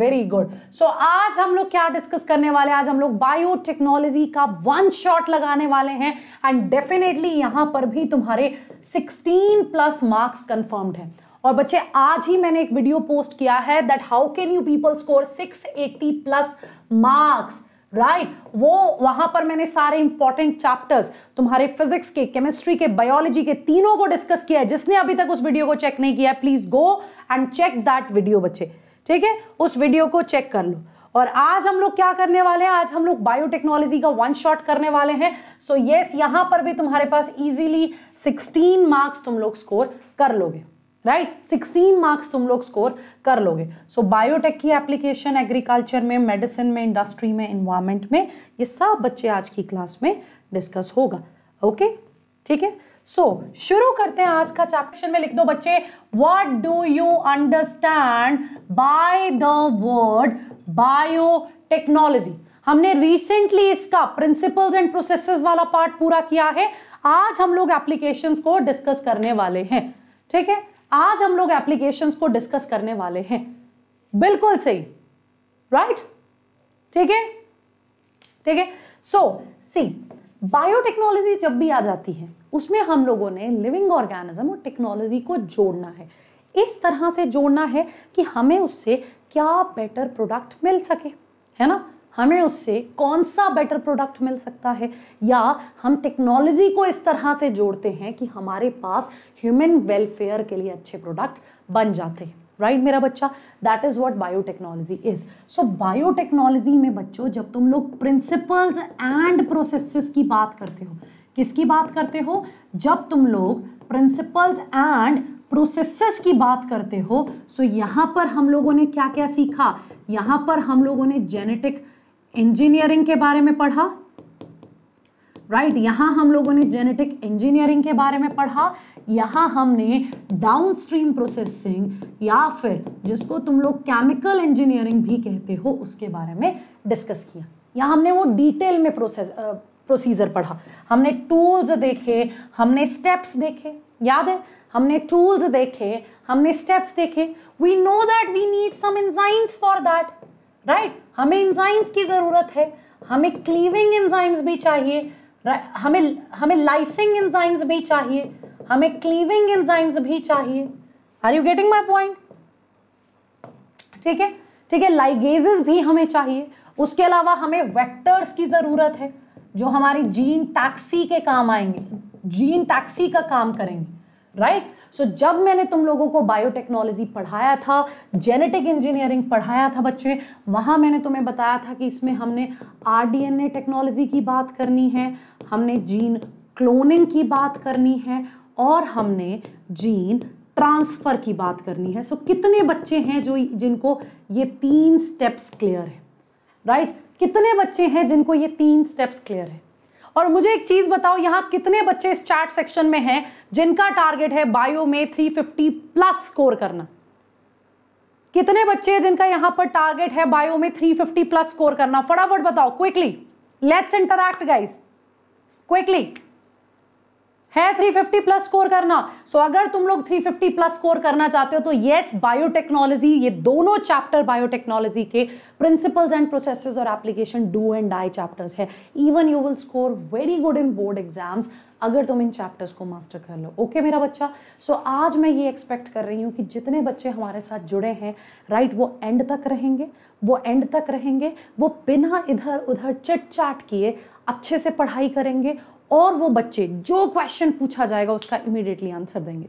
Very good so आज हम लोग क्या डिस्कस करने वाले आज हम लोग बायोटेक्नोलॉजी का वन शॉट लगाने वाले हैं एंड डेफिनेटली यहां पर भी तुम्हारे 16 प्लस मार्क्स कंफर्म्ड हैं और बच्चे आज ही मैंने एक वीडियो पोस्ट किया है that how can you people score 680 plus marks right right. वो वहां पर मैंने सारे इंपॉर्टेंट चैप्टर्स तुम्हारे फिजिक्स के केमिस्ट्री के बायोलॉजी के तीनों को डिस्कस किया है जिसने अभी तक उस वीडियो को चेक नहीं किया please go and check that video बच्चे ठीक है उस वीडियो को चेक कर लो और आज हम लोग क्या करने वाले हैं आज हम लोग बायोटेक्नोलॉजी का वन शॉट करने वाले हैं सो so यस yes, यहां पर भी तुम्हारे पास इजीली 16 मार्क्स तुम लोग स्कोर कर लोगे राइट सिक्सटीन मार्क्स तुम लोग स्कोर कर लोगे सो so, बायोटेक की एप्लीकेशन एग्रीकल्चर में मेडिसिन में इंडस्ट्री में इन्वायरमेंट में ये सब बच्चे आज की क्लास में डिस्कस होगा ओके okay? ठीक है सो so, शुरू करते हैं आज का चैप्टर में लिख दो बच्चे what do you understand by the word biotechnology हमने रिसेंटली इसका प्रिंसिपल्स एंड प्रोसेसेस वाला पार्ट पूरा किया है आज हम लोग एप्लीकेशंस को डिस्कस करने वाले हैं ठीक है आज हम लोग एप्लीकेशंस को डिस्कस करने वाले हैं बिल्कुल सही राइट ठीक है ठीक है सो सी बायोटेक्नोलॉजी जब भी आ जाती है उसमें हम लोगों ने लिविंग ऑर्गेनिज्म और टेक्नोलॉजी को जोड़ना है इस तरह से जोड़ना है कि हमें उससे क्या बेटर प्रोडक्ट मिल सके है ना हमें उससे कौन सा बेटर प्रोडक्ट मिल सकता है या हम टेक्नोलॉजी को इस तरह से जोड़ते हैं कि हमारे पास ह्यूमन वेलफेयर के लिए अच्छे प्रोडक्ट बन जाते हैं राइट right, मेरा बच्चा that is what biotechnology is so biotechnology में बच्चों जब तुम लोग प्रिंसिपल्स एंड प्रोसेसेस की बात करते हो किसकी बात करते हो जब तुम लोग प्रिंसिपल्स एंड प्रोसेसेस की बात करते हो सो so यहाँ पर हम लोगों ने क्या क्या सीखा यहाँ पर हम लोगों ने जेनेटिक इंजीनियरिंग के बारे में पढ़ा राइट right, यहाँ हम लोगों ने जेनेटिक इंजीनियरिंग के बारे में पढ़ा यहाँ हमने डाउन स्ट्रीम प्रोसेसिंग या फिर जिसको तुम लोग केमिकल इंजीनियरिंग भी कहते हो उसके बारे में डिस्कस किया यहाँ हमने वो डिटेल में प्रोसेस प्रोसीजर पढ़ा हमने टूल्स देखे हमने स्टेप्स देखे याद है हमने टूल्स देखे हमने स्टेप्स देखे we know that we need some enzymes for that right हमें एंजाइम्स की ज़रूरत है हमें क्लीविंग एंजाइम्स भी चाहिए हमें हमें लाइसिंग एंजाइम्स भी चाहिए हमें क्लीविंग एंजाइम्स भी चाहिए are you getting my point ठीक है ठीक है लाइगेजेस भी हमें चाहिए उसके अलावा हमें वेक्टर्स की ज़रूरत है जो हमारी जीन टैक्सी के काम आएंगे जीन टैक्सी का काम करेंगे राइट right? सो so, जब मैंने तुम लोगों को बायोटेक्नोलॉजी पढ़ाया था जेनेटिक इंजीनियरिंग पढ़ाया था बच्चे वहाँ मैंने तुम्हें बताया था कि इसमें हमने आरडीएनए टेक्नोलॉजी की बात करनी है हमने जीन क्लोनिंग की बात करनी है और हमने जीन ट्रांसफ़र की बात करनी है सो so, कितने बच्चे हैं जो जिनको ये तीन स्टेप्स क्लियर है राइट right? कितने बच्चे हैं जिनको ये तीन स्टेप्स क्लियर है और मुझे एक चीज़ बताओ यहां कितने बच्चे इस चार्ट सेक्शन में हैं जिनका टारगेट है बायो में 350 प्लस स्कोर करना कितने बच्चे हैं जिनका यहां पर टारगेट है बायो में 350 प्लस स्कोर करना फटाफट बताओ quickly let's interact guys quickly है 350 प्लस स्कोर करना सो so, अगर तुम लोग 350 प्लस स्कोर करना चाहते हो तो यस बायोटेक्नोलॉजी ये दोनों चैप्टर बायोटेक्नोलॉजी के प्रिंसिपल्स एंड प्रोसेसेस और application do and I chapters है even you will score very good in board exams अगर तुम इन चैप्टर्स को मास्टर कर लो ओके okay, मेरा बच्चा सो so, आज मैं ये एक्सपेक्ट कर रही हूँ कि जितने बच्चे हमारे साथ जुड़े हैं राइट right, वो एंड तक रहेंगे वो एंड तक रहेंगे वो बिना इधर उधर चिट चैट किए अच्छे से पढ़ाई करेंगे और वो बच्चे जो क्वेश्चन पूछा जाएगा उसका इमीडिएटली आंसर देंगे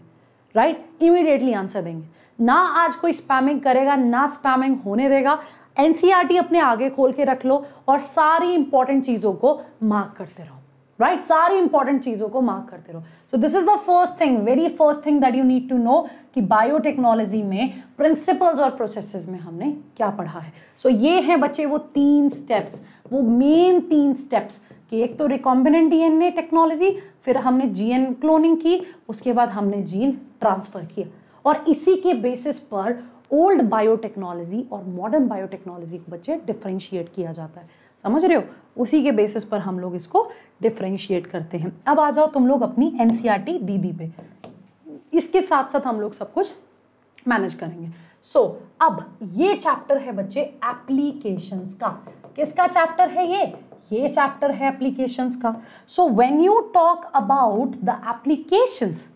राइट इमीडिएटली आंसर देंगे ना आज कोई स्पैमिंग करेगा ना स्पैमिंग होने देगा एन e अपने आगे खोल के रख लो और सारी इंपॉर्टेंट चीज़ों को मार्क करते रहो राइट right? सारी इंपॉर्टेंट चीज़ों को मार्क करते रहो so this is the first thing very first thing that you need to know कि बायोटेक्नोलॉजी में प्रिंसिपल्स और प्रोसेसेस में हमने क्या पढ़ा है सो so, ये हैं बच्चे वो तीन स्टेप्स वो मेन तीन स्टेप्स कि एक तो रिकॉम्बिनेंट डीएनए टेक्नोलॉजी फिर हमने जीएन क्लोनिंग की उसके बाद हमने जीन ट्रांसफ़र किया और इसी के बेसिस पर ओल्ड बायोटेक्नोलॉजी और मॉडर्न बायोटेक्नोलॉजी को बच्चे डिफ्रेंशिएट किया जाता है समझ रहे हो उसी के बेसिस पर हम लोग इसको डिफ्रेंशिएट करते हैं अब आ जाओ तुम लोग अपनी एन दीदी e पे इसके साथ साथ हम लोग सब कुछ मैनेज करेंगे सो so, अब ये चैप्टर है बच्चे एप्लीकेशंस का किसका चैप्टर है ये ये चैप्टर है एप्लीकेशंस का so when you talk about the applications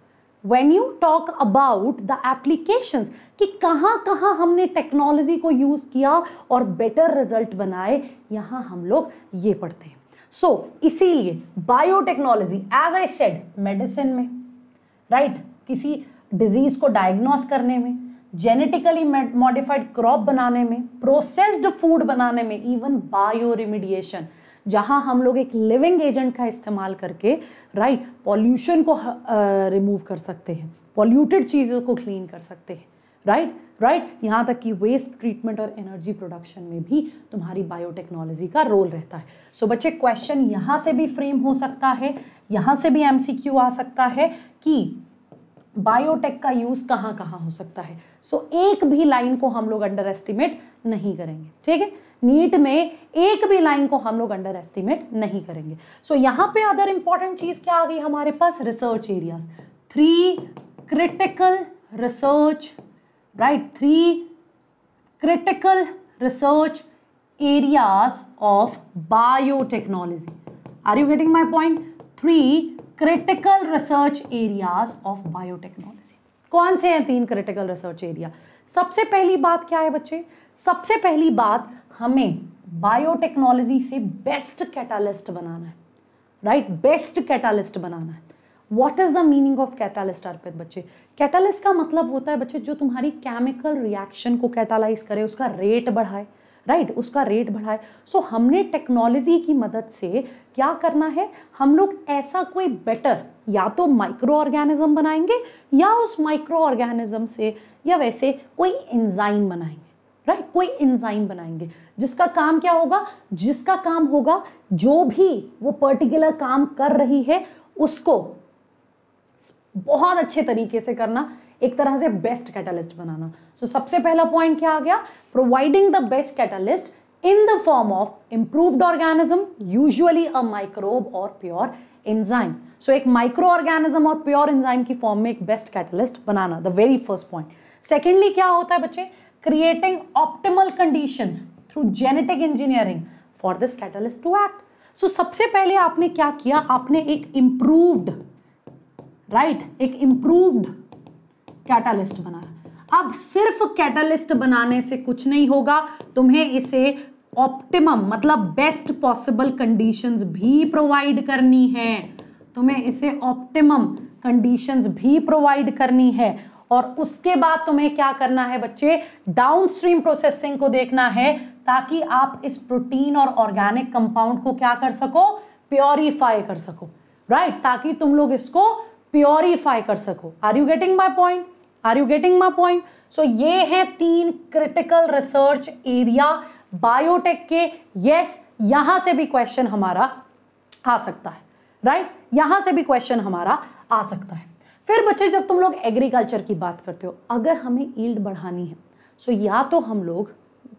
when you talk about the applications कि कहाँ कहाँ हमने टेक्नोलॉजी को यूज़ किया और बेटर रिजल्ट बनाए यहाँ हम लोग ये पढ़ते हैं सो so, इसीलिए biotechnology as I said medicine में राइट right? किसी डिजीज़ को डायग्नोस करने में जेनेटिकली मॉडिफाइड क्रॉप बनाने में प्रोसेस्ड फूड बनाने में इवन बायो रिमिडिएशन जहाँ हम लोग एक लिविंग एजेंट का इस्तेमाल करके राइट right, पॉल्यूशन को रिमूव कर सकते हैं पॉल्यूटेड चीज़ों को क्लीन कर सकते हैं राइट राइट यहाँ तक कि वेस्ट ट्रीटमेंट और एनर्जी प्रोडक्शन में भी तुम्हारी बायोटेक्नोलॉजी का रोल रहता है सो so, बच्चे क्वेश्चन यहाँ से भी फ्रेम हो सकता है यहाँ से भी एमसीक्यू आ सकता है कि बायोटेक का यूज़ कहाँ कहाँ हो सकता है सो so, एक भी लाइन को हम लोग अंडर एस्टिमेट नहीं करेंगे ठीक है नीट में एक भी लाइन को हम लोग अंडर एस्टिमेट नहीं करेंगे सो so, यहाँ पे अदर इंपॉर्टेंट चीज़ क्या आ गई हमारे पास research areas three critical research right three critical research areas of biotechnology are you getting my point three critical research areas of biotechnology कौन से हैं तीन क्रिटिकल रिसर्च एरिया सबसे पहली बात क्या है बच्चे सबसे पहली बात हमें बायोटेक्नोलॉजी से बेस्ट कैटालिस्ट बनाना है राइट बेस्ट कैटालिस्ट बनाना है what is the meaning of catalyst Arpit बच्चे कैटालिस्ट का मतलब होता है बच्चे जो तुम्हारी केमिकल रिएक्शन को कैटालाइज करे उसका रेट बढ़ाए राइट right, उसका रेट बढ़ाए सो so, हमने टेक्नोलॉजी की मदद से क्या करना है हम लोग ऐसा कोई बेटर या तो माइक्रो ऑर्गेनिज्म बनाएंगे या उस माइक्रो ऑर्गेनिज्म से या वैसे कोई एंजाइम बनाएंगे राइट कोई इंजाइम बनाएंगे जिसका काम क्या होगा जिसका काम होगा जो भी वो पर्टिकुलर काम कर रही है उसको बहुत अच्छे तरीके से करना एक तरह से बेस्ट कैटलिस्ट बनाना सो so, सबसे पहला पॉइंट क्या आ गया providing the best catalyst in the form of improved organism usually a microbe और प्योर इंजाइम सो एक माइक्रो ऑर्गेनिज्म और प्योर इंजाइम की फॉर्म में एक बेस्ट कैटलिस्ट बनाना the very first point secondly क्या होता है बच्चे creating optimal conditions through genetic engineering for this catalyst to act. So सबसे पहले आपने क्या किया आपने एक improved right, एक improved catalyst बनाया अब सिर्फ कैटलिस्ट बनाने से कुछ नहीं होगा तुम्हें इसे ऑप्टिमम मतलब बेस्ट पॉसिबल कंडीशंस भी प्रोवाइड करनी है तुम्हें इसे ऑप्टिमम कंडीशंस भी प्रोवाइड करनी है और उसके बाद तुम्हें क्या करना है बच्चे डाउन स्ट्रीम प्रोसेसिंग को देखना है ताकि आप इस प्रोटीन और ऑर्गेनिक कंपाउंड को क्या कर सको प्योरीफाई कर सको राइट right? ताकि तुम लोग इसको प्योरीफाई कर सको are you getting my point are you getting my point so ये है तीन क्रिटिकल रिसर्च एरिया बायोटेक के यस यहां से भी क्वेश्चन हमारा आ सकता है राइट right? यहां से भी क्वेश्चन हमारा आ सकता है फिर बच्चे जब तुम लोग एग्रीकल्चर की बात करते हो अगर हमें ईल्ड बढ़ानी है सो so, या तो हम लोग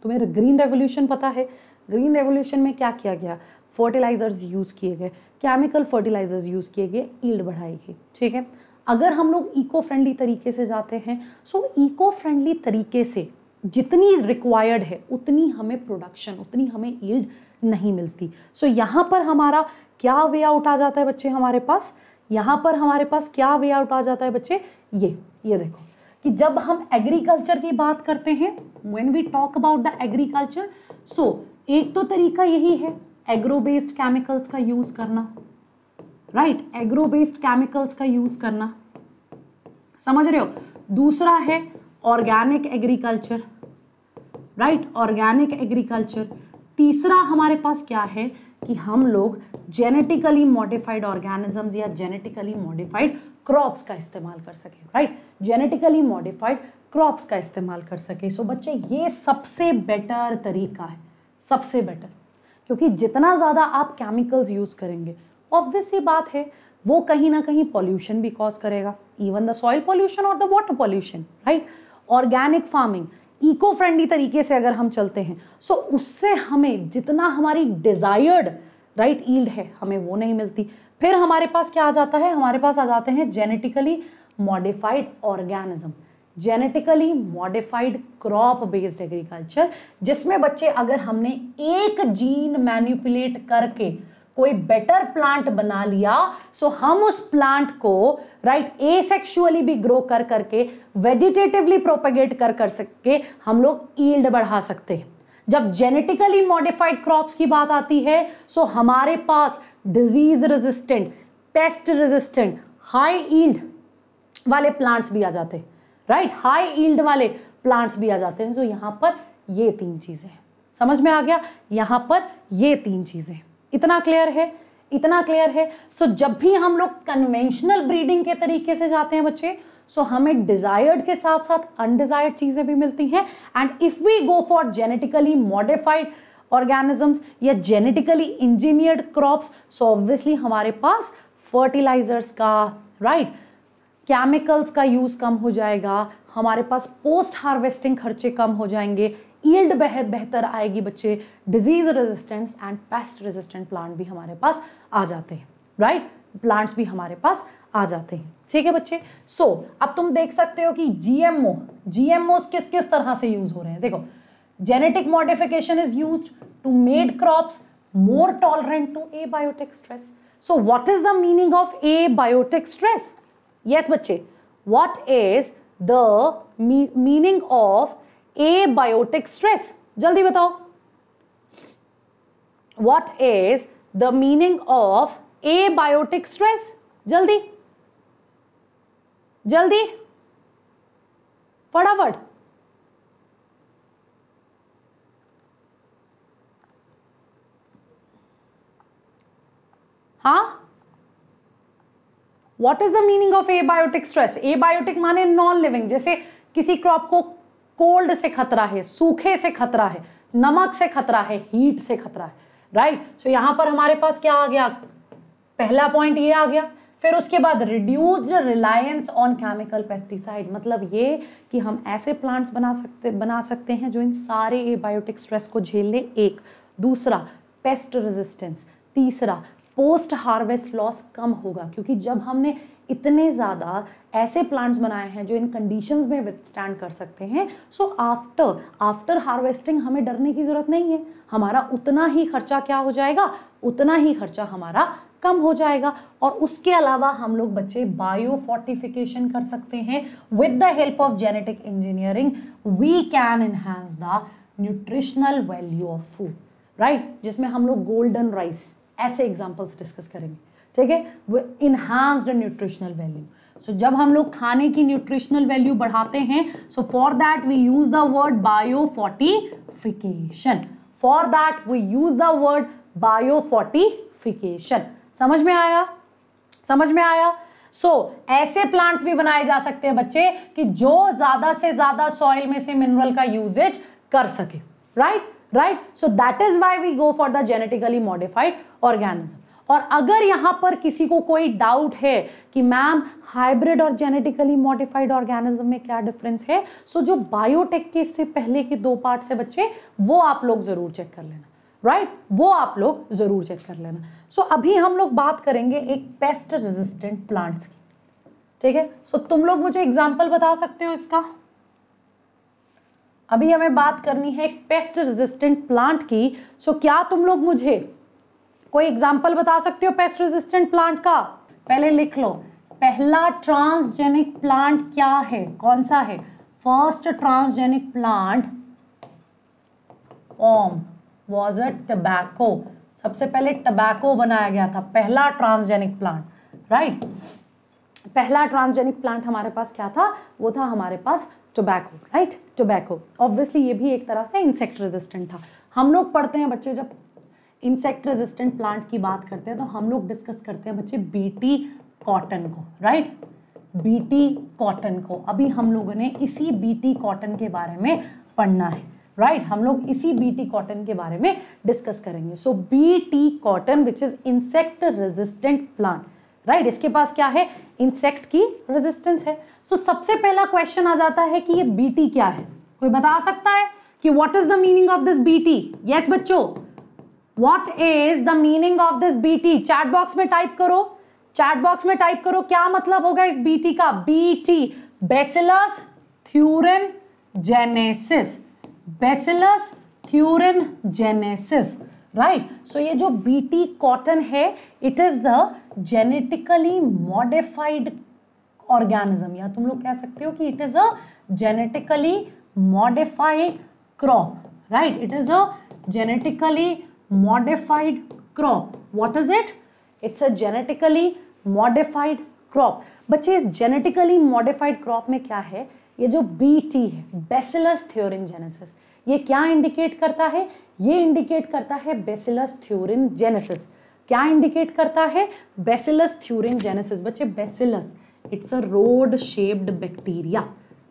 तुम्हें ग्रीन रेवोल्यूशन पता है ग्रीन रेवोल्यूशन में क्या किया गया फर्टिलाइजर्स यूज़ किए गए केमिकल फर्टिलाइजर्स यूज़ किए गए ईल्ड बढ़ाई गई ठीक है अगर हम लोग इको फ्रेंडली तरीके से जाते हैं सो इको फ्रेंडली तरीके से जितनी रिक्वायर्ड है उतनी हमें प्रोडक्शन उतनी हमें ईल्ड नहीं मिलती सो so, यहाँ पर हमारा क्या वे आउट आ जाता है बच्चे हमारे पास यहाँ पर हमारे पास क्या वे आउट आ जाता है बच्चे ये ये देखो कि जब हम एग्रीकल्चर की बात करते हैं when we talk about the agriculture so एक तो तरीका यही है एग्रो बेस्ड केमिकल्स का यूज़ करना राइट एग्रो बेस्ड केमिकल्स का यूज़ करना समझ रहे हो दूसरा है organic agriculture right organic agriculture तीसरा हमारे पास क्या है कि हम लोग जेनेटिकली मॉडिफाइड ऑर्गेनिजम्स या जेनेटिकली मॉडिफाइड क्रॉप्स का इस्तेमाल कर सके राइट जेनेटिकली मॉडिफाइड क्रॉप्स का इस्तेमाल कर सके सो so, बच्चे ये सबसे बेटर तरीका है सबसे बेटर क्योंकि जितना ज़्यादा आप केमिकल्स यूज़ करेंगे ऑब्वियस बात है वो कहीं ना कहीं पॉल्यूशन भी कॉज करेगा इवन द सॉइल पॉल्यूशन और the water pollution right organic farming eco friendly तरीके से अगर हम चलते हैं सो so उससे हमें जितना हमारी डिज़ायर्ड राइट ईल्ड है हमें वो नहीं मिलती फिर हमारे पास क्या आ जाता है हमारे पास आ जाते हैं genetically modified organism genetically modified crop based agriculture जिसमें बच्चे अगर हमने एक जीन मैन्यूपुलेट करके कोई बेटर प्लांट बना लिया सो हम उस प्लांट को राइट right, एसेक्सुअली भी ग्रो कर करके वेजिटेटिवली प्रोपेगेट कर कर सके हम लोग ईल्ड बढ़ा सकते हैं जब जेनेटिकली मॉडिफाइड क्रॉप्स की बात आती है सो हमारे पास disease resistant pest resistant high yield वाले प्लांट्स भी आ जाते हैं राइट हाई ईल्ड वाले प्लांट्स भी आ जाते हैं सो यहाँ पर ये तीन चीज़ें हैं समझ में आ गया यहाँ पर ये तीन चीज़ें हैं इतना क्लियर है इतना क्लियर है सो so, जब भी हम लोग कन्वेंशनल ब्रीडिंग के तरीके से जाते हैं बच्चे सो so, हमें डिजायर्ड के साथ साथ अनडिजायर्ड चीज़ें भी मिलती हैं and if we go for genetically modified organisms या genetically engineered crops so obviously हमारे पास फर्टिलाइजर्स का राइट right? केमिकल्स का यूज़ कम हो जाएगा हमारे पास पोस्ट हार्वेस्टिंग खर्चे कम हो जाएंगे ईल्ड बेहतर आएगी बच्चे disease resistance and pest resistant plant भी हमारे पास आ जाते हैं राइट प्लांट्स भी हमारे पास आ जाते हैं ठीक है बच्चे सो so, अब तुम देख सकते हो कि जीएमओ जीएमओ किस किस तरह से यूज हो रहे हैं देखो genetic modification is use to made crops tolerant to abiotic stress so what is the meaning of abiotic stress yes बच्चे what is the meaning of abiotic stress जल्दी बताओ what is the meaning of abiotic stress जल्दी जल्दी फटाफट हा what is the meaning of abiotic stress abiotic माने non living जैसे किसी क्रॉप को कोल्ड से खतरा है सूखे से खतरा है नमक से खतरा है हीट से खतरा है राइट सो यहां पर हमारे पास क्या आ गया पहला पॉइंट ये आ गया फिर उसके बाद reduced reliance on chemical pesticide मतलब ये कि हम ऐसे प्लांट्स बना सकते बना सकते हैं जो इन सारे एबायोटिक स्ट्रेस को झेल ले एक दूसरा पेस्ट रेजिस्टेंस तीसरा पोस्ट हार्वेस्ट लॉस कम होगा क्योंकि जब हमने इतने ज़्यादा ऐसे प्लांट्स बनाए हैं जो इन कंडीशंस में विथस्टैंड कर सकते हैं सो आफ्टर आफ्टर हार्वेस्टिंग हमें डरने की ज़रूरत नहीं है हमारा उतना ही खर्चा क्या हो जाएगा उतना ही खर्चा हमारा कम हो जाएगा और उसके अलावा हम लोग बच्चे बायो फोर्टिफिकेशन कर सकते हैं with the help of genetic engineering we can enhance the nutritional value of food right जिसमें हम लोग गोल्डन राइस ऐसे एग्जाम्पल्स डिस्कस करेंगे ठीक है वो इन्हांस्ड न्यूट्रिशनल वैल्यू सो जब हम लोग खाने की न्यूट्रिशनल वैल्यू बढ़ाते हैं so for that we use the word biofortification for that we use the word biofortification समझ में आया समझ में आया सो so, ऐसे प्लांट्स भी बनाए जा सकते हैं बच्चे कि जो ज़्यादा से ज़्यादा सॉइल में से मिनरल का यूजेज कर सके right right so that is why we go for the genetically modified organism और अगर यहाँ पर किसी को कोई डाउट है कि मैम हाइब्रिड और जेनेटिकली मॉडिफाइड ऑर्गेनिज्म में क्या डिफरेंस है सो जो बायोटेक के इससे पहले के दो पार्ट से बच्चे वो आप लोग ज़रूर चेक कर लेना राइट right? वो आप लोग ज़रूर चेक कर लेना सो so, अभी हम लोग बात करेंगे एक पेस्ट रेजिस्टेंट प्लांट्स की ठीक है सो तुम लोग मुझे एग्जाम्पल बता सकते हो इसका अभी हमें बात करनी है एक पेस्ट रेजिस्टेंट प्लांट की सो so, क्या तुम लोग मुझे कोई एग्जाम्पल बता सकते हो पेस्ट रेजिस्टेंट प्लांट का पहले लिख लो पहला ट्रांसजेनिक प्लांट क्या है कौन सा है first transgenic plant form was a tobacco सबसे पहले टबैको बनाया गया था पहला ट्रांसजेनिक प्लांट राइट पहला ट्रांसजेनिक प्लांट हमारे पास क्या था वो था हमारे पास टोबैको राइट टोबैको ऑब्वियसली ये भी एक तरह से इंसेक्ट रेजिस्टेंट था हम लोग पढ़ते हैं बच्चे जब इंसेक्ट रेजिस्टेंट प्लांट की बात करते हैं तो हम लोग डिस्कस करते हैं बच्चे बीटी कॉटन को राइट बीटी कॉटन को अभी हम लोगों ने इसी बीटी कॉटन के बारे में पढ़ना है राइट right? हम लोग इसी बीटी कॉटन के बारे में डिस्कस करेंगे so Bt cotton which is insect resistant plant right इसके पास क्या है इंसेक्ट की रेजिस्टेंस है सो so, सबसे पहला क्वेश्चन आ जाता है कि ये बीटी क्या है कोई बता सकता है कि what is the meaning of this Bt yes बच्चों what is the meaning of this Bt chat box में टाइप करो चैट बॉक्स में टाइप करो क्या मतलब होगा इस बी टी का B T Bacillus thuringiensis Bacillus thuringiensis right so ये जो बी टी कॉटन है it is the genetically modified organism या तुम लोग कह सकते हो कि it is a genetically modified crop right it is a genetically modified crop what is it it's a genetically modified crop बच्चे इस जेनेटिकली मॉडिफाइड क्रॉप में क्या है ये जो बी टी है बेसिलस थ्योरिन जेनेसिस ये क्या इंडिकेट करता है ये इंडिकेट करता है बेसिलस थ्योरिन जेनेसिस क्या इंडिकेट करता है बेसिलस थ्यूरिन जेनेसिस बच्चे Bacillus it's a rod shaped bacteria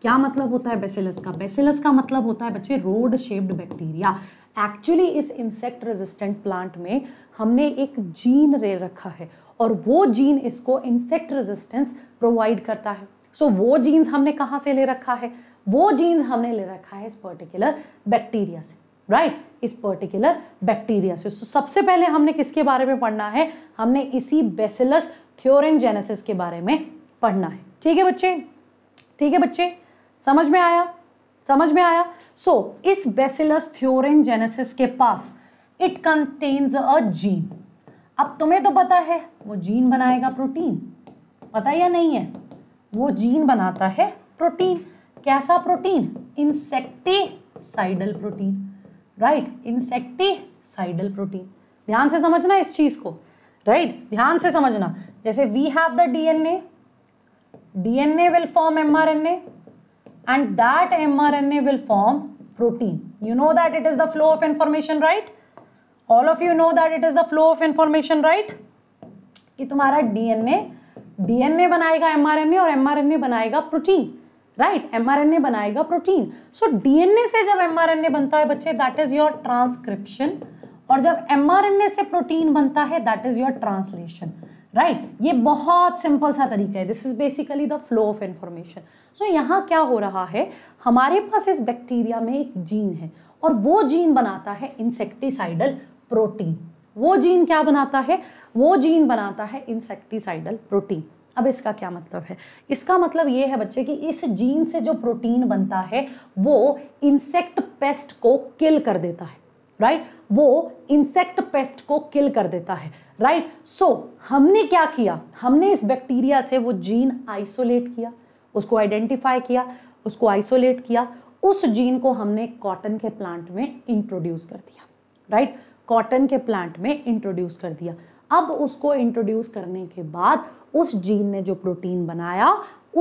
क्या मतलब होता है बेसिलस का बेसिलस का मतलब होता है बच्चे रोड शेप्ड बैक्टीरिया एक्चुअली इस इंसेक्ट रेजिस्टेंट प्लांट में हमने एक जीन रे रखा है और वो जीन इसको इंसेक्ट रेजिस्टेंस प्रोवाइड करता है सो so, वो जीन्स हमने कहाँ से ले रखा है वो जीन्स हमने ले रखा है इस पर्टिकुलर बैक्टीरिया से राइट right? इस पर्टिकुलर बैक्टीरिया से so, सबसे पहले हमने किसके बारे में पढ़ना है हमने इसी बेसिलस थ्योरेंजेनेसिस के बारे में पढ़ना है ठीक है बच्चे ठीक है बच्चे समझ में आया समझ में आया सो so, इस बेसिलस थ्योरिन जेनेसिस के पास इट कंटेन्स अ जीन अब तुम्हें तो पता है वो जीन बनाएगा प्रोटीन पता या नहीं है वो जीन बनाता है प्रोटीन कैसा protein insecticidal protein right insecticidal protein ध्यान से समझना इस चीज़ को राइट right? ध्यान से समझना जैसे we have the DNA DNA will form mRNA and that mRNA will form protein. You know that it is the flow of information, right? All of you know that it is the flow of information, right? ki tumhara dna dna banayega mrna aur mrna banayega protein right M mRNA बनाएगा protein so DNA से जब mRNA बनता है बच्चे that is your transcription और जब mRNA से protein बनता है that is your translation right right? ये बहुत सिंपल सा तरीका है this is basically the flow of information so यहाँ क्या हो रहा है हमारे पास इस बैक्टीरिया में एक जीन है और वो जीन बनाता है इंसेक्टिसाइडल प्रोटीन वो जीन क्या बनाता है वो जीन बनाता है इंसेक्टिसाइडल प्रोटीन अब इसका क्या मतलब है इसका मतलब ये है बच्चे कि इस जीन से जो प्रोटीन बनता है वो इंसेक्ट पेस्ट को किल कर देता है राइट right? वो इंसेक्ट पेस्ट को किल कर देता है राइट right? सो so, हमने क्या किया हमने इस बैक्टीरिया से वो जीन आइसोलेट किया उसको आइडेंटिफाई किया उसको आइसोलेट किया उस जीन को हमने कॉटन के प्लांट में इंट्रोड्यूस कर दिया राइट right? कॉटन के प्लांट में इंट्रोड्यूस कर दिया अब उसको इंट्रोड्यूस करने के बाद उस जीन ने जो प्रोटीन बनाया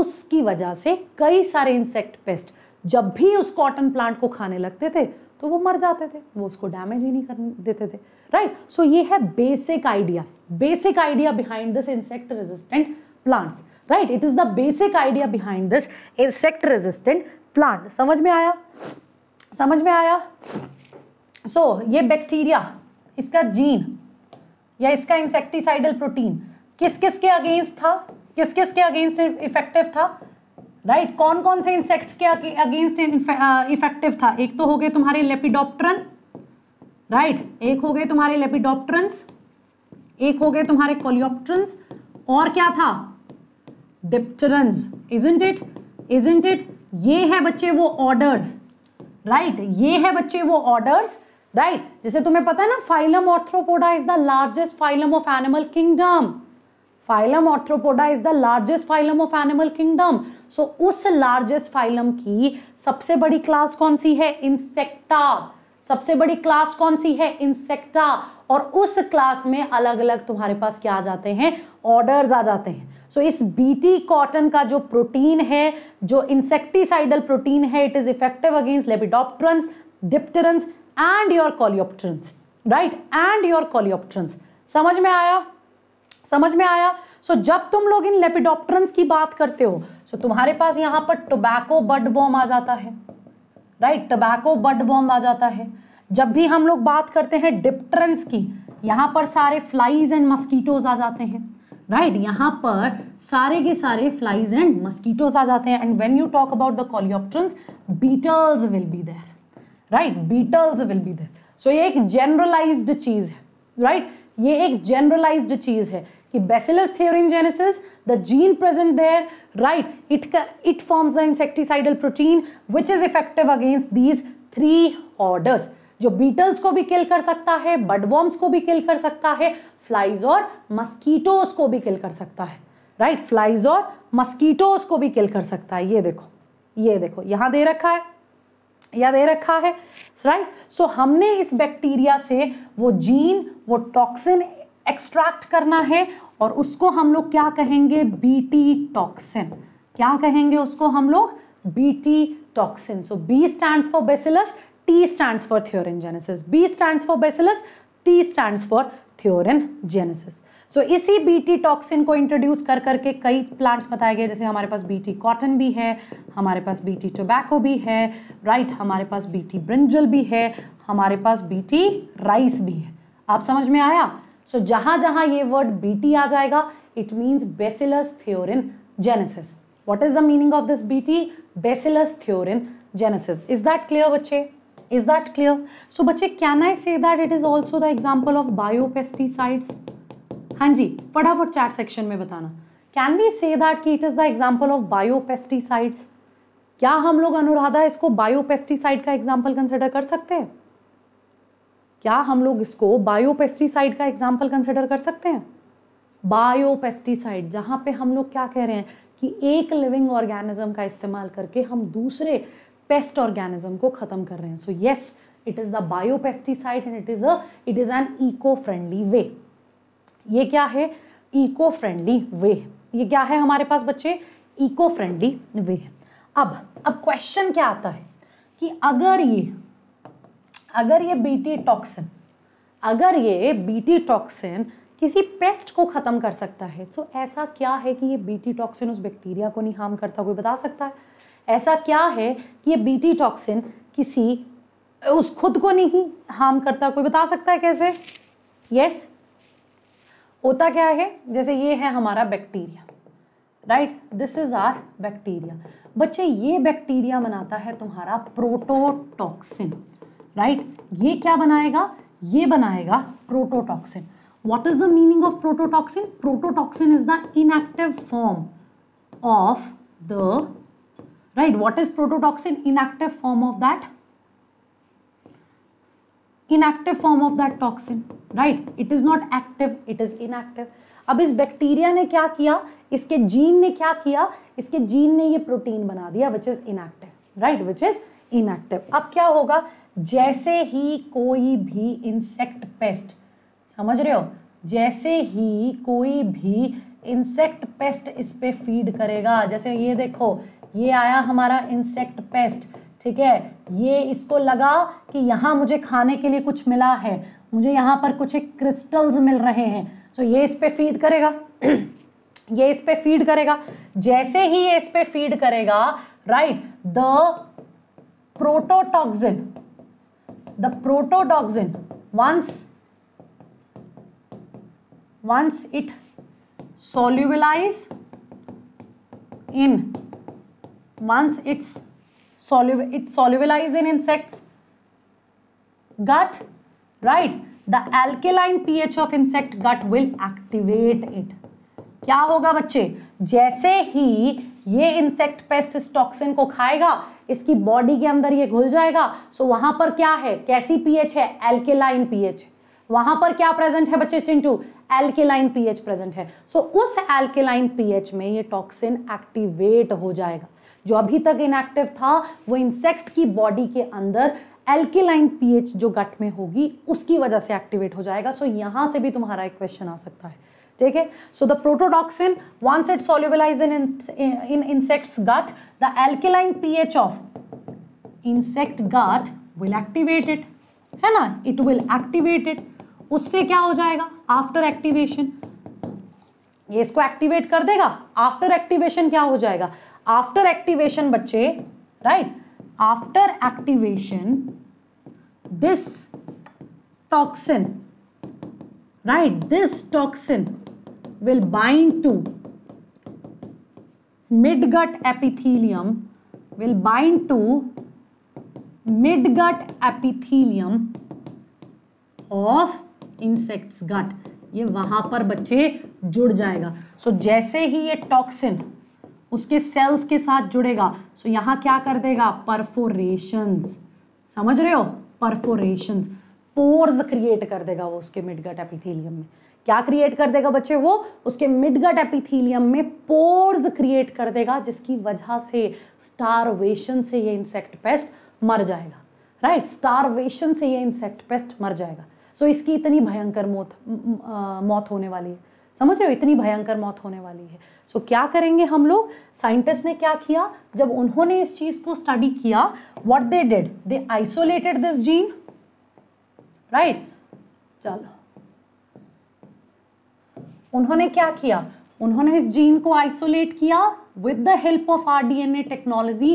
उसकी वजह से कई सारे इंसेक्ट पेस्ट जब भी उस कॉटन प्लांट को खाने लगते थे तो वो मर जाते थे वो उसको डैमेज ही नहीं कर देते थे राइट right? सो so ये है basic idea basic idea behind this insect resistant plants right it is the basic idea behind this insect resistant plant समझ में आया समझ में आया सो so, ये बैक्टीरिया इसका जीन या इसका इंसेक्टिसाइडल प्रोटीन किस किस के अगेंस्ट था किस किस के अगेंस्ट इफेक्टिव था राइट right? कौन कौन से इंसेक्ट्स के अगेंस्ट इफेक्टिव uh, था एक तो हो गए तुम्हारे लेपिडोप्ट्रन राइट right? एक हो गए तुम्हारे लेपिडोप्ट्रंस एक हो गए तुम्हारे कोलियोप्ट्रंस और क्या था dipterans isn't it isn't it ये है बच्चे वो ऑर्डर्स राइट right? ये है बच्चे वो ऑर्डर्स राइट right? जैसे तुम्हें पता है ना phylum Arthropoda is the largest phylum of animal kingdom phylum Arthropoda is the largest phylum of animal kingdom so so, उस लार्जेस्ट फाइलम की सबसे बड़ी क्लास कौन सी है इंसेक्टा सबसे बड़ी क्लास कौन सी है इंसेक्टा और उस क्लास में अलग अलग तुम्हारे पास क्या आ जाते हैं ऑर्डर्स आ जाते हैं सो so, इस बीटी कॉटन का जो प्रोटीन है जो इंसेक्टिसाइडल प्रोटीन है it is effective against lepidopterans dipteran and your coleopterans right and your coleopterans समझ में आया समझ में आया सो so, जब तुम लोग इन लेपिडोप्ट्रंस की बात करते हो तो तुम्हारे पास यहां पर टोबैको बड बॉम आ जाता है राइट टोबैको बड बॉम आ जाता है जब भी हम लोग बात करते हैं डिप्टरेंस की यहां पर सारे फ्लाइज एंड मस्कीटोज आ जाते हैं राइट right, यहां पर सारे के सारे फ्लाइज एंड मस्कीटोज आ जाते हैं and when you talk about the coleopterans beetles will be there right beetles will be there so ये एक जनरलाइज्ड चीज़ है राइट right? ये एक जनरलाइज्ड चीज़ है कि bacillus thuringiensis the gene present there right it it forms the insecticidal protein which is effective against these three orders जो बीटल्स को भी किल कर सकता है बडवॉर्म्स को भी किल कर सकता है फ्लाइज और मस्कीटोज को भी किल कर सकता है राइट right? फ्लाइज और मस्कीटोज को भी किल कर सकता है ये देखो ये देखो यहां दे रखा है या दे रखा है राइट right? सो so, हमने इस बैक्टीरिया से वो जीन वो टॉक्सिन एक्सट्रैक्ट करना है और उसको हम लोग क्या कहेंगे बीटी टॉक्सिन क्या कहेंगे उसको हम लोग BT toxin so B stands for bacillus T stands for thuringiensis B stands for bacillus T stands for thuringiensis so इसी बीटी टॉक्सिन को इंट्रोड्यूस कर करके कई प्लांट्स बताए गए जैसे हमारे पास बीटी कॉटन भी है हमारे पास बीटी टोबैको भी है राइट हमारे पास बीटी ब्रिंजल भी है हमारे पास बीटी राइस भी है आप समझ में आया सो so, जहां ये वर्ड बीटी आ जाएगा it means bacillus thuringiensis what is the meaning of this BT bacillus thuringiensis is that clear बच्चे इज दैट क्लियर सो बच्चे can I say that it is also the example of biopesticides हाँ जी फटाफट chat section में बताना can we say that कि it is the example of biopesticides क्या हम लोग अनुराधा इसको बायोपेस्टिसाइड का एग्जाम्पल कंसिडर कर सकते हैं क्या हम लोग इसको बायोपेस्टिसाइड का एग्जाम्पल कंसिडर कर सकते हैं बायोपेस्टिसाइड जहाँ पे हम लोग क्या कह रहे हैं कि एक लिविंग ऑर्गेनिज्म का इस्तेमाल करके हम दूसरे पेस्ट ऑर्गेनिज्म को ख़त्म कर रहे हैं so yes it is the biopesticide and it is a it is an eco friendly way ये क्या है इको फ्रेंडली वे ये क्या है हमारे पास बच्चे इको फ्रेंडली वे अब अब क्वेश्चन क्या आता है कि अगर ये अगर ये बीटी टॉक्सिन अगर ये बीटी टॉक्सिन किसी पेस्ट को ख़त्म कर सकता है तो ऐसा क्या है कि ये बीटी टॉक्सिन उस बैक्टीरिया को नहीं हार्म करता कोई बता सकता है ऐसा क्या है कि ये बीटी टॉक्सिन किसी उस खुद को नहीं हार्म करता कोई बता सकता है कैसे यस होता क्या है जैसे ये है हमारा bacteria right this is our bacteria बच्चे ये बैक्टीरिया बनाता है तुम्हारा प्रोटोटॉक्सिन राइट ये क्या बनाएगा ये बनाएगा prototoxin what is the meaning of prototoxin prototoxin is the inactive form of the right what is prototoxin inactive form of that inactive form of that toxin right it is not active it is inactive अब इस bacteria ने क्या किया इसके gene ने क्या किया इसके जीन ने ये प्रोटीन बना दिया which is inactive right which is inactive अब क्या होगा जैसे ही कोई भी इंसेक्ट पेस्ट समझ रहे हो जैसे ही कोई भी इंसेक्ट पेस्ट इस पर फीड करेगा जैसे ये देखो ये आया हमारा इंसेक्ट पेस्ट ठीक है ये इसको लगा कि यहाँ मुझे खाने के लिए कुछ मिला है मुझे यहाँ पर कुछ एक क्रिस्टल्स मिल रहे हैं तो ये इस पर फीड करेगा ये इस पर फीड करेगा जैसे ही ये इस पर फीड करेगा right the prototoxin the prototoxin once once it solubilize in once it's solu it solubilize in insects gut right the alkaline ph of insect gut will activate it क्या होगा बच्चे जैसे ही ये इंसेक्ट पेस्ट इस toxin को खाएगा इसकी body के अंदर ये घुल जाएगा सो वहां पर क्या है कैसी पीएच है एल्केलाइन पीएच है वहां पर क्या प्रेजेंट है बच्चे चिंटू एल्केलाइन पीएच प्रेजेंट है सो so, उस एल्केलाइन पीएच में ये टॉक्सिन एक्टिवेट हो जाएगा जो अभी तक इनएक्टिव था वो इंसेक्ट की बॉडी के अंदर एल्केलाइन पीएच जो गट में होगी उसकी वजह से एक्टिवेट हो जाएगा सो so, यहां से भी तुम्हारा एक क्वेश्चन आ सकता है ठीक है so the prototoxin once it solubilize in in insects gut the p pH of insect gut will activate it है ना इट विल एक्टिवेट इट उससे क्या हो जाएगा आफ्टर एक्टिवेशन ये इसको एक्टिवेट कर देगा आफ्टर एक्टिवेशन क्या हो जाएगा आफ्टर एक्टिवेशन बच्चे right after activation this toxin right this toxin will bind to midgut epithelium will bind to midgut epithelium of insect's gut ये वहां पर बच्चे जुड़ जाएगा सो so, जैसे ही ये टॉक्सिन उसके सेल्स के साथ जुड़ेगा सो so, यहां क्या कर देगा परफोरेशन समझ रहे हो परफोरेशन पोर्स क्रिएट कर देगा वो उसके मिडगट एपिथेलियम में क्या क्रिएट कर देगा बच्चे वो उसके मिडगट एपिथीलियम में पोर्स क्रिएट कर देगा जिसकी वजह से स्टारवेशन से ये इंसेक्ट पेस्ट मर जाएगा राइट right? स्टारवेशन से ये इंसेक्ट पेस्ट मर जाएगा सो so, इसकी इतनी भयंकर मौत मौत होने वाली है समझ रहे हो इतनी भयंकर मौत होने वाली है सो so, क्या करेंगे हम लोग साइंटिस्ट ने क्या किया जब उन्होंने इस चीज़ को स्टडी किया what they did they isolated this gene right चलो उन्होंने क्या किया उन्होंने इस जीन को आइसोलेट किया with the help of rDNA technology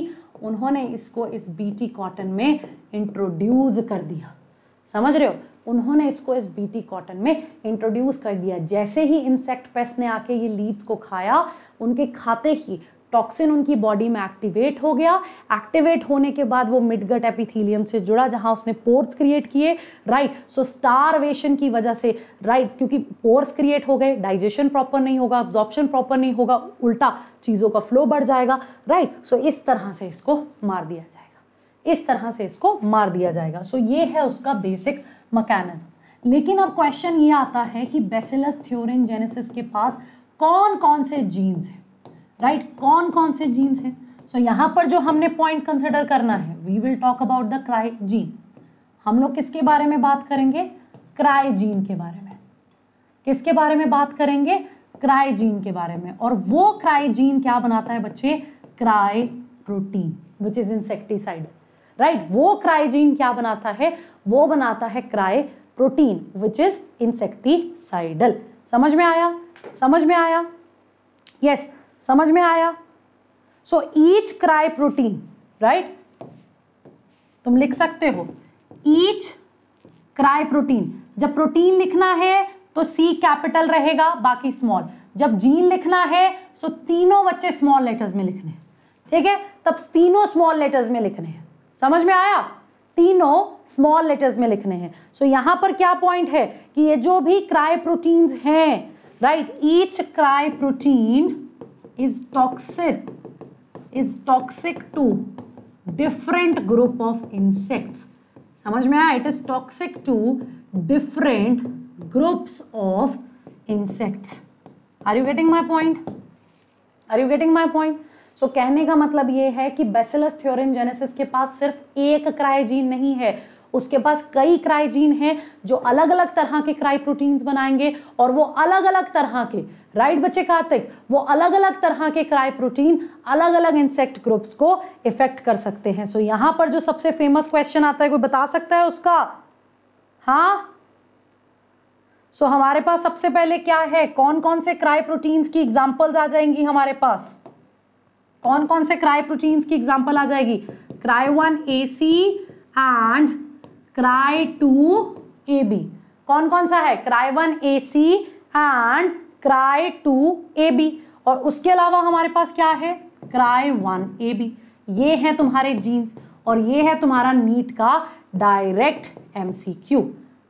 उन्होंने इसको इस बीटी कॉटन में इंट्रोड्यूस कर दिया समझ रहे हो उन्होंने इसको इस बीटी कॉटन में इंट्रोड्यूस कर दिया जैसे ही इंसेक्ट पेस्ट ने आके ये लीव्स को खाया उनके खाते ही टॉक्सिन उनकी बॉडी में एक्टिवेट हो गया एक्टिवेट होने के बाद वो मिडगट एपिथीलियम से जुड़ा जहाँ उसने पोर्स क्रिएट किए राइट सो स्टारवेशन की वजह से राइट right, क्योंकि पोर्स क्रिएट हो गए डाइजेशन प्रॉपर नहीं होगा ऑब्जॉर्प्शन प्रॉपर नहीं होगा उल्टा चीज़ों का फ्लो बढ़ जाएगा राइट right? सो so, इस तरह से इसको मार दिया जाएगा इस तरह से इसको मार दिया जाएगा सो so, ये है उसका बेसिक मकैनिज्म लेकिन अब क्वेश्चन ये आता है कि बेसिलस थ्योरिन जेनेसिस के पास कौन कौन से जीन्स हैं राइट right? कौन कौन से जीन्स हैं सो so, यहाँ पर जो हमने पॉइंट कंसिडर करना है we will talk about the cry gene हम लोग किसके बारे में बात करेंगे क्राई जीन के बारे में किसके बारे में बात करेंगे क्राई जीन के बारे में और वो क्राई जीन क्या बनाता है बच्चे cry protein which is insecticide right वो क्राइजीन क्या बनाता है वो बनाता है cry protein which is insecticidal समझ में आया समझ में आया यस yes. समझ में आया so each cry protein right तुम लिख सकते हो ईच क्राई प्रोटीन जब प्रोटीन लिखना है तो सी कैपिटल रहेगा बाकी स्मॉल जब जीन लिखना है सो तीनों बच्चे स्मॉल लेटर्स में लिखने ठीक है तब तीनों स्मॉल लेटर्स में लिखने हैं समझ में आया तीनों स्मॉल लेटर्स में लिखने हैं सो so, यहां पर क्या पॉइंट है कि ये जो भी क्राई प्रोटीन्स हैं right each cry protein is toxic is toxic to different group of insects समझ में आया it is toxic to different groups of insects are you getting my point are you getting my point so कहने का मतलब यह है कि bacillus thuringiensis के पास सिर्फ एक क्राइजीन नहीं है उसके पास कई क्राइजीन हैं जो अलग अलग तरह के क्राई प्रोटीन्स बनाएंगे और वो अलग अलग तरह के राइट बच्चे कार्तिक वो अलग अलग तरह के क्राई प्रोटीन अलग अलग इंसेक्ट ग्रुप्स को इफेक्ट कर सकते हैं सो so, यहां पर जो सबसे फेमस क्वेश्चन आता है कोई बता सकता है उसका हाँ सो so, हमारे पास सबसे पहले क्या है कौन कौन से क्राई प्रोटीन्स की एग्जाम्पल्स आ जाएंगी हमारे पास कौन कौन से क्राई प्रोटीन्स की एग्जाम्पल आ जाएगी cry one A C and cry two A B कौन कौन सा है cry one A C and cry two A B और उसके अलावा हमारे पास क्या है क्राई वन ए बी ये है तुम्हारे जीन्स और ये है तुम्हारा नीट का डायरेक्ट एम सी क्यू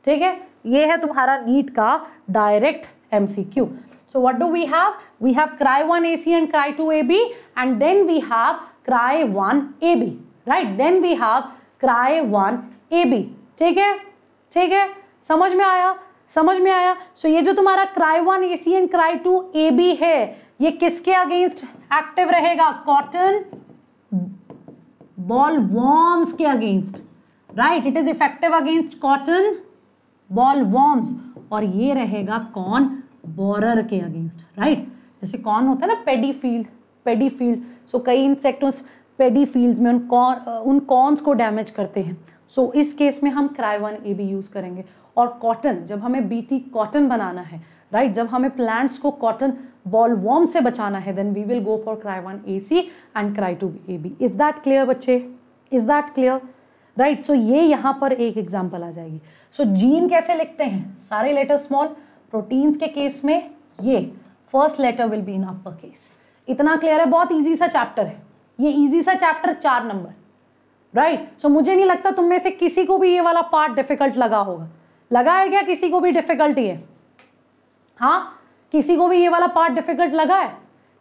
ठीक है ये है तुम्हारा नीट का direct M C Q so what do we have we have cry one A C and cry two A B and then we have cry one A B right then we have cry one A B ठीक है ठीक है समझ में आया समझ में आया सो so, ये जो तुम्हारा cry one A C and cry two A B है ये किसके अगेंस्ट एक्टिव रहेगा कॉटन बॉल वॉर्म्स के अगेंस्ट right it is effective against cotton bollworms और ये रहेगा कॉन बोरर के अगेंस्ट राइट right? जैसे कॉन होता है ना पेडी फील्ड पेडी फील्ड सो कई इंसेक्टोस पेडी फील्ड में उन कॉन उन कॉन्स को डैमेज करते हैं सो so, इस केस में हम cry one A B use करेंगे और कॉटन जब हमें बीटी कॉटन बनाना है राइट right? जब हमें प्लांट्स को कॉटन बॉल वॉर्म से बचाना है then we will go for cry one A C and cry two A B is that clear बच्चे is that clear right so ये यहाँ पर एक एग्जाम्पल आ जाएगी सो so, जीन कैसे लिखते हैं सारे लेटर स्मॉल प्रोटीन्स के केस में ये first letter will be in upper case इतना क्लियर है बहुत ईजी सा चैप्टर है ये ईजी सा चैप्टर चार number right right? So so, मुझे नहीं लगता तुम में से किसी को भी ये वाला पार्ट डिफिकल्ट लगा होगा लगा है क्या किसी को भी डिफ़िकल्टी है हाँ किसी को भी ये वाला पार्ट डिफ़िकल्ट लगा है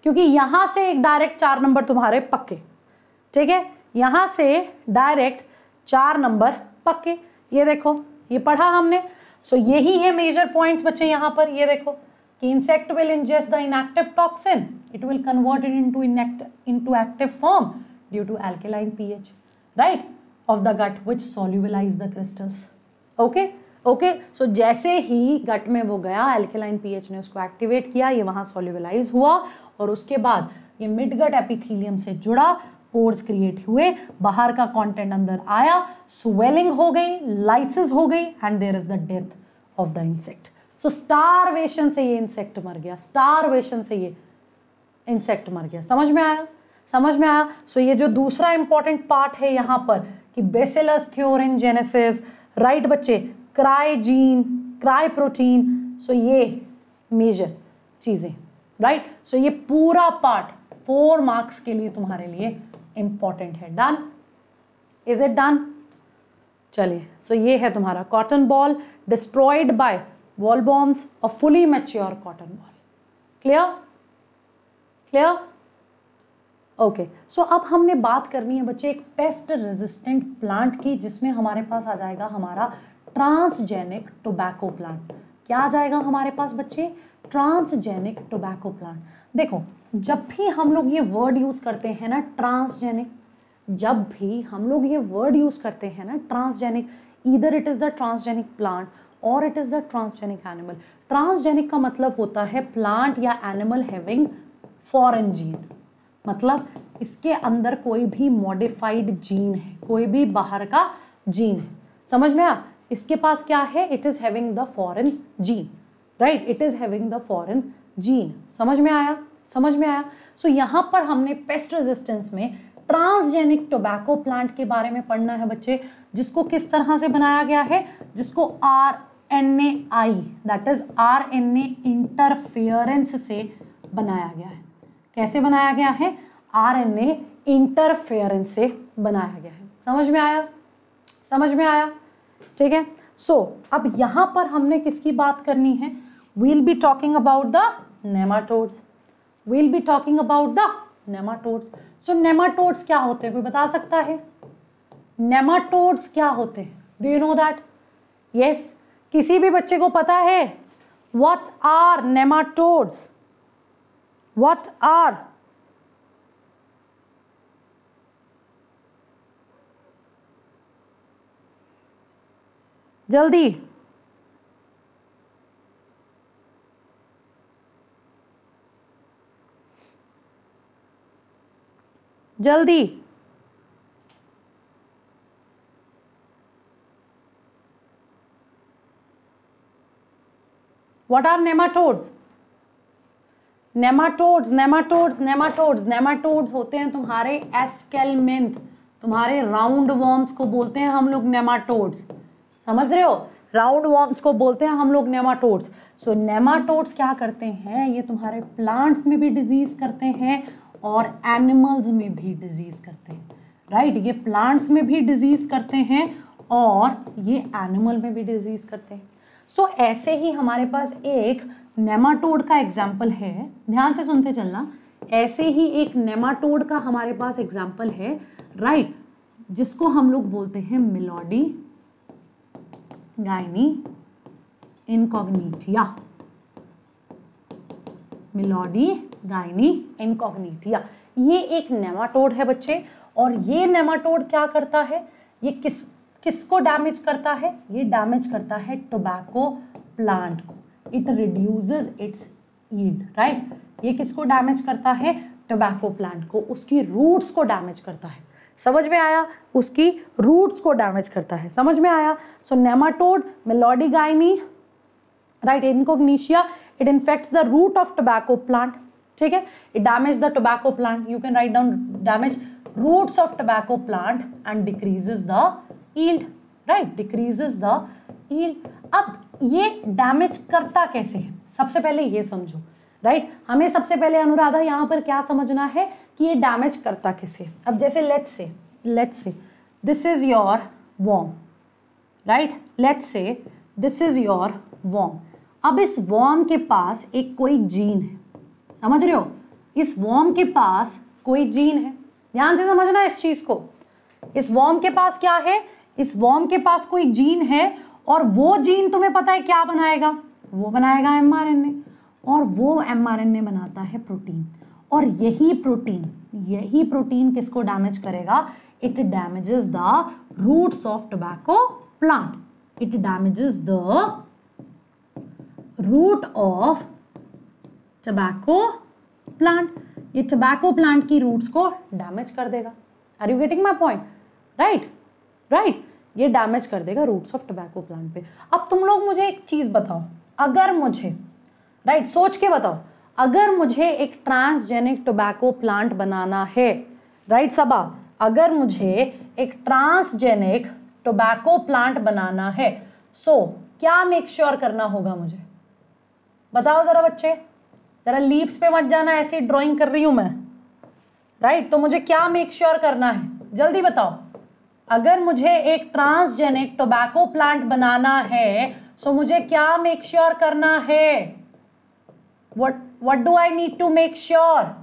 क्योंकि यहां से एक डायरेक्ट चार नंबर तुम्हारे पक्के ठीक है यहां से डायरेक्ट चार नंबर पक्के ये देखो ये पढ़ा हमने सो so, यही है मेजर पॉइंट्स बच्चे यहां पर ये देखो कि insect will ingest the inactive toxin it will convert to in to active form due to alkaline p right of the gut which solubilize the crystals okay okay so जैसे ही गट में वो गया एल्केलाइन पीएच ने उसको activate किया ये वहाँ सोल्यूबलाइज हुआ और उसके बाद ये मिडगट एपिथीलियम से जुड़ा पोर्स क्रिएट हुए बाहर का कंटेंट अंदर आया स्वेलिंग हो गई लाइसिस हो गई and there is the death of the insect so starvation से ये इंसेक्ट मर गया स्टारवेशन से ये इंसेक्ट मर गया समझ में आया समझ में आया सो so, ये जो दूसरा इंपॉर्टेंट पार्ट है यहाँ पर कि बेसिलस थ्योरिन जेनेसिस राइट बच्चे क्राइजीन क्राई प्रोटीन सो ये मेजर चीज़ें राइट सो ये पूरा पार्ट फोर मार्क्स के लिए तुम्हारे लिए इंपॉर्टेंट है डन इज इट डन चलिए सो ये है तुम्हारा कॉटन बॉल डिस्ट्रॉयड बाय वॉल बॉम्ब्स और fully mature cotton boll clear clear okay so अब हमने बात करनी है बच्चे एक पेस्ट रेजिस्टेंट प्लांट की जिसमें हमारे पास आ जाएगा हमारा ट्रांसजेनिक टोबैको प्लांट क्या आ जाएगा हमारे पास बच्चे ट्रांसजेनिक टोबैको प्लांट देखो जब भी हम लोग ये वर्ड यूज़ करते हैं ना ट्रांसजेनिक जब भी हम लोग ये वर्ड यूज़ करते हैं ना ट्रांसजेनिक इधर it is the transgenic plant और it is the transgenic animal transgenic का मतलब होता है प्लांट या एनिमल हैविंग फॉरन जीन मतलब इसके अंदर कोई भी मॉडिफाइड जीन है कोई भी बाहर का जीन है समझ में आ इसके पास क्या है it is having the foreign gene right it is having the foreign gene समझ में आया समझ में आया सो so, यहां पर हमने पेस्ट रेजिस्टेंस में ट्रांसजेनिक टोबैको प्लांट के बारे में पढ़ना है बच्चे जिसको किस तरह से बनाया गया है जिसको R N A I that is are N A interference से बनाया गया है कैसे बनाया गया है आर एन ए इंटरफेयरेंस से बनाया गया है समझ में आया समझ में आया ठीक है सो अब यहां पर हमने किसकी बात करनी है we'll be talking about the nematodes we'll be talking about the nematodes so nematodes क्या होते हैं कोई बता सकता है नेमाटोड्स क्या होते हैं do you know that yes किसी भी बच्चे को पता है what are nematodes what are जल्दी जल्दी what are nematodes nematodes nematodes nematodes nematodes होते हैं तुम्हारे एस्केलमेंथ तुम्हारे राउंड वॉर्म्स को बोलते हैं हम लोग नेमाटोड्स समझ रहे हो राउंड वॉर्म्स को बोलते हैं हम लोग नेमाटोड्स सो नेमाटोड्स क्या करते हैं ये तुम्हारे प्लांट्स में भी डिजीज़ करते हैं और एनिमल्स में भी डिजीज़ करते हैं राइट right? ये प्लांट्स में भी डिजीज़ करते हैं और ये एनिमल में भी डिजीज़ करते हैं सो so, ऐसे ही हमारे पास एक नेमाटोड का एग्जाम्पल है ध्यान से सुनते चलना ऐसे ही एक नेमाटोड का हमारे पास एग्जाम्पल है राइट right? जिसको हम लोग बोलते हैं मिलोडी गायनी इनकॉग्निटिया मिलोडी गायनी इनकॉग्निटिया ये एक नेमाटोड है बच्चे और ये नेमाटोड क्या करता है ये किस किसको डैमेज करता है ये डैमेज करता है टोबैको प्लांट को it reduces its yield right ये किसको डैमेज करता है टोबैको प्लांट को उसकी रूट्स को डैमेज करता है समझ में आया उसकी रूट्स को डैमेज करता है समझ में आया so nematode Meloidogyne right incognita it infects the root of tobacco plant ठीक है it damage the tobacco plant you can write down damage root of tobacco plant and decreases the yield right decreases the yield अब ये damage करता कैसे है सबसे पहले ये समझो राइट right? हमें सबसे पहले अनुराधा यहां पर क्या समझना है कि ये डैमेज करता किसे अब जैसे let's say let's say this is your worm right let's say this is your worm अब इस वॉम के पास एक कोई जीन है समझ रहे हो इस वॉम के पास कोई जीन है ध्यान से समझना इस चीज़ को इस वॉम के पास क्या है इस वॉम के पास कोई जीन है और वो जीन तुम्हें पता है क्या बनाएगा वो बनाएगा एम और वो एम बनाता है प्रोटीन और यही प्रोटीन यही प्रोटीन किसको डैमेज करेगा it damages the roots of tobacco plant it damages the root of tobacco plant ये टबैको प्लांट की रूट्स को डैमेज कर देगा are you getting my point right right ये डैमेज कर देगा रूट्स ऑफ टबैको प्लांट पे अब तुम लोग मुझे एक चीज़ बताओ अगर मुझे राइट right, सोच के बताओ अगर मुझे एक ट्रांसजेनिक टोबैको प्लांट बनाना है राइट सबा अगर मुझे एक ट्रांसजेनिक टोबैको प्लांट बनाना है सो so, क्या मेक श्योर sure करना होगा मुझे बताओ ज़रा बच्चे ज़रा लीव्स पे मत जाना ऐसी ड्राइंग कर रही हूं मैं राइट right? तो मुझे क्या मेक श्योर sure करना है जल्दी बताओ अगर मुझे एक ट्रांसजेनिक टोबैको प्लांट बनाना है सो so मुझे क्या मेक श्योर sure करना है what what do I need to make sure?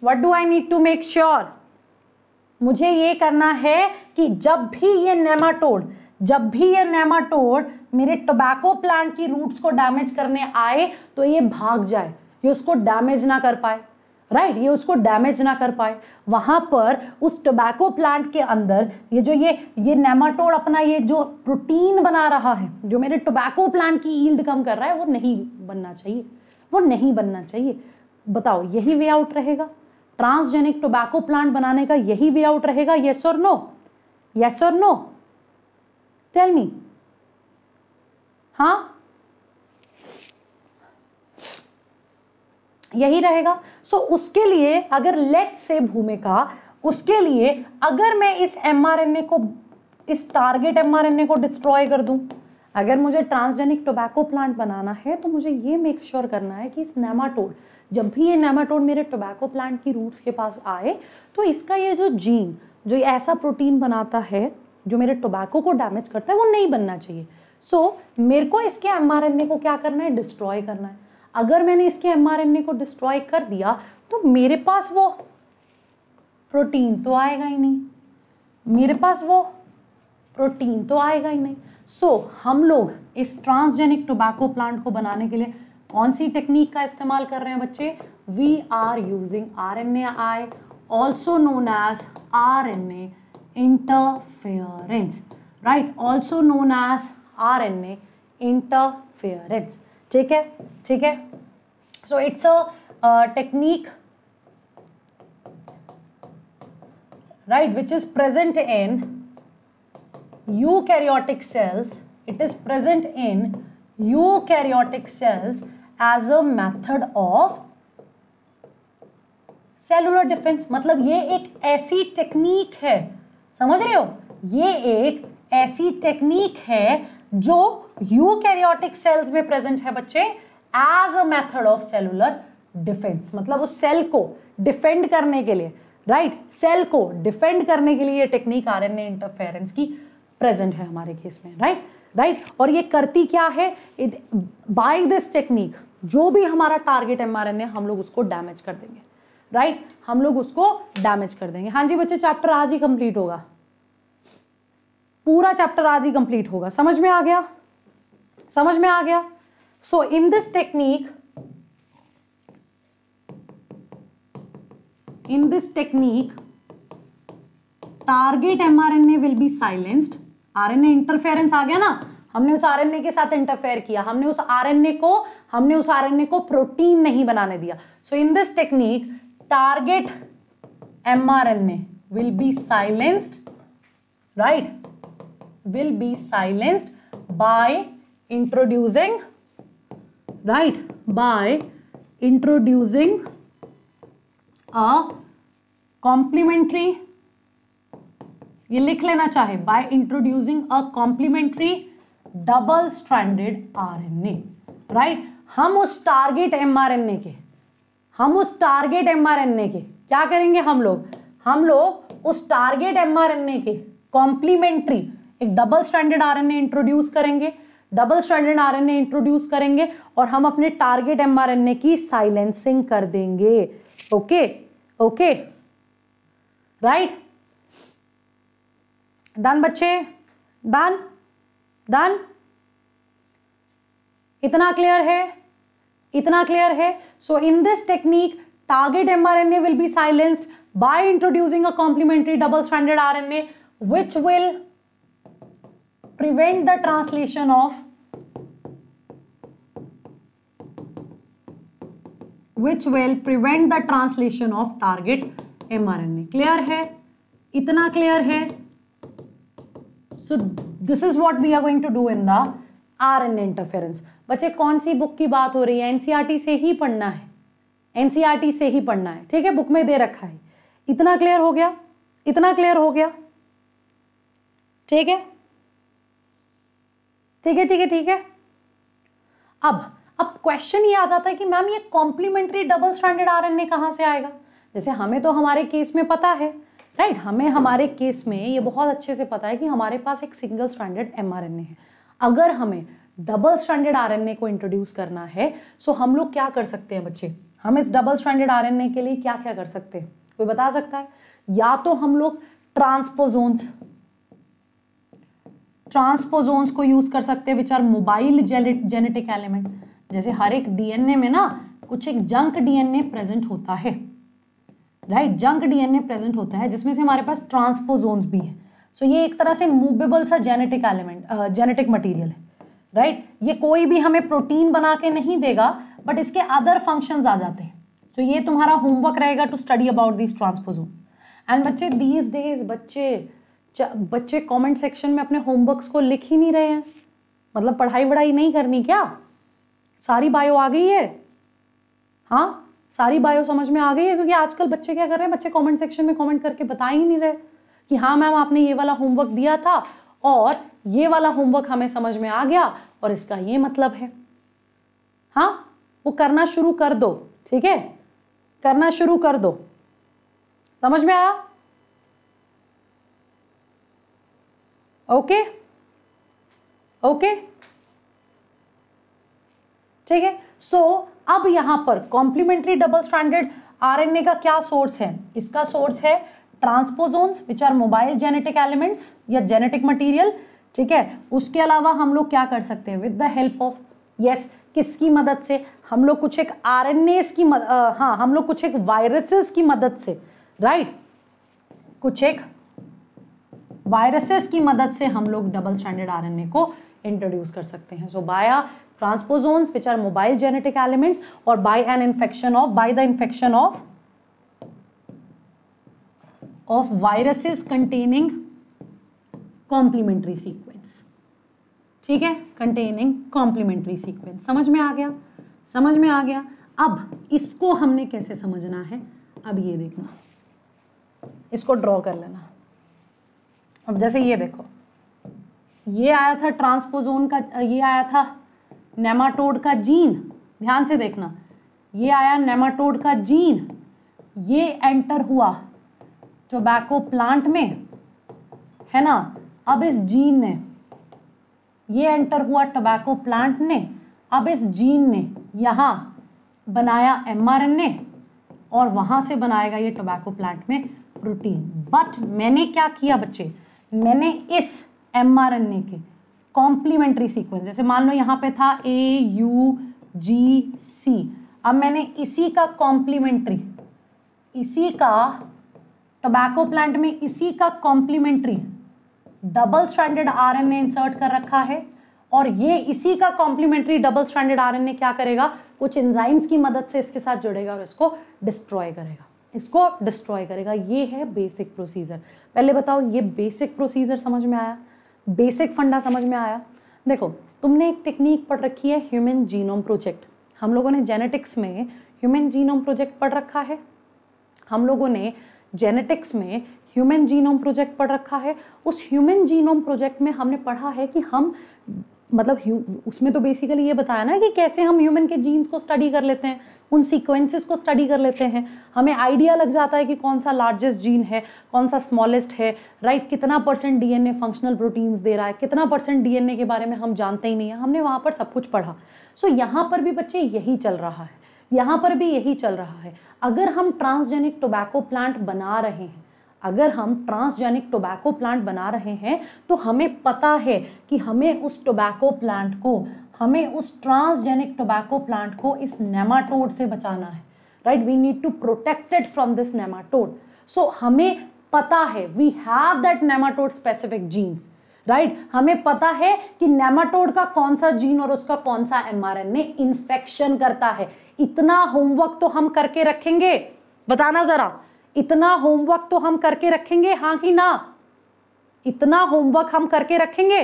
What do I need to make sure? मुझे ये करना है कि जब भी ये नेमाटोड जब भी ये नेमाटोड मेरे टोबैको प्लांट की रूट्स को डैमेज करने आए तो ये भाग जाए ये उसको डैमेज ना कर पाए राइट right, ये उसको डैमेज ना कर पाए वहाँ पर उस टोबैको प्लांट के अंदर ये जो ये ये नेमाटोड अपना ये जो प्रोटीन बना रहा है जो मेरे टोबैको प्लांट की ईल्ड कम कर रहा है वो नहीं बनना चाहिए वो नहीं बनना चाहिए बताओ यही वे आउट रहेगा ट्रांसजेनिक टोबैको प्लांट बनाने का यही वे आउट रहेगा येस और नो येस और नो टेल मी हाँ यही रहेगा सो so, उसके लिए अगर लेट से भूमिका उसके लिए अगर मैं इस एम को इस टारगेट एम को डिस्ट्रॉय कर दूँ अगर मुझे ट्रांसजेनिक टोबैको प्लांट बनाना है तो मुझे ये मेक श्योर sure करना है कि इस नेमाटोड जब भी ये नेमाटोड मेरे टोबैको प्लांट की रूट्स के पास आए तो इसका ये जो जीन जो ये ऐसा प्रोटीन बनाता है जो मेरे टोबैको को डैमेज करता है वो नहीं बनना चाहिए सो so, मेरे को इसके एम को क्या करना है डिस्ट्रॉय करना है अगर मैंने इसके एम को डिस्ट्रॉय कर दिया तो मेरे पास वो प्रोटीन तो आएगा ही नहीं मेरे पास वो प्रोटीन तो आएगा ही नहीं सो so, हम लोग इस ट्रांसजेनिक टोबैको प्लांट को बनाने के लिए कौन सी टेक्निक का इस्तेमाल कर रहे हैं बच्चे we are using R N A I also known as R N A also known as R N A interference ठीक है ठीक है so it's a technique right which is present in eukaryotic cells it is present in eukaryotic cells as a method of cellular defence मतलब ये एक ऐसी technique है समझ रहे हो ये एक ऐसी टेक्निक है जो यूकैरियोटिक सेल्स में प्रेजेंट है बच्चे as a method of cellular defence मतलब उस सेल को डिफेंड करने के लिए राइट right? सेल को डिफेंड करने के लिए ये टेक्निक आरएनए इंटरफेरेंस की प्रेजेंट है हमारे केस में राइट right? Right right? और ये करती क्या है बाय दिस टेक्निक जो भी हमारा टारगेट एम आर हम लोग उसको डैमेज कर देंगे राइट right? हम लोग उसको डैमेज कर देंगे हाँ जी बच्चे चैप्टर आज ही कंप्लीट होगा पूरा चैप्टर आज ही कंप्लीट होगा समझ में आ गया समझ में आ गया so in this technique R N A will be will R N A interference आ गया ना हमने उस आरएनए के साथ इंटरफेयर किया हमने उस आरएनए को हमने उस आरएनए को प्रोटीन नहीं बनाने दिया so in this technique target mRNA will be silenced right will be silenced by introducing right by introducing a complementary ये लिख लेना चाहे by introducing a complementary double stranded RNA right हम उस टारगेट एमआरएनए के हम उस टारगेट एमआरएनए के क्या करेंगे हम लोग हम लोग उस टारगेट एमआरएनए के कॉम्प्लीमेंट्री एक डबल स्टैंडर्ड आरएनए इंट्रोड्यूस करेंगे डबल स्टैंडर्ड आरएनए इंट्रोड्यूस करेंगे और हम अपने टारगेट एमआरएनए की साइलेंसिंग कर देंगे ओके ओके राइट डन बच्चे डन डन इतना क्लियर है इतना क्लियर है so in this technique target target will be be silenced introducing complementary double standard R N A which will prevent the translation of which will prevent the translation of target mRNA. Clear है इतना clear है So this is what we are going to do in the RNA interference. बच्चे कौन सी book की बात हो रही है एनसीईआरटी से ही पढ़ना है एनसीईआरटी से ही पढ़ना है ठीक है बुक में दे रखा है इतना क्लियर हो गया इतना क्लियर हो गया ठीक है ठीक है ठीक है ठीक है अब अब क्वेश्चन ये आ जाता है कि मैम ये complementary double standard R RNA कहाँ से आएगा जैसे हमें तो हमारे केस में पता है राइट right? हमें हमारे केस में ये बहुत अच्छे से पता है कि हमारे पास एक सिंगल स्टैंडर्ड एमआरएनए है अगर हमें डबल स्टैंडर्ड आरएनए को इंट्रोड्यूस करना है सो हम लोग क्या कर सकते हैं बच्चे हम इस डबल स्टैंडर्ड आरएनए के लिए क्या क्या कर सकते हैं कोई बता सकता है या तो हम लोग ट्रांसपोजोन्स ट्रांसपोजोन्स को यूज कर सकते हैं which are mobile genetic element जैसे हर एक डीएनए में ना कुछ एक जंक डीएनए प्रेजेंट होता है राइट जंक डीएनए प्रेजेंट होता है जिसमें से हमारे पास ट्रांसपोजोन्स भी हैं सो so, ये एक तरह से मूवेबल सा जेनेटिक एलिमेंट जेनेटिक मटीरियल है राइट right? ये कोई भी हमें प्रोटीन बना के नहीं देगा बट इसके अदर फंक्शन आ जाते हैं तो ये तुम्हारा होमवर्क रहेगा to study about this transposon and बच्चे दीज डेज बच्चे बच्चे कमेंट सेक्शन में अपने होमवर्क्स को लिख ही नहीं रहे हैं मतलब पढ़ाई वढ़ाई नहीं करनी क्या सारी बायो आ गई है हाँ सारी बायो समझ में आ गई है क्योंकि आजकल बच्चे क्या कर रहे हैं बच्चे कमेंट सेक्शन में कमेंट करके बता ही नहीं रहे कि हाँ मैम आपने ये वाला होमवर्क दिया था और ये वाला होमवर्क हमें समझ में आ गया और इसका ये मतलब है हाँ वो करना शुरू कर दो ठीक है करना शुरू कर दो समझ में आया ओके ओके ठीक है सो अब यहां पर कॉम्प्लीमेंट्री डबल स्टैंडर्ड आरएनए का क्या सोर्स है इसका सोर्स है transposons which are mobile genetic elements या जेनेटिक मटेरियल ठीक है उसके अलावा हम लोग क्या कर सकते हैं with the help of yes किसकी मदद से हम लोग कुछ एक आर की मद, आ, हाँ हम लोग कुछ एक वायरसेस की मदद से राइट right? कुछ एक वायरसेस की मदद से हम लोग डबल स्टैंडर्ड आरएनए को इंट्रोड्यूस कर सकते हैं so by transposons which are mobile genetic elements और by an infection of by the infection of of viruses containing complementary sequence ठीक है कंटेनिंग कॉम्प्लीमेंट्री सीक्वेंस समझ में आ गया समझ में आ गया अब इसको हमने कैसे समझना है अब ये देखना इसको ड्रॉ कर लेना अब जैसे ये देखो ये आया था ट्रांसपोजोन का ये आया था नेमाटोड का जीन ध्यान से देखना ये आया नेमाटोड का जीन ये एंटर हुआ टोबैको प्लांट में है ना अब इस जीन ने ये एंटर हुआ टोबैको प्लांट ने अब इस जीन ने यहाँ बनाया एम और वहाँ से बनाएगा ये टोबैको प्लांट में प्रोटीन बट मैंने क्या किया बच्चे मैंने इस एम आर एन ए के कॉम्प्लीमेंट्री सीक्वेंस जैसे मान लो यहाँ पे था ए यू जी सी अब मैंने इसी का कॉम्प्लीमेंट्री इसी का टोबैको प्लांट में इसी का complementary double standard RNA insert कर रखा है और ये इसी का कॉम्प्लीमेंट्री डबल स्टैंडर्ड आरएनए क्या करेगा कुछ एंजाइम्स की मदद से इसके साथ जुड़ेगा और इसको डिस्ट्रॉय करेगा इसको डिस्ट्रॉय करेगा ये है बेसिक प्रोसीजर पहले बताओ ये बेसिक प्रोसीजर समझ में आया बेसिक फंडा समझ में आया देखो तुमने एक टेक्निक पढ़ रखी है ह्यूमन जीनोम प्रोजेक्ट हम लोगों ने जेनेटिक्स में ह्यूमन जीनोम प्रोजेक्ट पढ़ रखा है हम लोगों ने जेनेटिक्स में ह्यूमन जीनोम प्रोजेक्ट पढ़ रखा है उस ह्यूमन जीनोम प्रोजेक्ट में हमने पढ़ा है कि हम मतलब उसमें तो बेसिकली ये बताया ना कि कैसे हम ह्यूमन के जीन्स को स्टडी कर लेते हैं उन सीक्वेंसेस को स्टडी कर लेते हैं हमें आइडिया लग जाता है कि कौन सा लार्जेस्ट जीन है कौन सा स्मॉलेस्ट है राइट right? कितना परसेंट डीएनए फंक्शनल प्रोटीन्स दे रहा है कितना परसेंट डीएनए के बारे में हम जानते ही नहीं है हमने वहाँ पर सब कुछ पढ़ा सो so, यहाँ पर भी बच्चे यही चल रहा है यहाँ पर भी यही चल रहा है अगर हम ट्रांसजेनिक टोबैको प्लांट बना रहे हैं अगर हम ट्रांसजेनिक टोबैको प्लांट बना रहे हैं तो हमें पता है कि हमें उस टोबैको प्लांट को हमें उस ट्रांसजेनिक टोबैको प्लांट को इस नेमाटोड से बचाना है right we need to protected from this nematode so हमें पता है we have that nematode specific genes right right? हमें पता है कि नेमाटोड का कौन सा जीन और उसका कौन सा एमआरएनए इंफेक्शन करता है इतना होमवर्क तो हम करके रखेंगे बताना जरा इतना होमवर्क तो हम करके रखेंगे हाँ कि ना इतना होमवर्क हम करके रखेंगे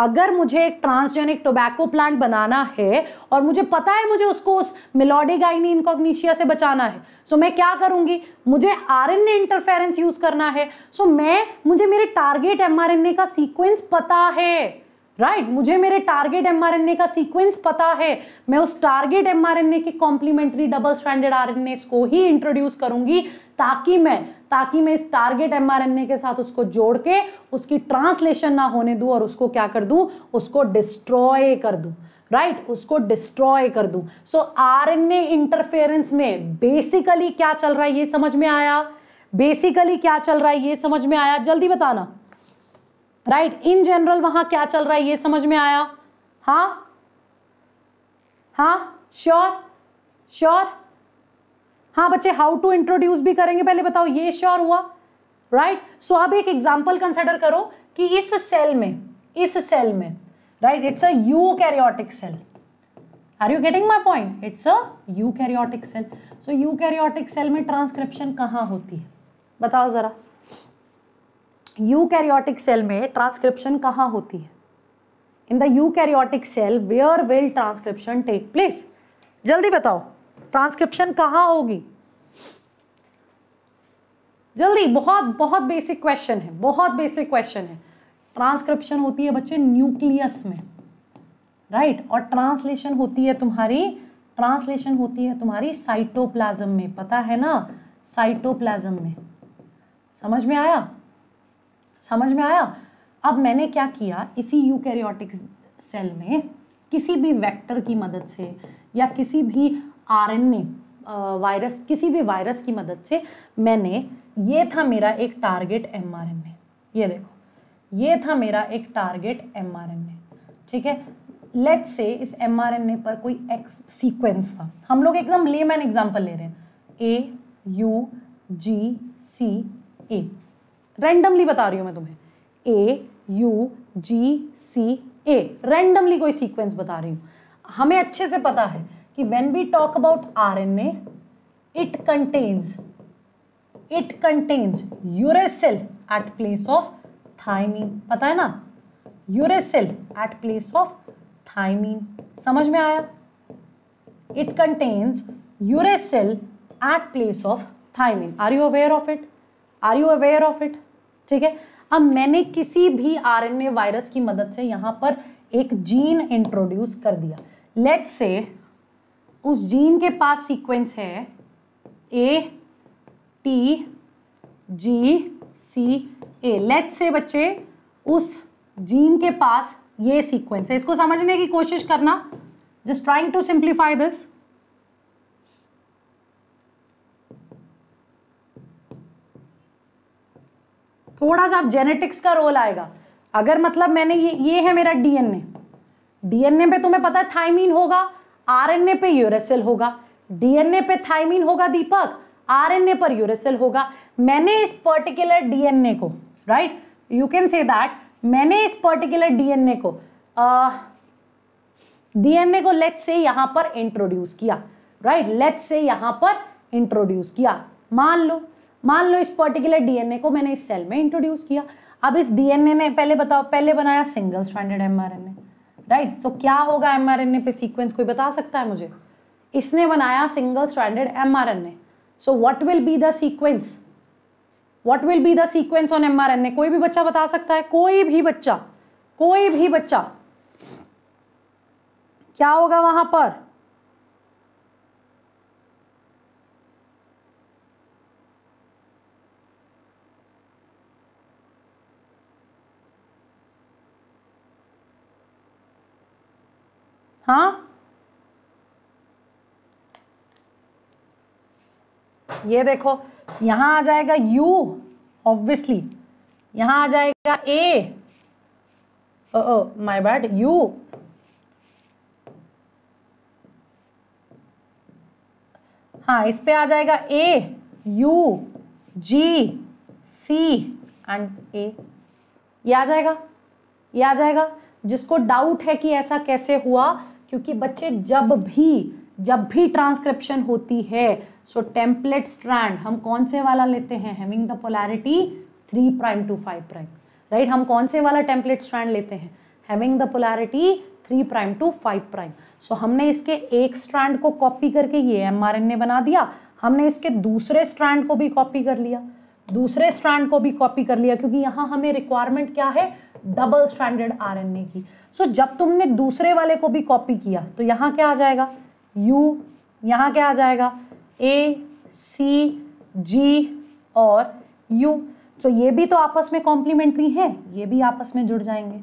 अगर मुझे एक ट्रांसजेनिक टोबैको प्लांट बनाना है और मुझे पता है मुझे उसको उस मिलोडेगाइनी इनकॉग्निशिया से बचाना है सो मैं क्या करूंगी मुझे आरएनए इंटरफेरेंस यूज़ करना है सो मैं मुझे मेरे target M R N A का सीक्वेंस पता है राइट right? मुझे मेरे target M R N A का सीक्वेंस पता है मैं उस target M R N A के complementary double standard R N S को ही इंट्रोड्यूस करूंगी ताकि मैं ताकि मैं इस टारगेट एम के साथ उसको जोड़ के उसकी ट्रांसलेशन ना होने दूँ और उसको क्या कर दूँ उसको डिस्ट्रॉय कर दूँ राइट right? उसको डिस्ट्रॉय कर दूं सो आरएनए इंटरफेरेंस में बेसिकली क्या चल रहा है ये समझ में आया बेसिकली क्या चल रहा है ये समझ में आया जल्दी बताना राइट इन जनरल वहां क्या चल रहा है ये समझ में आया हा हाँ श्योर हाँ? श्योर हाँ बच्चे हाउ टू इंट्रोड्यूस भी करेंगे पहले बताओ ये श्योर हुआ राइट right? सो so, अब एक एग्जाम्पल कंसिडर करो कि इस सेल में इस सेल में right it's a cell are you getting my point it's a cell so eukaryotic cell में ट्रांसक्रिप्शन कहाँ होती है बताओ ज़रा यू कैरियोटिक सेल में ट्रांसक्रिप्शन कहाँ होती है in the eukaryotic cell where will transcription take place जल्दी बताओ ट्रांसक्रिप्शन कहाँ होगी जल्दी बहुत बहुत बेसिक क्वेश्चन है बहुत बेसिक क्वेश्चन है ट्रांसक्रिप्शन होती है बच्चे न्यूक्लियस में राइट right? और ट्रांसलेशन होती है तुम्हारी ट्रांसलेशन होती है तुम्हारी साइटोप्लाज्म में पता है ना साइटोप्लाज्म में समझ में आया समझ में आया अब मैंने क्या किया इसी यूकैरियोटिक सेल में किसी भी वेक्टर की मदद से या किसी भी आरएनए वायरस किसी भी वायरस की मदद से मैंने ये था मेरा एक टारगेट एमआरएनए ये देखो ये था मेरा एक टारगेट एमआरएनए ठीक है लेट से इस एमआरएनए पर कोई एक्स सीक्वेंस था हम लोग एकदम लेमैन एग्जांपल ले रहे हैं ए U G C A randomly बता रही हूँ मैं तुम्हें A U G C A randomly कोई सीक्वेंस बता रही हूँ हमें अच्छे से पता है कि when we talk about R N A it contains it contains uracil at place of thymine पता है ना uracil at place of thymine समझ में आया it contains uracil at place of thymine are you aware of it are you aware of it ठीक है अब मैंने किसी भी आर एन ए वायरस की मदद से यहां पर एक जीन इंट्रोड्यूस कर दिया लेट से उस जीन के पास सीक्वेंस है A T G C A late से बच्चे उस जीन के पास ये सीक्वेंस है इसको समझने की कोशिश करना just trying to simplify this थोड़ा सा जेनेटिक्स का रोल आएगा अगर मतलब मैंने ये ये है मेरा डीएनए डीएनए पे तुम्हें पता है थाइमीन होगा आरएनए पे यूरेसिल होगा डीएनए पे थाइमिन होगा दीपक आरएनए पर यूरेसिल होगा मैंने इस पर्टिकुलर डीएनए को right you can say that मैंने इस पर्टिकुलर डीएनए को डीएनए uh, को लेट से यहां पर इंट्रोड्यूस किया राइट लेट से यहां पर इंट्रोड्यूस किया मान लो मान लो इस पर्टिकुलर डीएनए को मैंने इस सेल में इंट्रोड्यूस किया अब इस डीएनए ने पहले बताओ पहले बनाया single standard mRNA right right? तो so, क्या होगा एम आर एन ए पे सीक्वेंस कोई बता सकता है मुझे इसने बनाया single standard M R N A so what will be the sequence what will be the sequence on a कोई भी बच्चा बता सकता है कोई भी बच्चा कोई भी बच्चा क्या होगा वहां पर हाँ ये देखो यहां आ जाएगा U ऑब्वियसली यहां आ जाएगा ए माय बैड U हाँ इस पे आ जाएगा ए यू जी सी एंड ए ये आ जाएगा ये आ जाएगा जिसको डाउट है कि ऐसा कैसे हुआ क्योंकि बच्चे जब भी जब भी ट्रांसक्रिप्शन होती है सो टेम्पलेट स्ट्रैंड हम कौन से वाला लेते हैं having the polarity three prime to five prime right हम कौन से वाला टेम्पलेट स्ट्रैंड लेते हैं having the polarity three prime to five prime so हमने इसके एक स्ट्रैंड को कॉपी करके ये एम आर एन ए बना दिया हमने इसके दूसरे स्ट्रैंड को भी कॉपी कर लिया दूसरे स्ट्रैंड को भी कॉपी कर लिया क्योंकि यहाँ हमें रिक्वायरमेंट क्या है double stranded R N A की सो so, जब तुमने दूसरे वाले को भी कॉपी किया तो यहाँ क्या आ जाएगा यू यहाँ क्या आ जाएगा ए सी जी और यू सो so, ये भी तो आपस में कॉम्प्लीमेंट्री हैं ये भी आपस में जुड़ जाएंगे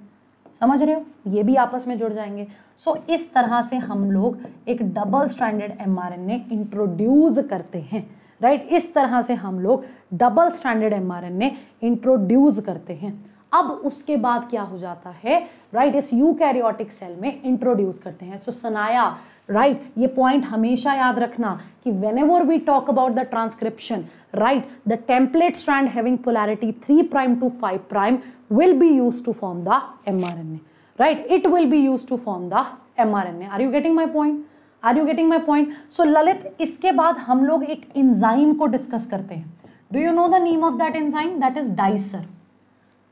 समझ रहे हो ये भी आपस में जुड़ जाएंगे सो so, इस तरह से हम लोग एक डबल स्टैंडर्ड एमआरएनए इंट्रोड्यूस करते हैं राइट right? इस तरह से हम लोग डबल स्टैंडर्ड एमआरएनए इंट्रोड्यूस करते हैं अब उसके बाद क्या हो जाता है राइट इस यू कैरियोटिक सेल में इंट्रोड्यूस करते हैं सो सनाया राइट ये पॉइंट हमेशा याद रखना कि whenever we talk about the transcription right the template strand having polarity three prime to five prime will be use to form the M R N A right it will be use to form the M R N A are you getting my point are you getting my point सो ललित इसके बाद हम लोग एक enzyme को discuss करते हैं do you know the name of that enzyme that is dicer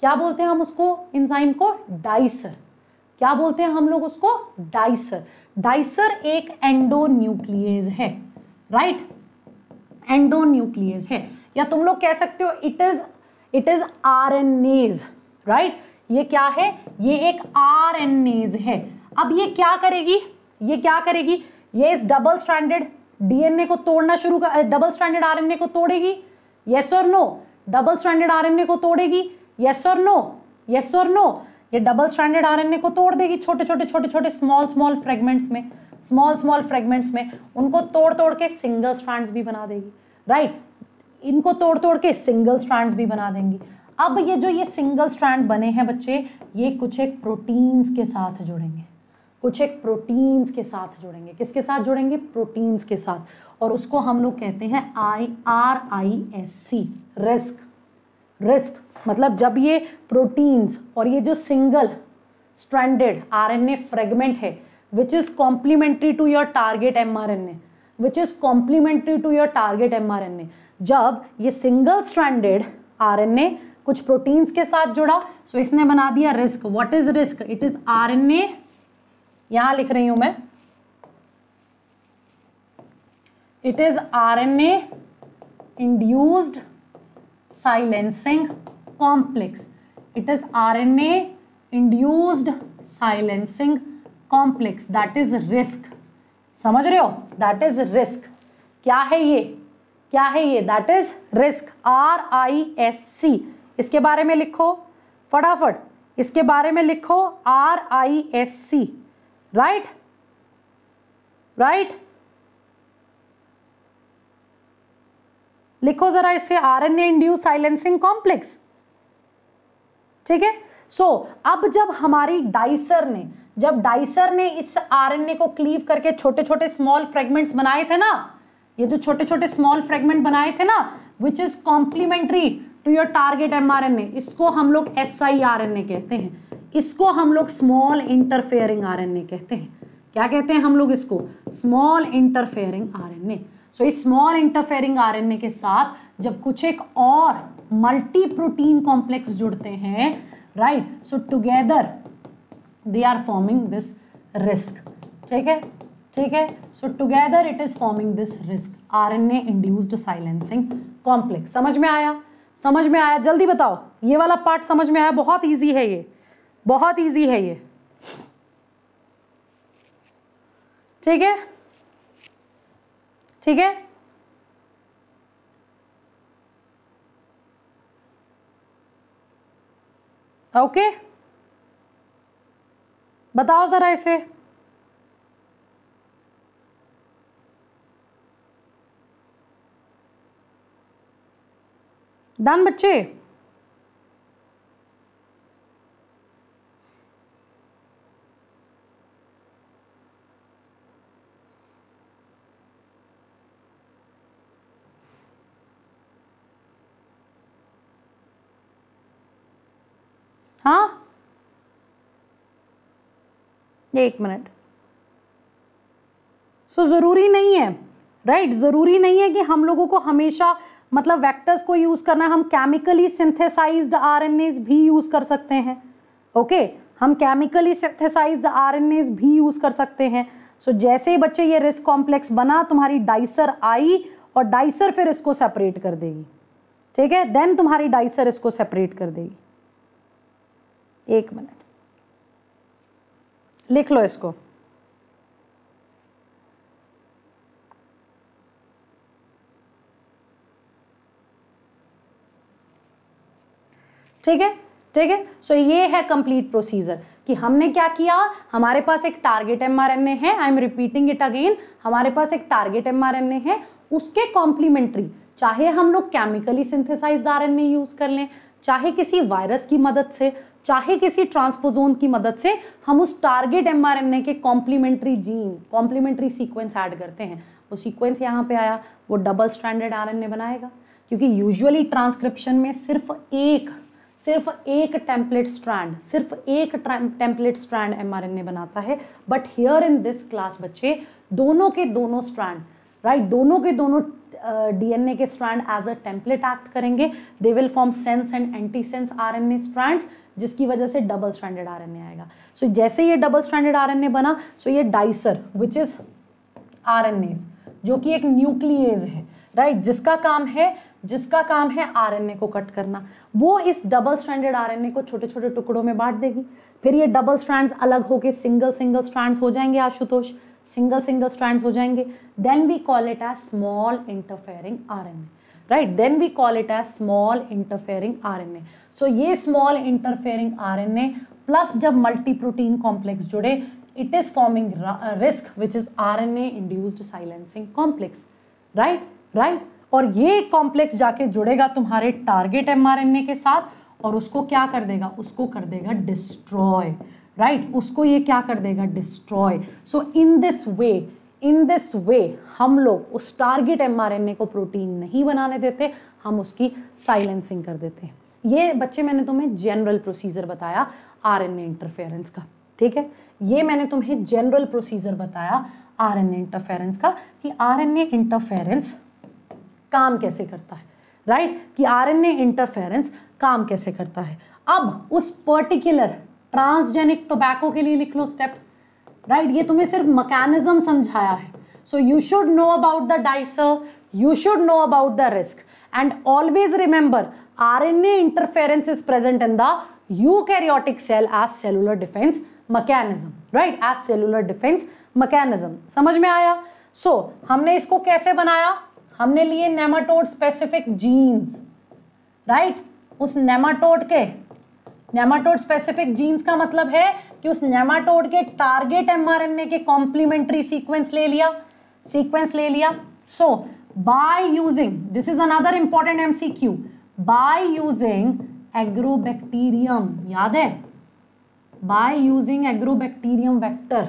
क्या बोलते हैं हम उसको इंजाइम को डाइसर क्या बोलते हैं हम लोग उसको डाइसर डाइसर एक एंडोन्यूक्लियस है राइट एंडोन्यूक्लियस है या तुम लोग कह सकते हो it is it is are N RNase right ये क्या है ये एक आर एन एज है अब ये क्या करेगी ये क्या करेगी ये इस डबल स्टैंडर्ड डीएनए को तोड़ना शुरू कर डबल स्टैंडर्ड आरएनए को तोड़ेगी यस और नो डबल स्टैंडर्ड आरएनए को तोड़ेगी येस और नो येस और नो ये डबल स्टैंडर्ड आरएनए को तोड़ देगी छोटे छोटे छोटे छोटे स्मॉल स्मॉल फ्रेगमेंट्स में स्मॉल स्मॉल फ्रेगमेंट्स में उनको तोड़ तोड़ के सिंगल स्ट्रैंड्स भी बना देगी राइट right? इनको तोड़ तोड़ के सिंगल स्ट्रैंड्स भी बना देंगी अब ये जो ये सिंगल स्ट्रैंड बने हैं बच्चे ये कुछ एक प्रोटीन्स के साथ जुड़ेंगे कुछ एक प्रोटीन्स के साथ जुड़ेंगे किसके साथ जुड़ेंगे प्रोटीन्स के साथ और उसको हम लोग कहते हैं I R I S C RISC RISC मतलब जब ये प्रोटीन्स और ये जो सिंगल स्ट्रैंडेड आरएनए फ्रेगमेंट है which is complementary to your target mRNA which is complementary to your target mRNA जब ये सिंगल स्ट्रैंडेड आरएनए कुछ प्रोटीन्स के साथ जुड़ा सो so इसने बना दिया RISC what is RISC it is RNA यहां लिख रही हूं मैं R N A induced silencing complex it is rna induced silencing complex that is risk समझ रहे हो दैट इज रिस्क क्या है ये क्या है ये that is RISC R I S C इसके बारे में लिखो फटाफट इसके बारे में लिखो R I S C right right लिखो जरा इसे R N A induced silencing complex ठीक है सो अब जब हमारी डाइसर ने जब डाइसर ने इस आरएनए को क्लीव करके छोटे छोटे स्मॉल फ्रेगमेंट्स बनाए थे ना ये जो छोटे छोटे स्मॉल फ्रेगमेंट बनाए थे ना which is complementary to your target mRNA इसको हम लोग एसआईआरएनए कहते हैं इसको हम लोग स्मॉल इंटरफेयरिंग आरएनए कहते हैं क्या कहते हैं हम लोग इसको स्मॉल इंटरफेयरिंग आरएनए सो इस स्मॉल इंटरफेयरिंग आरएनए के साथ जब कुछ एक और मल्टी प्रोटीन कॉम्प्लेक्स जुड़ते हैं right so together they are forming this RISC ठीक है ठीक है so together it is forming this RISC R N A induced silencing complex समझ में आया समझ में आया जल्दी बताओ ये वाला पार्ट समझ में आया बहुत ईजी है ये बहुत ईजी है ये ठीक है ठीक है ओके बताओ ज़रा इसे डन बच्चे हाँ एक मिनट सो so, ज़रूरी नहीं है राइट right? ज़रूरी नहीं है कि हम लोगों को हमेशा मतलब वेक्टर्स को यूज़ करना हम केमिकली सिंथेसाइज्ड आरएनएस भी यूज़ कर सकते हैं ओके okay? हम केमिकली सिंथेसाइज्ड आरएनएस भी यूज़ कर सकते हैं सो so, जैसे ही बच्चे ये रिस्क कॉम्प्लेक्स बना तुम्हारी डाइसर आई और डाइसर फिर इसको सेपरेट कर देगी ठीक है देन तुम्हारी डाइसर इसको सेपरेट कर देगी एक मिनट लिख लो इसको ठीक है ठीक है सो ये है कंप्लीट प्रोसीजर कि हमने क्या किया हमारे पास एक टारगेट एम है I am repeating it again हमारे पास एक टारगेट एम है उसके कॉम्प्लीमेंट्री चाहे हम लोग केमिकली सिंथेसाइज्ड आरएनए यूज़ कर लें चाहे किसी वायरस की मदद से चाहे किसी ट्रांसपोजोन की मदद से हम उस टारगेट एमआरएनए के complementary gene complementary sequence add करते हैं वो सीक्वेंस यहाँ पे आया वो डबल स्टैंडर्ड आरएनए बनाएगा क्योंकि यूजुअली ट्रांसक्रिप्शन में सिर्फ एक सिर्फ एक टेम्पलेट स्ट्रैंड सिर्फ एक टेम्पलेट स्ट्रैंड एमआरएनए बनाता है but here in this class बच्चे दोनों के दोनों स्ट्रैंड राइट right? दोनों के दोनों डीएनए uh, के strand as a template act करेंगे they will form sense and antisense R N A strand जिसकी वजह से डबल स्टैंडर्ड आर आएगा सो so, जैसे ये डबल स्टैंडर्ड आर बना सो so ये डाइसर विच इज़ आर जो कि एक न्यूक्लियज है राइट right? जिसका काम है जिसका काम है आरएनए को कट करना वो इस डबल स्टैंडर्ड आरएनए को छोटे छोटे टुकड़ों में बांट देगी फिर ये डबल स्ट्रैंड्स अलग होके सिंगल सिंगल स्ट्रैंड्स हो जाएंगे आशुतोष सिंगल सिंगल स्ट्रैंड्स हो जाएंगे then we call it as small interfering RNA right then we call it as small interfering RNA so ये स्मॉल इंटरफेयरिंग आरएनए प्लस जब मल्टी प्रोटीन कॉम्प्लेक्स जुड़े it is forming RISC which is RNA induced silencing complex right right और ये complex जाके जुड़ेगा तुम्हारे target mRNA के साथ और उसको क्या कर देगा उसको कर देगा डिस्ट्रॉय राइट right? उसको ये क्या कर देगा destroy so in this way in this way हम लोग उस टारगेट एम को प्रोटीन नहीं बनाने देते हम उसकी साइलेंसिंग कर देते हैं ये बच्चे मैंने तुम्हें जनरल प्रोसीजर बताया आर इंटरफेरेंस का ठीक है ये मैंने तुम्हें जनरल प्रोसीजर बताया आर इंटरफेरेंस का कि आर इंटरफेरेंस काम कैसे करता है राइट कि आर इंटरफेरेंस काम कैसे करता है अब उस पर्टिकुलर ट्रांसजेनिक टोबैको के लिए लिख लो स्टेप्स राइट ये तुम्हें सिर्फ मकैनिज्म समझाया है so you should know about the dicer you should know about the RISC and always remember R N A interference is present in the eukaryotic cell as cellular defence mechanism right as cellular defence mechanism समझ में आया so so, हमने इसको कैसे बनाया हमने लिए nematode specific genes right उस नेमाटोड के नेमाटोड स्पेसिफिक जीन्स का मतलब है कि उस नेमाटोड के टारगेट एमआरएनए के कॉम्प्लीमेंट्री सीक्वेंस ले लिया सीक्वेंस ले लिया so by using this is another important MCQ by using agrobacterium याद है by using agrobacterium vector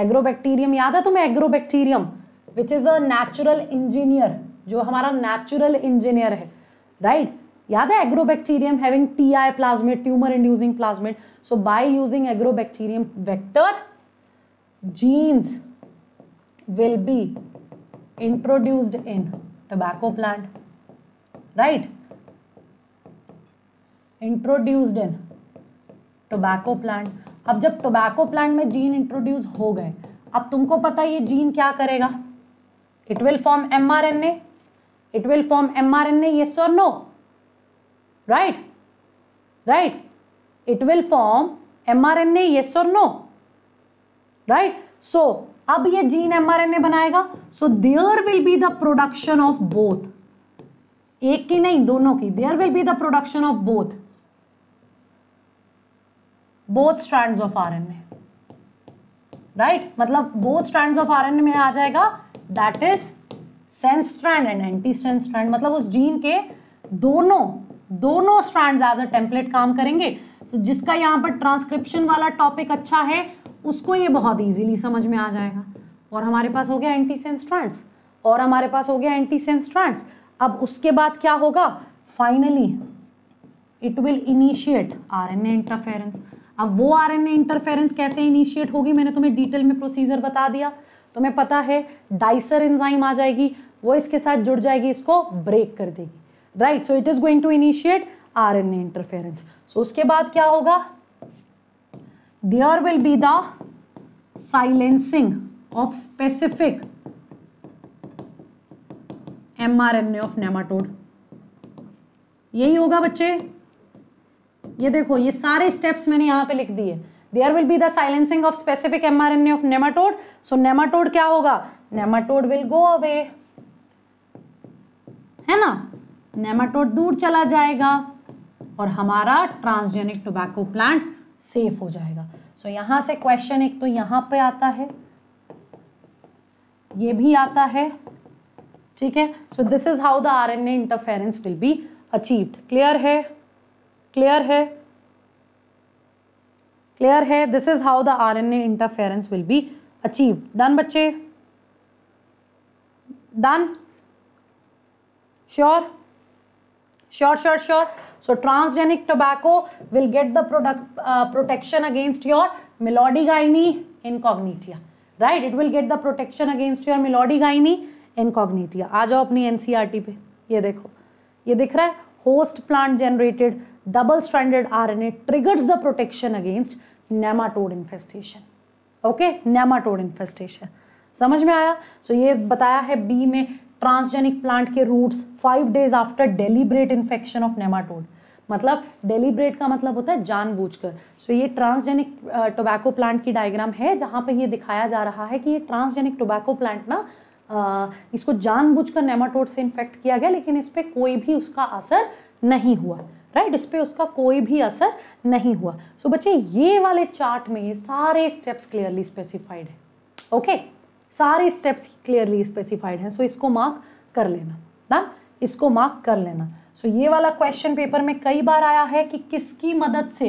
agrobacterium याद है तुम्हें agrobacterium which is a natural engineer जो हमारा नेचुरल इंजीनियर है राइट right? याद है agrobacterium having T I plasmid tumour inducing plasmid so by using agrobacterium vector genes will be introduced in tobacco plant right introduced in tobacco plant अब जब टोबैको plant में gene introduce हो गए अब तुमको पता ये जीन क्या करेगा it will form M R N A it will form M R N A yes और no right right it will form M R N S और नो राइट सो अब ये gene M R N A बनाएगा so there will be the production of both एक की नहीं दोनों की there will be the production of both both strands of R N A right मतलब both strands of R RNA में आ जाएगा that is sense strand and antisense strand मतलब उस जीन के दोनों दोनों स्ट्रैंड एज अ टेम्पलेट काम करेंगे तो जिसका यहाँ पर ट्रांसक्रिप्शन वाला टॉपिक अच्छा है उसको ये बहुत ईजिली समझ में आ जाएगा और हमारे पास हो गया एंटी सेंस स्ट्रैंड्स और हमारे पास हो गया एंटी सेंस स्ट्रैंड्स अब उसके बाद क्या होगा finally it will initiate RNA interference अब वो आरएनए इंटरफेरेंस कैसे इनिशिएट होगी मैंने तुम्हें डिटेल में प्रोसीजर बता दिया तुम्हें पता है डाइसर एंजाइम आ जाएगी वो इसके साथ जुड़ जाएगी इसको ब्रेक कर देगी right so it is going to initiate R N interference so उसके बाद क्या होगा there will be the silencing of specific M R N A of nematode यही होगा बच्चे ये देखो ये सारे स्टेप्स मैंने यहां पे लिख दिए there will be the silencing of specific M R N A of nematode so nematode क्या होगा नेमाटोड विल गो अवे है ना नेमाटोड दूर चला जाएगा और हमारा ट्रांसजेनिक टोबैको प्लांट सेफ हो जाएगा सो so, यहां से क्वेश्चन एक तो यहाँ पे आता है ये भी आता है ठीक है so this is how the R N A interference will be achieved clear है क्लियर है क्लियर है this is how the R N A interference will be achieve done बच्चे done sure sure sure sure so transgenic tobacco will get the product protection against your Meloidogyne incognita right it will get the protection against your Meloidogyne incognita आ जाओ अपनी N e पे ये देखो ये दिख रहा है host plant generated double standard R N A triggers the protection against nematode infestation okay nematode infestation समझ में आया सो so, ये बताया है बी में ट्रांसजेनिक प्लांट के roots five days after deliberate infection of nematode मतलब डेलीब्रेट का मतलब होता है जानबूझकर सो so, ये ट्रांसजेनिक टोबैको प्लांट की डायग्राम है जहाँ पे ये दिखाया जा रहा है कि ये ट्रांसजेनिक टोबैको प्लांट ना इसको जानबूझकर नेमाटोड से इन्फेक्ट किया गया लेकिन इस पर कोई भी उसका असर नहीं हुआ राइट right? इस पर उसका कोई भी असर नहीं हुआ सो so, बच्चे ये वाले चार्ट में ये सारे स्टेप्स क्लियरली स्पेसिफाइड है ओके okay? सारे स्टेप्स क्लियरली स्पेसिफाइड हैं सो so, इसको मार्क कर लेना डन इसको मार्क कर लेना सो so, ये वाला क्वेश्चन पेपर में कई बार आया है कि किसकी मदद से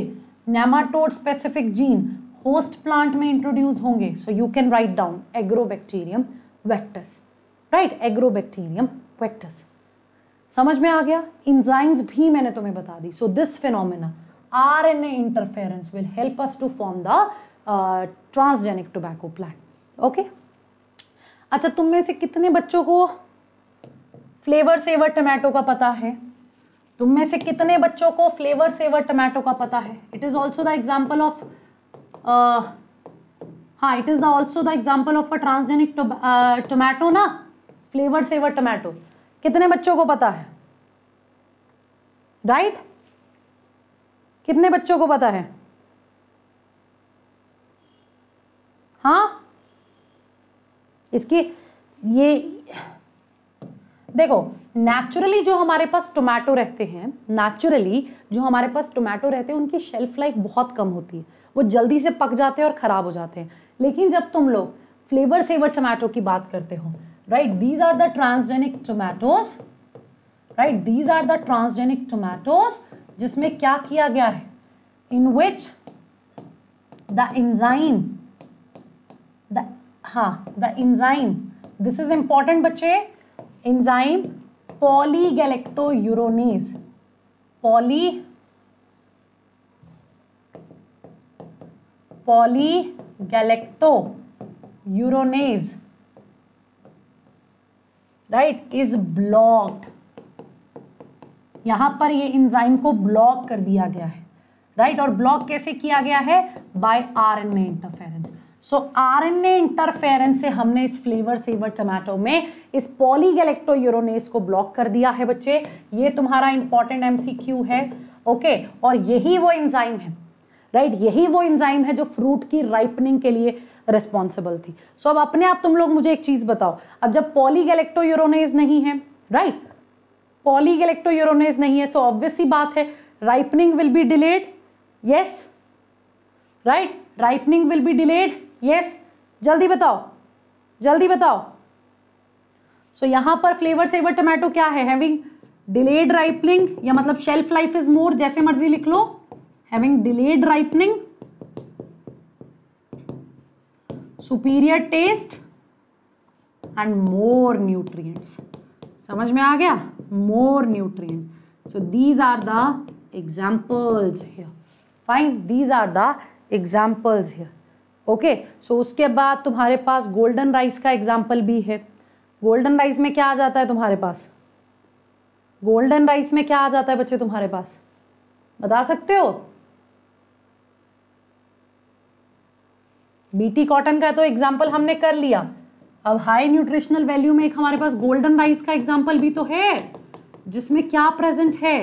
nematode specific gene host plant में इंट्रोड्यूस होंगे so you can write down agrobacterium vectors right agrobacterium vectors समझ में आ गया इंजाइम्स भी मैंने तुम्हें बता दी so this phenomena R N A interference will help us to form the transgenic tobacco plant okay अच्छा तुम में से कितने बच्चों को फ्लेवर सेवर टमाटो का पता है तुम में से कितने बच्चों को फ्लेवर सेवर टमाटो का पता है it is also the example of हाँ it is the also the example of a transgenic tomato ना फ्लेवर सेवर टमेटो कितने बच्चों को पता है राइट right? कितने बच्चों को पता है हाँ इसकी ये देखो नेचुरली जो हमारे पास टोमेटो रहते हैं नेचुरली जो हमारे पास टोमेटो रहते हैं उनकी शेल्फ लाइफ बहुत कम होती है वो जल्दी से पक जाते हैं और ख़राब हो जाते हैं लेकिन जब तुम लोग फ्लेवर सेवर टोमेटो की बात करते हो right these are the transgenic tomatoes right these are the transgenic tomatoes जिसमें क्या किया गया है इन विच द इंजाइन हाँ the enzyme this is important बच्चे enzyme polygalacturonase polygalacturonase right is blocked यहां पर ये इंजाइम को ब्लॉक कर दिया गया है राइट right? और ब्लॉक कैसे किया गया है by R N interference so RNA interference से हमने इस फ्लेवर सेवर टमाटो में इस पॉलीगेलेक्टो यूरोनेस को ब्लॉक कर दिया है बच्चे ये तुम्हारा इंपॉर्टेंट एमसीक्यू है ओके और यही वो इंजाइम है राइट right? यही वो इंजाइम है जो फ्रूट की राइपनिंग के लिए रिस्पॉन्सिबल थी सो so, अब अपने आप तुम लोग मुझे एक चीज़ बताओ अब जब पॉलीगेलेक्टो यूरोनेज नहीं है राइट पॉलीगेलेक्टो यूरोनेज नहीं है सो ऑब्वियसली ऑब्वियस बात है ripening will be delayed yes right ripening will be delayed yes जल्दी बताओ जल्दी बताओ सो so, यहां पर फ्लेवर सेवर टोमेटो क्या है हैविंग डिलेड राइपनिंग या मतलब शेल्फ लाइफ इज मोर जैसे मर्जी लिख लो having delayed ripening superior taste and more nutrients समझ में आ गया more nutrients so these are the examples here fine these are the examples here okay okay, so so उसके बाद तुम्हारे पास गोल्डन राइस का एग्जाम्पल भी है गोल्डन राइस में क्या आ जाता है तुम्हारे पास गोल्डन राइस में क्या आ जाता है बच्चे तुम्हारे पास बता सकते हो बीटी कॉटन का तो एग्जाम्पल हमने कर लिया अब हाई न्यूट्रिशनल वैल्यू में एक हमारे पास गोल्डन राइस का एग्जाम्पल भी तो है जिसमें क्या प्रेजेंट है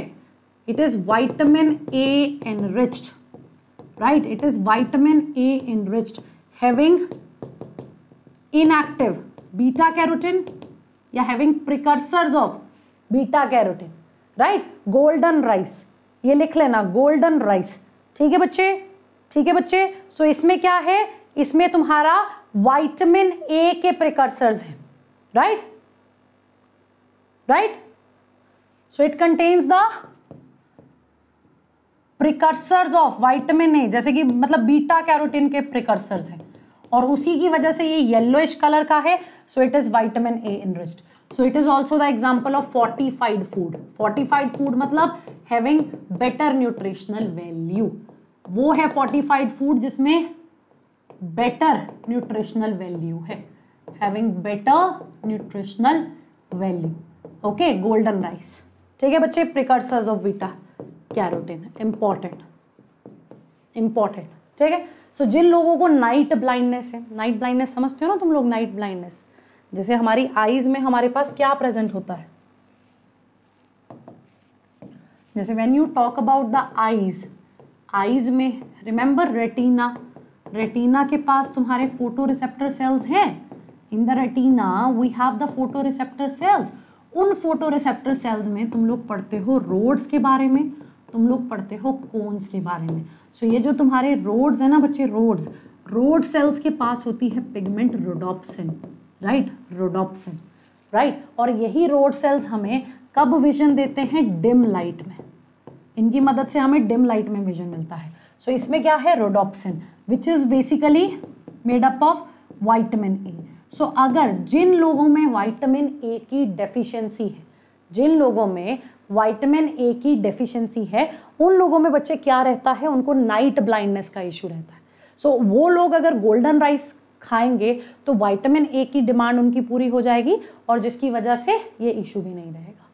it is vitamin A enriched right it is vitamin a enriched having inactive beta carotene या having precursors of beta carotene right golden rice ये लिख लेना गोल्डन राइस ठीक है बच्चे ठीक है बच्चे सो so, इसमें क्या है इसमें तुम्हारा वाइटमिन ए के प्रिकर्सर्स हैं right right so it contains the precursors of vitamin A जैसे कि मतलब बीटा कैरोटीन के प्रिकर्सर्स हैं और उसी की वजह से ये येलोइश कलर का है so it is vitamin A enriched so it is also the example of fortified food fortified food मतलब हैविंग बेटर न्यूट्रिशनल वैल्यू वो है फोर्टिफाइड फूड जिसमें बेटर न्यूट्रिशनल वैल्यू है having better nutritional value okay golden rice ठीक है बच्चे precursors of beta carotene important important ठीक है सो जिन लोगों को नाइट ब्लाइंडनेस है नाइट ब्लाइंडनेस समझते हो ना तुम लोग नाइट ब्लाइंडनेस जैसे हमारी आईज में हमारे पास क्या प्रेजेंट होता है जैसे when you talk about the eyes eyes में रिमेंबर रेटिना रेटिना के पास तुम्हारे फोटो रिसेप्टर सेल्स हैं in the retina we have the photoreceptor cells उन फोटो रिसेप्टर सेल्स में तुम लोग पढ़ते हो रोड्स के बारे में तुम लोग पढ़ते हो कोन्स के बारे में सो so, ये जो तुम्हारे रोड्स है ना बच्चे रोड्स रोड सेल्स के पास होती है pigment rhodopsin right rhodopsin right और यही रोड सेल्स हमें कब विजन देते हैं डिम लाइट में इनकी मदद से हमें डिम लाइट में विजन मिलता है सो so, इसमें क्या है rhodopsin which is basically made up of vitamin A so so, अगर जिन लोगों में वाइटामिन ए की डेफिशिएंसी है जिन लोगों में वाइटामिन ए की डेफिशिएंसी है उन लोगों में बच्चे क्या रहता है उनको नाइट ब्लाइंडनेस का इशू रहता है सो so, वो लोग अगर गोल्डन राइस खाएंगे तो वाइटामिन ए की डिमांड उनकी पूरी हो जाएगी और जिसकी वजह से ये इशू भी नहीं रहेगा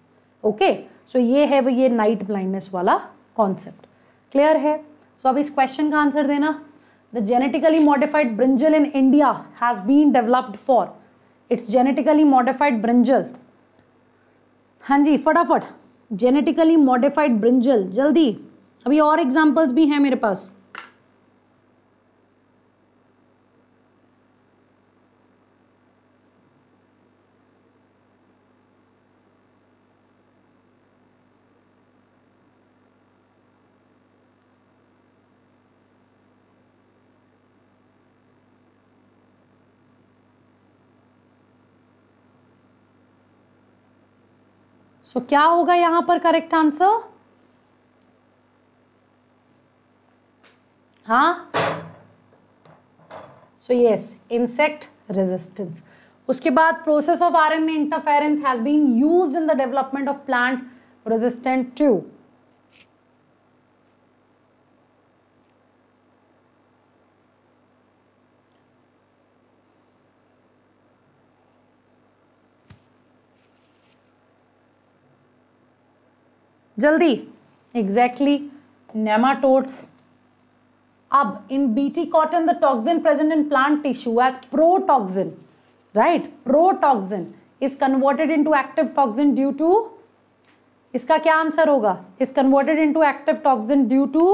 ओके okay? सो so, ये है वो ये नाइट ब्लाइंडनेस वाला कॉन्सेप्ट क्लियर है सो so, अब इस क्वेश्चन का आंसर देना The genetically modified brinjal in India has been developed for its genetically modified brinjal. हाँ जी फटाफट genetically modified brinjal. जल्दी अभी और examples भी हैं मेरे पास सो so, क्या होगा यहां पर करेक्ट आंसर हाँ सो यस इंसेक्ट रेजिस्टेंस उसके बाद process of RNA interference has been used in the development of plant resistant to जल्दी एग्जैक्टली नेमाटोड्स अब in BT cotton the toxin present in plant tissue as protoxin right protoxin is converted into active toxin due to इसका क्या answer होगा is converted into active toxin due to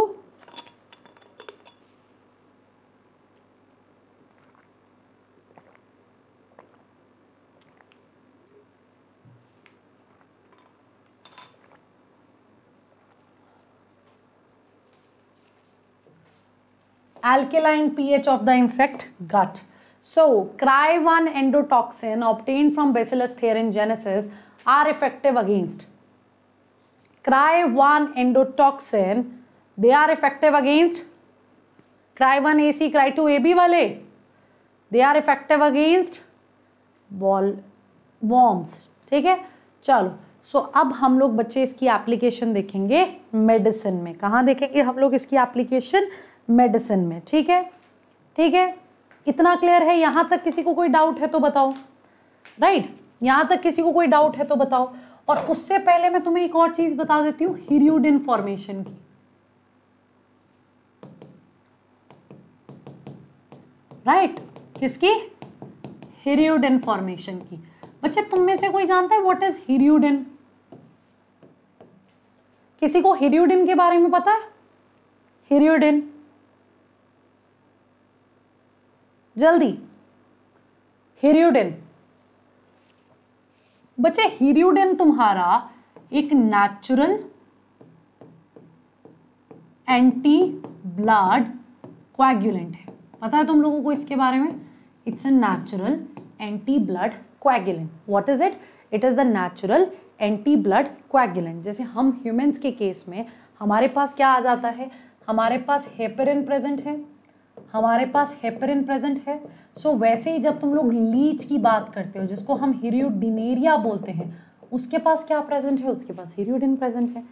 alkaline pH of the insect gut. So, cry one endotoxin obtained from Bacillus thuringiensis are effective against cry one endotoxin they are effective against cry one AC cry two AB Wale they are effective against ball worms. ठीक है चलो सो so, अब हम लोग बच्चे इसकी application देखेंगे medicine में कहाँ देखेंगे हम लोग इसकी एप्लीकेशन मेडिसिन में ठीक है ठीक है इतना क्लियर है यहां तक किसी को कोई डाउट है तो बताओ राइट यहां तक किसी को कोई डाउट है तो बताओ और उससे पहले मैं तुम्हें एक और चीज़ बता देती हूँ हिरियोडिन फॉर्मेशन की राइट right? किसकी हिरियोडिन फॉर्मेशन की बच्चे तुम में से कोई जानता है व्हाट इज हिरियोडिन किसी को हिरियोडिन के बारे में पता है हिरियोडिन जल्दी हीरियोडिन बच्चे हीरियोडिन तुम्हारा एक नेचुरल एंटी ब्लड क्वैगुलेंट है पता है तुम लोगों को इसके बारे में it's a natural anti blood coagulant what is it it is the natural anti blood coagulant जैसे हम ह्यूमंस के केस में हमारे पास क्या आ जाता है हमारे पास हेपरिन प्रेजेंट है हमारे पास हेपरिन प्रेजेंट है सो so, वैसे ही जब तुम लोग लीच की बात करते हो जिसको हम हीरियोडिनेरिया बोलते हैं उसके पास क्या प्रेजेंट है उसके पास हीरियोडिन प्रेजेंट है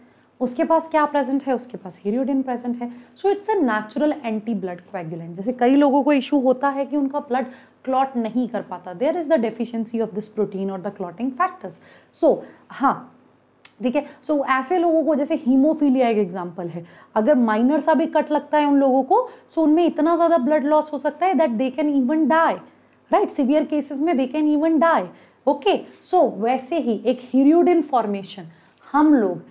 उसके पास क्या प्रेजेंट है उसके पास हीरियोडिन प्रेजेंट है so it's a natural anti blood coagulant जैसे कई लोगों को इशू होता है कि उनका ब्लड क्लॉट नहीं कर पाता there is the deficiency of this protein और द क्लॉटिंग फैक्टर्स सो हाँ ठीक है सो ऐसे लोगों को जैसे हीमोफीलिया एक एग्जाम्पल है अगर माइनर सा भी कट लगता है उन लोगों को सो उनमें इतना ज़्यादा ब्लड लॉस हो सकता है that they can even die right severe cases में they can even die okay so वैसे ही एक हीरियोडिन फॉर्मेशन हम लोग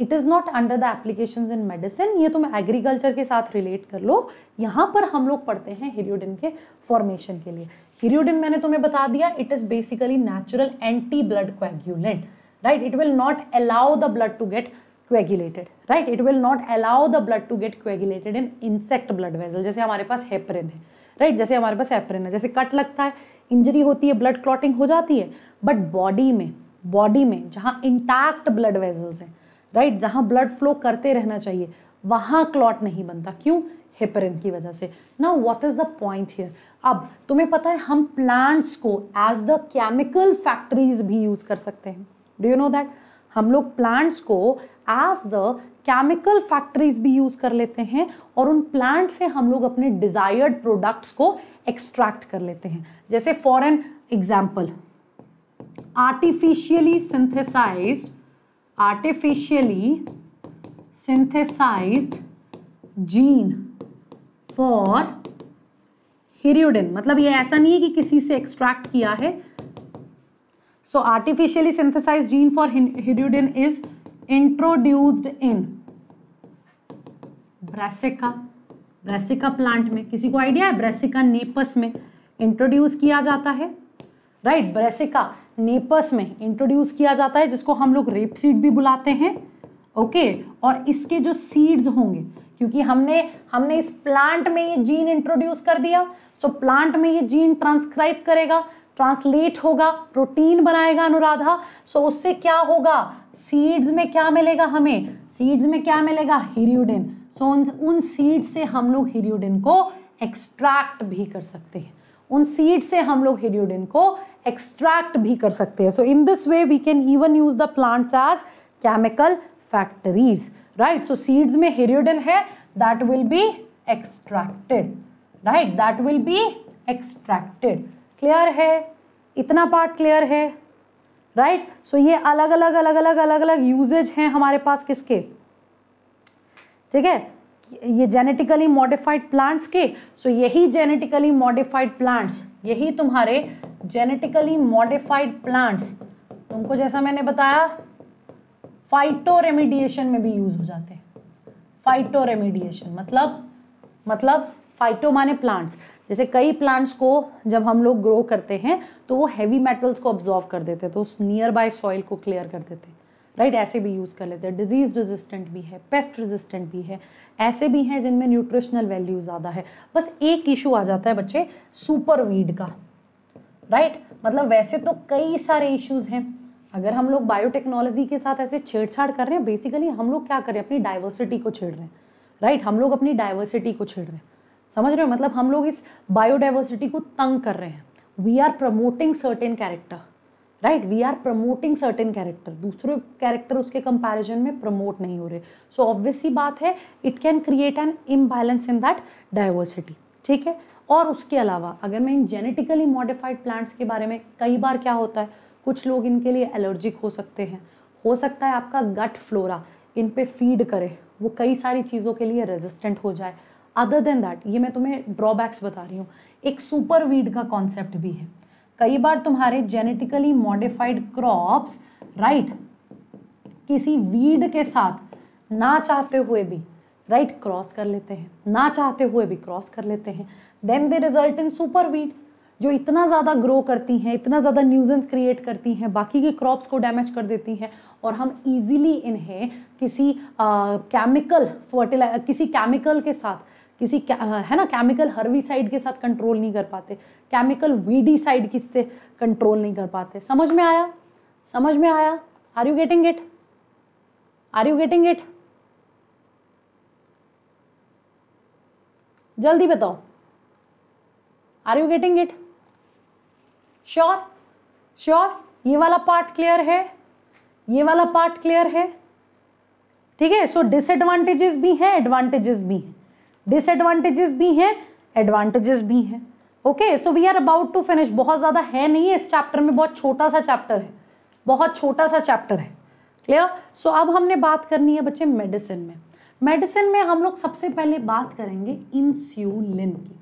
it is not under the application in medicine ये तुम तो एग्रीकल्चर के साथ रिलेट कर लो यहाँ पर हम लोग पढ़ते हैं हीरियोडिन के फॉर्मेशन के लिए हीरियोडिन मैंने तुम्हें बता दिया it is basically natural anti blood coagulant right it will not allow the blood to get coagulated right it will not allow the blood to get coagulated in insect blood vessel jaise hamare paas heparin hai right? jaise hamare paas heparin hai jaise cut lagta hai injury hoti hai blood clotting ho jati hai but body mein body mein jahan intact blood vessels hai right जहाँ blood flow करते रहना चाहिए वहाँ clot नहीं बनता क्यों heparin की वजह से ना what is the point here अब तुम्हें पता है हम प्लांट्स को एज द केमिकल फैक्ट्रीज भी यूज़ कर सकते हैं डू यू नो दैट हम लोग प्लांट्स को एज द केमिकल फैक्ट्रीज भी यूज़ कर लेते हैं और उन प्लांट से हम लोग अपने डिज़ायर्ड प्रोडक्ट्स को एक्सट्रैक्ट कर लेते हैं जैसे for an example artificially synthesize artificially synthesize gene for hirudin मतलब ये ऐसा नहीं है कि किसी से एक्सट्रैक्ट किया है So artificially synthesized gene for hidradenitis is introduced in Brassica Brassica plant में किसी को आइडिया है ब्रेसिका नेपस में इंट्रोड्यूस किया जाता है राइट right, ब्रेसिका नेपस में इंट्रोड्यूस किया जाता है जिसको हम लोग रेप सीड भी बुलाते हैं ओके okay, और इसके जो सीड्स होंगे क्योंकि हमने हमने इस प्लांट में ये जीन इंट्रोड्यूस कर दिया सो प्लांट में ये जीन ट्रांसक्राइब करेगा ट्रांसलेट होगा प्रोटीन बनाएगा अनुराधा सो so उससे क्या होगा सीड्स में क्या मिलेगा हमें सीड्स में क्या मिलेगा हिरियोडिन सो so उन उन सीड से हम लोग हिरियोडिन को एक्सट्रैक्ट भी कर सकते हैं उन सीड से हम लोग हिरियोडिन को एक्सट्रैक्ट भी कर सकते हैं so in this way we can even use the plants as chemical factories right so seeds में हिरियोडिन है that will be extracted right that will be extracted clear है इतना पार्ट क्लियर है राइट right? सो so ये अलग अलग अलग अलग अलग अलग यूजेज हैं हमारे पास किसके ठीक है ये जेनेटिकली मॉडिफाइड प्लांट्स के सो so यही जेनेटिकली मॉडिफाइड प्लांट्स यही तुम्हारे जेनेटिकली मॉडिफाइड प्लांट्स तुमको जैसा मैंने बताया फाइटो रेमिडिएशन में भी यूज हो जाते हैं फाइटो रेमिडिएशन मतलब मतलब फाइटो माने प्लांट्स जैसे कई प्लांट्स को जब हम लोग ग्रो करते हैं तो वो हैवी मेटल्स को ऑब्जॉर्व कर देते हैं तो उस नियर बाय सॉइल को क्लियर कर देते हैं राइट ऐसे भी यूज़ कर लेते हैं डिजीज़ रेजिस्टेंट भी है पेस्ट रेजिस्टेंट भी है ऐसे भी हैं जिनमें न्यूट्रिशनल वैल्यू ज़्यादा है बस एक इशू आ जाता है बच्चे सुपर वीड का राइट right? मतलब वैसे तो कई सारे इश्यूज़ हैं अगर हम लोग बायोटेक्नोलॉजी के साथ ऐसे छेड़छाड़ कर रहे हैं बेसिकली हम लोग क्या कर रहे हैं अपनी डाइवर्सिटी को छेड़ रहे हैं राइट right? हम लोग अपनी डाइवर्सिटी को छेड़ रहे हैं समझ रहे हो मतलब हम लोग इस बायोडाइवर्सिटी को तंग कर रहे हैं we are promoting certain character right we are promoting certain character दूसरे कैरेक्टर उसके कंपैरिजन में प्रमोट नहीं हो रहे सो so, ऑब्वियसली बात है it can create an imbalance in that diversity ठीक है और उसके अलावा अगर मैं इन जेनेटिकली मॉडिफाइड प्लांट्स के बारे में कई बार क्या होता है कुछ लोग इनके लिए एलर्जिक हो सकते हैं हो सकता है आपका गट फ्लोरा इन पे फीड करे वो कई सारी चीज़ों के लिए रेजिस्टेंट हो जाए अदर देन दैट ये मैं तुम्हें ड्रॉबैक्स बता रही हूँ एक सुपर वीड का कॉन्सेप्ट भी है कई बार तुम्हारे जेनेटिकली मॉडिफाइड क्रॉप्स राइट किसी वीड के साथ ना चाहते हुए भी राइट right, क्रॉस कर लेते हैं ना चाहते हुए भी क्रॉस कर लेते हैं then they result in super weeds जो इतना ज़्यादा ग्रो करती हैं इतना ज़्यादा न्यूजेंस क्रिएट करती हैं बाकी के क्रॉप्स को डैमेज कर देती हैं और हम इजीली इन्हें किसी केमिकल uh, फर्टिलाइज किसी केमिकल के साथ किसी है ना केमिकल हर्बिसाइड के साथ कंट्रोल नहीं कर पाते केमिकल साइड किससे कंट्रोल नहीं कर पाते समझ में आया समझ में आया are you getting it are you getting it जल्दी बताओ are you getting it sure sure ये वाला पार्ट क्लियर है ये वाला पार्ट क्लियर है ठीक है सो डिसएडवांटेजेस भी हैं एडवांटेजेस भी हैं डिसएडवांटेजेस भी हैं एडवांटेजेस भी हैं okay so we are about to finish बहुत ज़्यादा है नहीं है इस चैप्टर में बहुत छोटा सा चैप्टर है बहुत छोटा सा चैप्टर है क्लियर सो so, अब हमने बात करनी है बच्चे मेडिसिन में मेडिसिन में हम लोग सबसे पहले बात करेंगे इंस्यूलिन की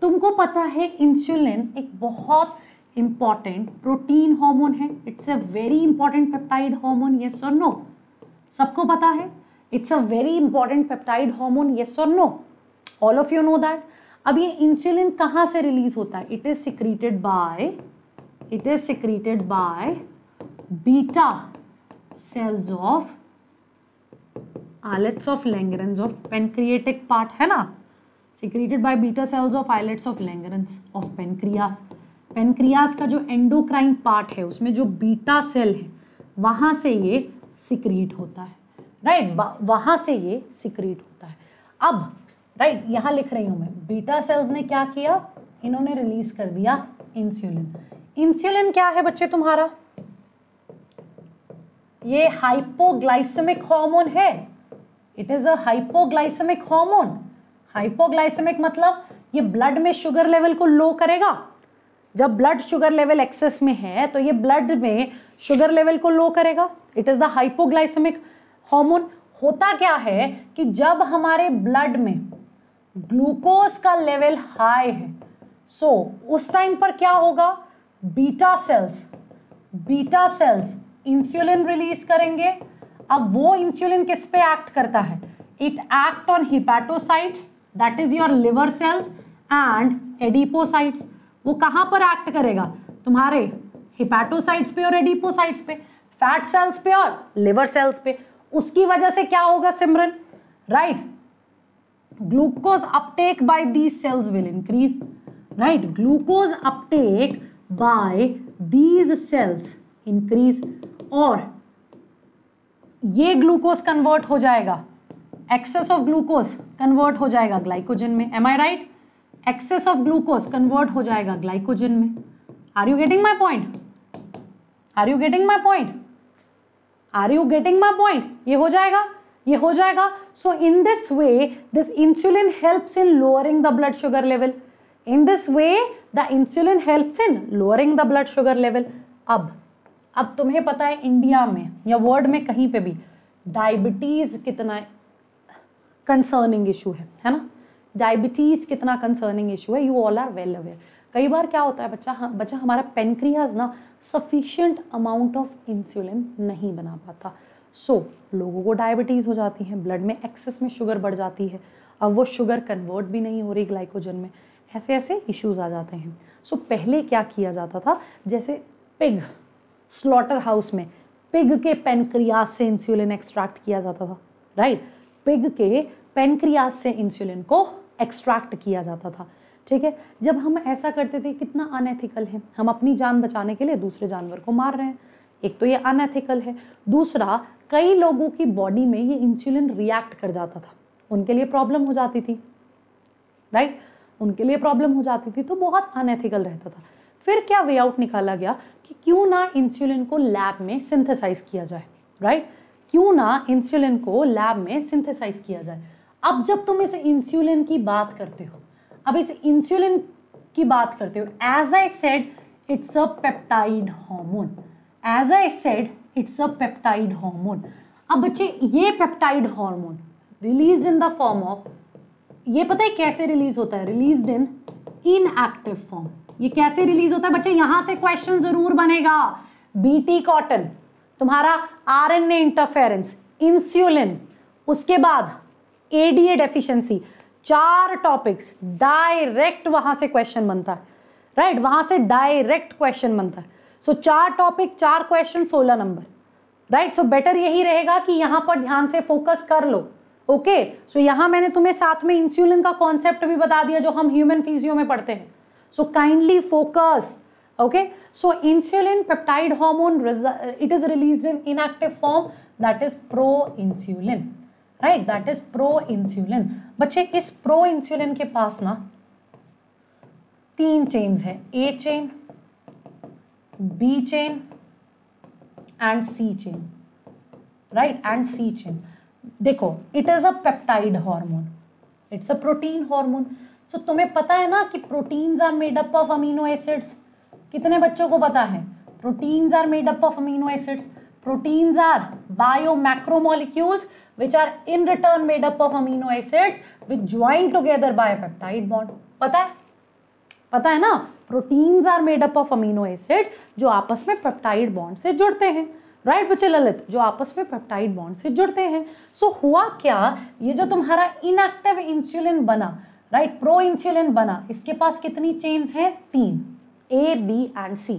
तुमको पता है इंसुलिन एक बहुत इंपॉर्टेंट प्रोटीन हार्मोन है it's a very important peptide hormone ये सोनो नो सबको पता है it's a very important peptide hormone ये सोनो know all of you know that अब ये इंसुलिन कहाँ से रिलीज होता है it is secreted by it is secreted by beta cells of islets of Langerhans of pancreatic part है ना secreted by beta cells of islets of Langerhans of pancreas pancreas का जो एंडोक्राइन पार्ट है उसमें जो beta cell है वहाँ से ये सिक्रीट होता है राइट right? वहाँ से ये सिक्रीट होता है अब राइट right? लिख रही हूं मैं बीटा सेल्स ने क्या किया इन्होंने रिलीज कर दिया इंसुलिन इंसुलिन क्या है बच्चे तुम्हारा ये हाइपोग्लाइसेमिक हार्मोन है it is a hormone hormone hypoglycaemic मतलब ये ब्लड में शुगर लेवल को लो करेगा जब ब्लड शुगर लेवल एक्सेस में है तो ये ब्लड में शुगर लेवल को लो करेगा it is the hypoglycaemic hormone होता क्या है कि जब हमारे ब्लड में ग्लूकोज का लेवल हाई है सो so, उस टाइम पर क्या होगा beta cells beta cells insulin release करेंगे अब वो इंसुलिन किस पे एक्ट करता है it act on hepatocytes that is your liver cells and adipocytes वो कहाँ पर एक्ट करेगा तुम्हारे हिपैटोसाइट्स पे और एडिपोसाइट्स पे फैट सेल्स पे और लिवर सेल्स पे उसकी वजह से क्या होगा Simran right right? glucose uptake by these cells will increase right glucose uptake by these cells increase और ये ग्लूकोज कन्वर्ट हो जाएगा एक्सेस ऑफ ग्लूकोज कन्वर्ट हो जाएगा ग्लाइकोजन में am I right excess of glucose convert हो जाएगा ग्लाइकोजन में are you getting my point are you getting my point are you getting my point ये हो जाएगा ये हो जाएगा so in this way this insulin helps in lowering the blood sugar level in this way the insulin helps in lowering the blood sugar level अब अब तुम्हें पता है इंडिया में या वर्ल्ड में कहीं पे भी डायबिटीज़ कितना कंसर्निंग इशू है है ना डायबिटीज़ कितना कंसर्निंग इशू है you all are well aware कई बार क्या होता है बच्चा हम हाँ, बच्चा हमारा पेनक्रियाज ना सफिशियंट अमाउंट ऑफ इंसुलिन नहीं बना पाता सो so, लोगों को डायबिटीज़ हो जाती है ब्लड में एक्सेस में शुगर बढ़ जाती है अब वो शुगर कन्वर्ट भी नहीं हो रही ग्लाइकोजन में ऐसे ऐसे इश्यूज आ जाते हैं सो so, पहले क्या किया जाता था जैसे पिग स्लॉटर हाउस में पिग के पेनक्रिया से इंसुलिन एक्सट्रैक्ट किया जाता था राइट right? पिग के पेनक्रियाज से इंसुलिन को एक्सट्रैक्ट किया जाता था ठीक है जब हम ऐसा करते थे कितना अनएथिकल है हम अपनी जान बचाने के लिए दूसरे जानवर को मार रहे हैं एक तो ये अनएथिकल है दूसरा कई लोगों की बॉडी में ये इंसुलिन रिएक्ट कर जाता था उनके लिए प्रॉब्लम हो जाती थी राइट उनके लिए प्रॉब्लम हो जाती थी तो बहुत अनएथिकल रहता था फिर क्या वे आउट निकाला गया कि क्यों ना इंसुलिन को लैब में सिंथेसाइज किया जाए राइट क्यों ना इंसुलिन को लैब में सिंथेसाइज किया जाए अब जब तुम इस इंसुलिन की बात करते हो अब इस इंसुलिन की बात करते हो as I said it's a peptide hormone as I said it's a peptide hormone अब बच्चे ये peptide hormone release in the form of ये पता है कैसे रिलीज होता है रिलीज इन एक्टिव फॉर्म ये कैसे रिलीज होता है बच्चे यहां से क्वेश्चन जरूर बनेगा बीटी कॉटन तुम्हारा R N A interference insulin उसके बाद एडीए डेफिशिएंसी चार टॉपिक्स डायरेक्ट वहां से क्वेश्चन बनता है राइट right? वहां से डायरेक्ट क्वेश्चन बनता है सो so, चार टॉपिक चार क्वेश्चन सोलह नंबर राइट सो बेटर यही रहेगा कि यहाँ पर ध्यान से फोकस कर लो ओके okay, सो so यहाँ मैंने तुम्हें साथ में इंसुलिन का कॉन्सेप्ट भी बता दिया जो हम ह्यूमन फिजियो में पढ़ते हैं so kindly focus okay so insulin peptide hormone it is release in inactive form that is proinsulin right that is proinsulin बच्चे इस प्रो इंसुलिन के पास ना तीन चेन्स है A chain B chain and C chain, right? And C chain. देखो it is a peptide hormone it's a protein hormone so तुम्हें पता है ना कि proteins are made up of amino acids कितने बच्चों को पता है proteins are made up of amino acids proteins are bio macromolecules which are in return made up of amino acids which join together by peptide bond पता है पता है ना proteins are made up of amino acid जो आपस में peptide bond से जुड़ते हैं राइट बच्चे ललित जो आपस में पेप्टाइड बॉन्ड से जुड़ते हैं सो so, हुआ क्या ये जो तुम्हारा इनएक्टिव इंसुलिन बना राइट प्रो इंसुलिन बना इसके पास कितनी चेन्स हैं तीन A B and C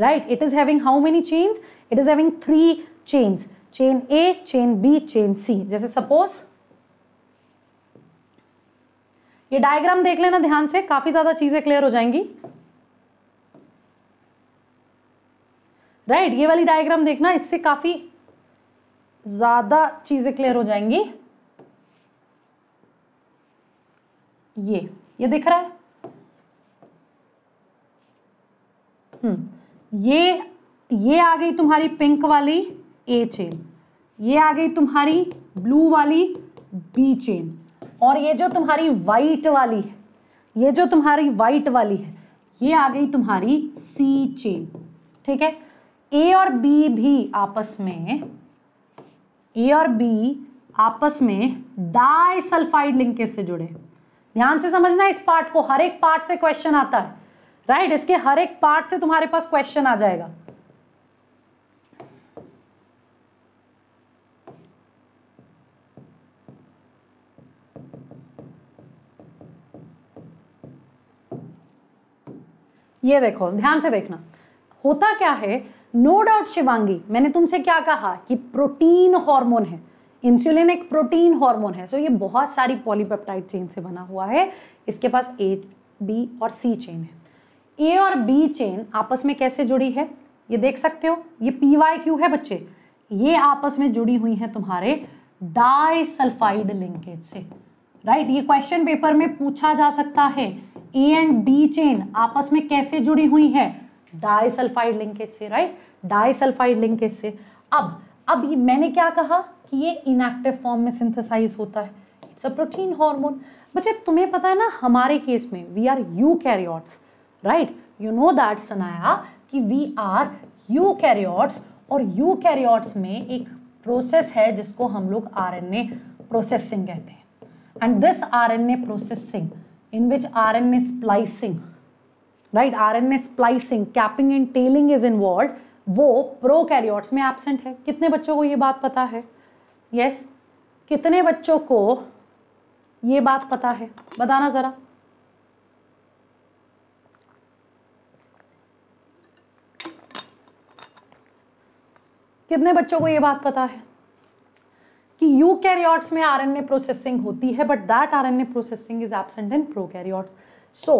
right it is having how many chains it is having three chains chain A chain B chain C जैसे सपोज ये डायग्राम देख लेना ध्यान से काफ़ी ज़्यादा चीज़ें क्लियर हो जाएंगी राइट ये वाली डायग्राम देखना इससे काफ़ी ज़्यादा चीज़ें क्लियर हो जाएंगी ये ये दिख रहा है हम्म ये ये आ गई तुम्हारी पिंक वाली ए चेन ये आ गई तुम्हारी ब्लू वाली बी चेन और ये जो तुम्हारी वाइट वाली है ये जो तुम्हारी वाइट वाली है ये आ गई तुम्हारी सी चेन ठीक है ए और बी भी आपस में ए और बी आपस में डाई सल्फाइड लिंकेज से जुड़े ध्यान से समझना इस पार्ट को हर एक पार्ट से क्वेश्चन आता है राइट इसके हर एक पार्ट से तुम्हारे पास क्वेश्चन आ जाएगा ये देखो ध्यान से देखना होता क्या है नो डाउट शिवांगी मैंने तुमसे क्या कहा कि प्रोटीन हार्मोन है इंसुलिन एक प्रोटीन हार्मोन है सो so ये बहुत सारी पॉलीपेप्टाइड चेन से बना हुआ है इसके पास ए बी और सी चेन है ए और बी चेन आपस में कैसे जुड़ी है ये देख सकते हो ये पी वाई क्यू है बच्चे ये आपस में जुड़ी हुई है तुम्हारे सल्फाइड लिंकेज से राइट right? ये क्वेश्चन पेपर में पूछा जा सकता है ए एंड बी चेन आपस में कैसे जुड़ी हुई है डाइसल्फाइड लिंकेज से राइट डाइसल्फाइड लिंकेज से अब अब ये मैंने क्या कहा कि ये इनएक्टिव फॉर्म में सिंथेसाइज होता है इट्स अ प्रोटीन हार्मोन बच्चे तुम्हें पता है ना हमारे केस में we are eukaryotes right you know that Sanaya कि वी आर यू कैरियॉट्स और यू कैरियॉट्स में एक प्रोसेस है जिसको हम लोग आरएनए प्रोसेसिंग कहते हैं and this RNA processing in which RNA splicing right R N A splicing capping and tailing is involve वो प्रो कैरियोट्स में एबसेंट है कितने बच्चों को ये बात पता है यस yes. कितने बच्चों को ये बात पता है बताना ज़रा कितने बच्चों को ये बात पता है कि यू कैरियॉर्ट्स में आरएनए प्रोसेसिंग होती है but that RNA processing is absent in prokaryotes so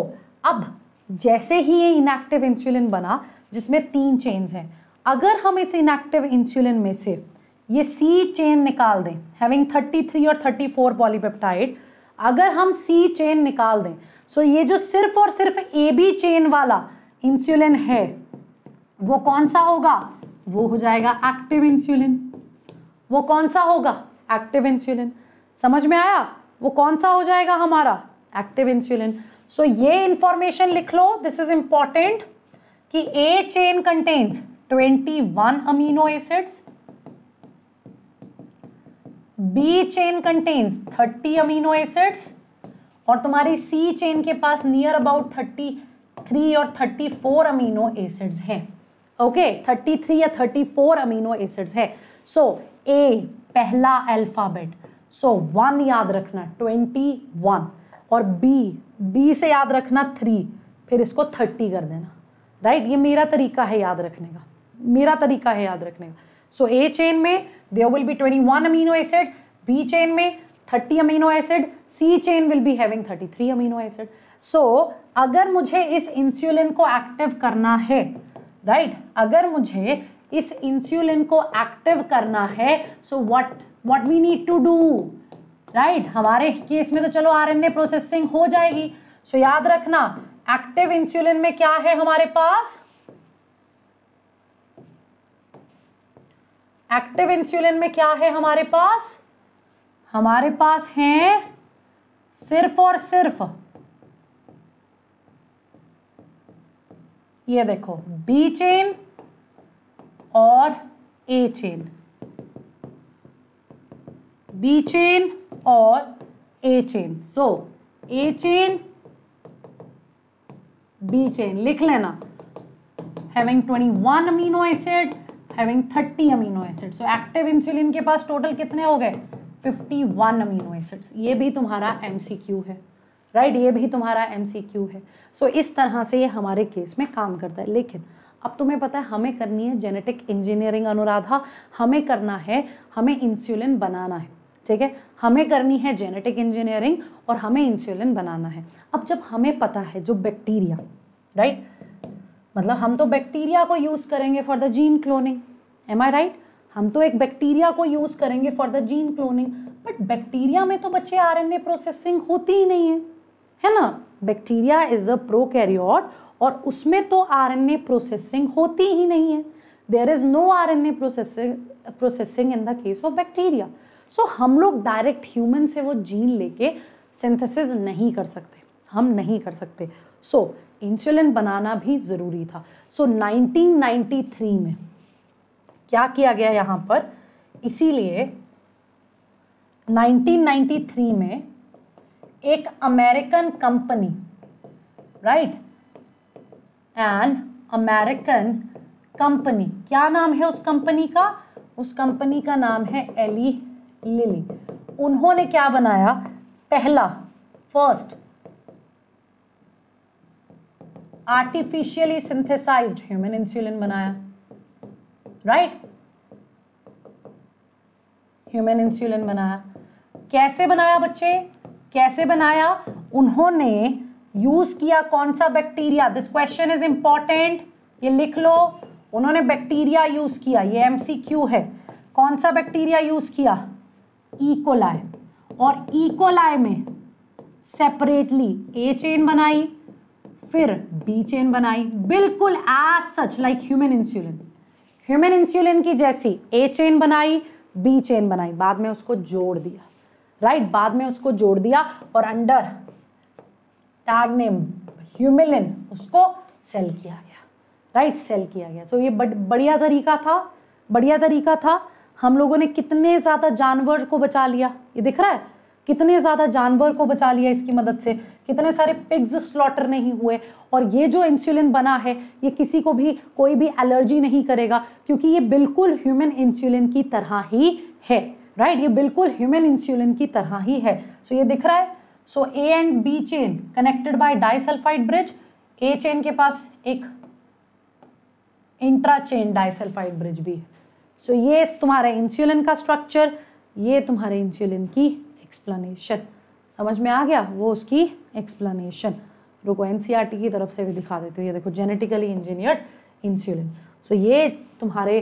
अब जैसे ही ये इनएक्टिव इंसुलिन बना जिसमें तीन चेन्स हैं अगर हम इस इनएक्टिव इंसुलिन में से ये सी चेन निकाल दें हैविंग 33 और 34 फोर पॉलीपेप्टाइड अगर हम सी चेन निकाल दें सो ये जो सिर्फ और सिर्फ ए बी चेन वाला इंसुलिन है वो कौन सा होगा वो हो जाएगा एक्टिव इंसुलिन वो कौन सा होगा एक्टिव इंसुलिन समझ में आया वो कौन सा हो जाएगा हमारा एक्टिव इंसुलिन सो so, ये इंफॉर्मेशन लिख लो दिस इज इंपॉर्टेंट कि A chain contains 21 amino acids B chain contains 30 amino acids और तुम्हारी सी चेन के पास नियर अबाउट 33 और 34 अमीनो एसिड्स हैं ओके okay, 33 या 34 अमीनो एसिड्स है सो so, ए पहला अल्फाबेट सो वन याद रखना 21 और बी बी से याद रखना थ्री फिर इसको थर्टी कर देना राइट ये मेरा तरीका है याद रखने का मेरा तरीका है याद रखने का सो ए चेन में there will be twenty one amino acid B chain में thirty amino acid C chain will be having thirty three amino acid so अगर मुझे इस इंसुलिन को एक्टिव करना है राइट right? अगर मुझे इस इंसुलिन को एक्टिव करना है so what what we need to do right right? हमारे केस में तो चलो आरएनए प्रोसेसिंग हो जाएगी सो याद रखना एक्टिव इंसुलिन में क्या है हमारे पास एक्टिव इंसुलिन में क्या है हमारे पास हमारे पास है सिर्फ और सिर्फ ये देखो बी चेन और ए चेन बी चेन और A chain so A chain B chain लिख लेना having 21 amino acid having 30 amino acid so active insulin के पास टोटल कितने हो गए 51 अमीनो acids. ये भी तुम्हारा एमसीक्यू है राइट right? ये भी तुम्हारा एमसीक्यू है सो so, इस तरह से ये हमारे केस में काम करता है लेकिन अब तुम्हें पता है हमें करनी है जेनेटिक इंजीनियरिंग अनुराधा हमें करना है हमें इंसुलिन बनाना है ठीक है हमें करनी है जेनेटिक इंजीनियरिंग और हमें इंसुलिन बनाना है अब जब हमें पता है जो बैक्टीरिया राइट मतलब हम तो बैक्टीरिया को यूज़ करेंगे for the gene cloning am I right हम तो एक बैक्टीरिया को यूज़ करेंगे for the gene cloning but bacteria में तो बच्चे ए प्रोसेसिंग होती ही नहीं है है ना बैक्टीरिया इज़ अ प्रोकैरियोट और उसमें तो ए प्रोसेसिंग होती ही नहीं है there is no R N A processing processing in the case of bacteria so so, हम लोग डायरेक्ट ह्यूमन से वो जीन लेके सिंथेसिस नहीं कर सकते हम नहीं कर सकते सो so, इंसुलिन बनाना भी ज़रूरी था सो so, 1993 में क्या किया गया यहां पर इसीलिए 1993 में एक American company right an American company क्या नाम है उस कंपनी का उस कंपनी का नाम है एली लिली उन्होंने क्या बनाया पहला first artificially synthesised human insulin बनाया राइट ह्यूमन इंसुलिन बनाया कैसे बनाया बच्चे कैसे बनाया उन्होंने यूज किया कौन सा bacteria this question is important ये लिख लो उन्होंने बैक्टीरिया यूज किया ये एमसीक्यू है कौन सा बैक्टीरिया यूज किया इकोलाय और इकोलाय में सेपरेटली ए चेन बनाई फिर बी चेन बनाई बिल्कुल as such like human insulin human insulin की जैसी ए चेन बनाई बी चेन बनाई बाद में उसको जोड़ दिया राइट right? बाद में उसको जोड़ दिया और अंडर टैग नेम ह्यूमिलिन उसको सेल किया गया राइट right? सेल किया गया सो so, ये बढ़िया तरीका था बढ़िया तरीका था हम लोगों ने कितने ज़्यादा जानवर को बचा लिया ये दिख रहा है कितने ज़्यादा जानवर को बचा लिया इसकी मदद से कितने सारे पिग्स स्लॉटर नहीं हुए और ये जो इंसुलिन बना है ये किसी को भी कोई भी एलर्जी नहीं करेगा क्योंकि ये बिल्कुल ह्यूमन इंसुलिन की तरह ही है राइट right? ये बिल्कुल ह्यूमन इंसुलिन की तरह ही है सो so, ये दिख रहा है so A and B chain connected by disulphide bridge A chain के पास एक इंट्रा चेन डाइसल्फाइड ब्रिज भी है सो ये तुम्हारे इंसुलिन का स्ट्रक्चर ये तुम्हारे इंसुलिन की एक्सप्लेनेशन समझ में आ गया वो उसकी एक्सप्लेनेशन रुको एन e की तरफ से भी दिखा देते हो ये देखो जेनेटिकली इंजीनियर्ड इंसुलिन सो ये तुम्हारे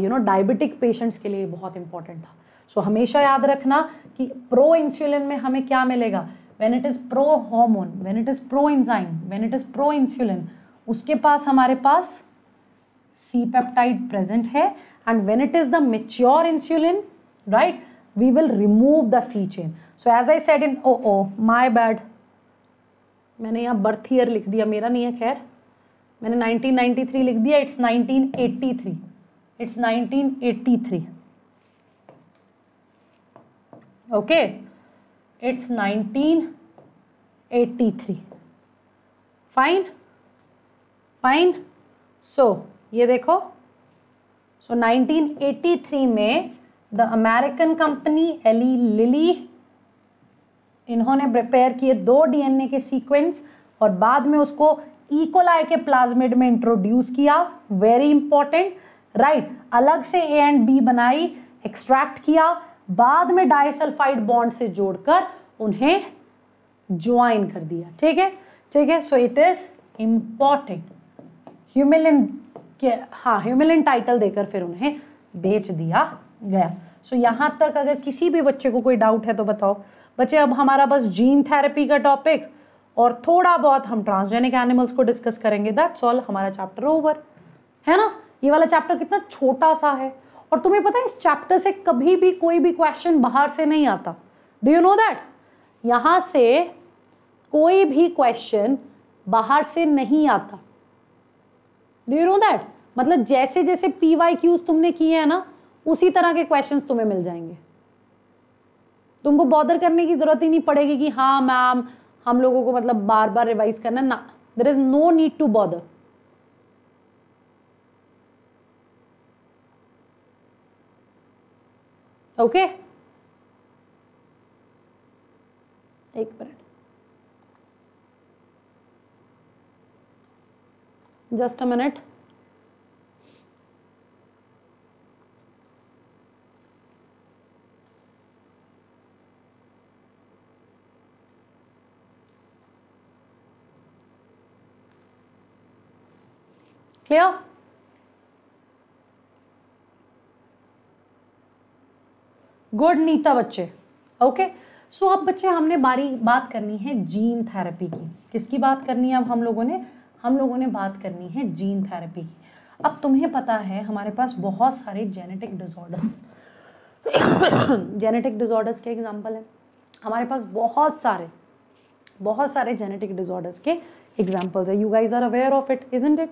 यू नो डायबिटिक पेशेंट्स के लिए बहुत इंपॉर्टेंट था सो so, हमेशा याद रखना कि प्रो इंसुलिन में हमें क्या मिलेगा when it is prohormone when it is proenzyme when it is proinsulin उसके पास हमारे पास सी पेप्टाइड प्रेजेंट है and when it is the mature insulin right we will remove the C chain so as I said in oh oh my bad मैंने यहाँ birth year लिख दिया मेरा नहीं है खैर मैंने 1993 लिख दिया it's 1983 it's 1983 okay it's 1983 fine fine so ये देखो सो so, 1983 में the American company Eli Lilly इन्होंने प्रिपेयर किए दो डीएनए के सीक्वेंस और बाद में उसको इकोलाई e. के प्लाज्मिड में इंट्रोड्यूस किया वेरी इंपॉर्टेंट राइट अलग से ए एंड बी बनाई एक्सट्रैक्ट किया बाद में डाइसल्फाइड बॉन्ड से जोड़कर उन्हें ज्वाइन कर दिया ठीक है ठीक है so it is important Humulin कि हाँ ह्यूमिलन टाइटल देकर फिर उन्हें बेच दिया गया सो so, यहाँ तक अगर किसी भी बच्चे को कोई डाउट है तो बताओ बच्चे अब हमारा बस जीन थेरेपी का टॉपिक और थोड़ा बहुत हम ट्रांसजेनिक एनिमल्स को डिस्कस करेंगे दैट्स ऑल हमारा चैप्टर ओवर है ना ये वाला चैप्टर कितना छोटा सा है और तुम्हें पता है इस चैप्टर से कभी भी कोई भी क्वेश्चन बाहर से नहीं आता डू यू नो दैट यहाँ से कोई भी क्वेश्चन बाहर से नहीं आता डू यू नो दैट मतलब जैसे जैसे पी वाई क्यूज तुमने किए हैं ना उसी तरह के क्वेश्चंस तुम्हें मिल जाएंगे तुमको बॉदर करने की ज़रूरत ही नहीं पड़ेगी कि हाँ मैम हम लोगों को मतलब बार बार रिवाइज करना ना there is no need to bother okay एक minute just a minute clear good Nita बच्चे ओके okay? सो so, अब बच्चे हमने बारी बात करनी है जीन थेरेपी की किसकी बात करनी है अब हम लोगों ने हम लोगों ने बात करनी है जीन थेरेपी की अब तुम्हें पता है हमारे पास बहुत सारे जेनेटिक डिसऑर्डर जेनेटिक डिसऑर्डर्स के एग्जांपल हैं हमारे पास बहुत सारे बहुत सारे जेनेटिक डिसऑर्डर्स के एग्जाम्पल्स है you guys are aware of it is it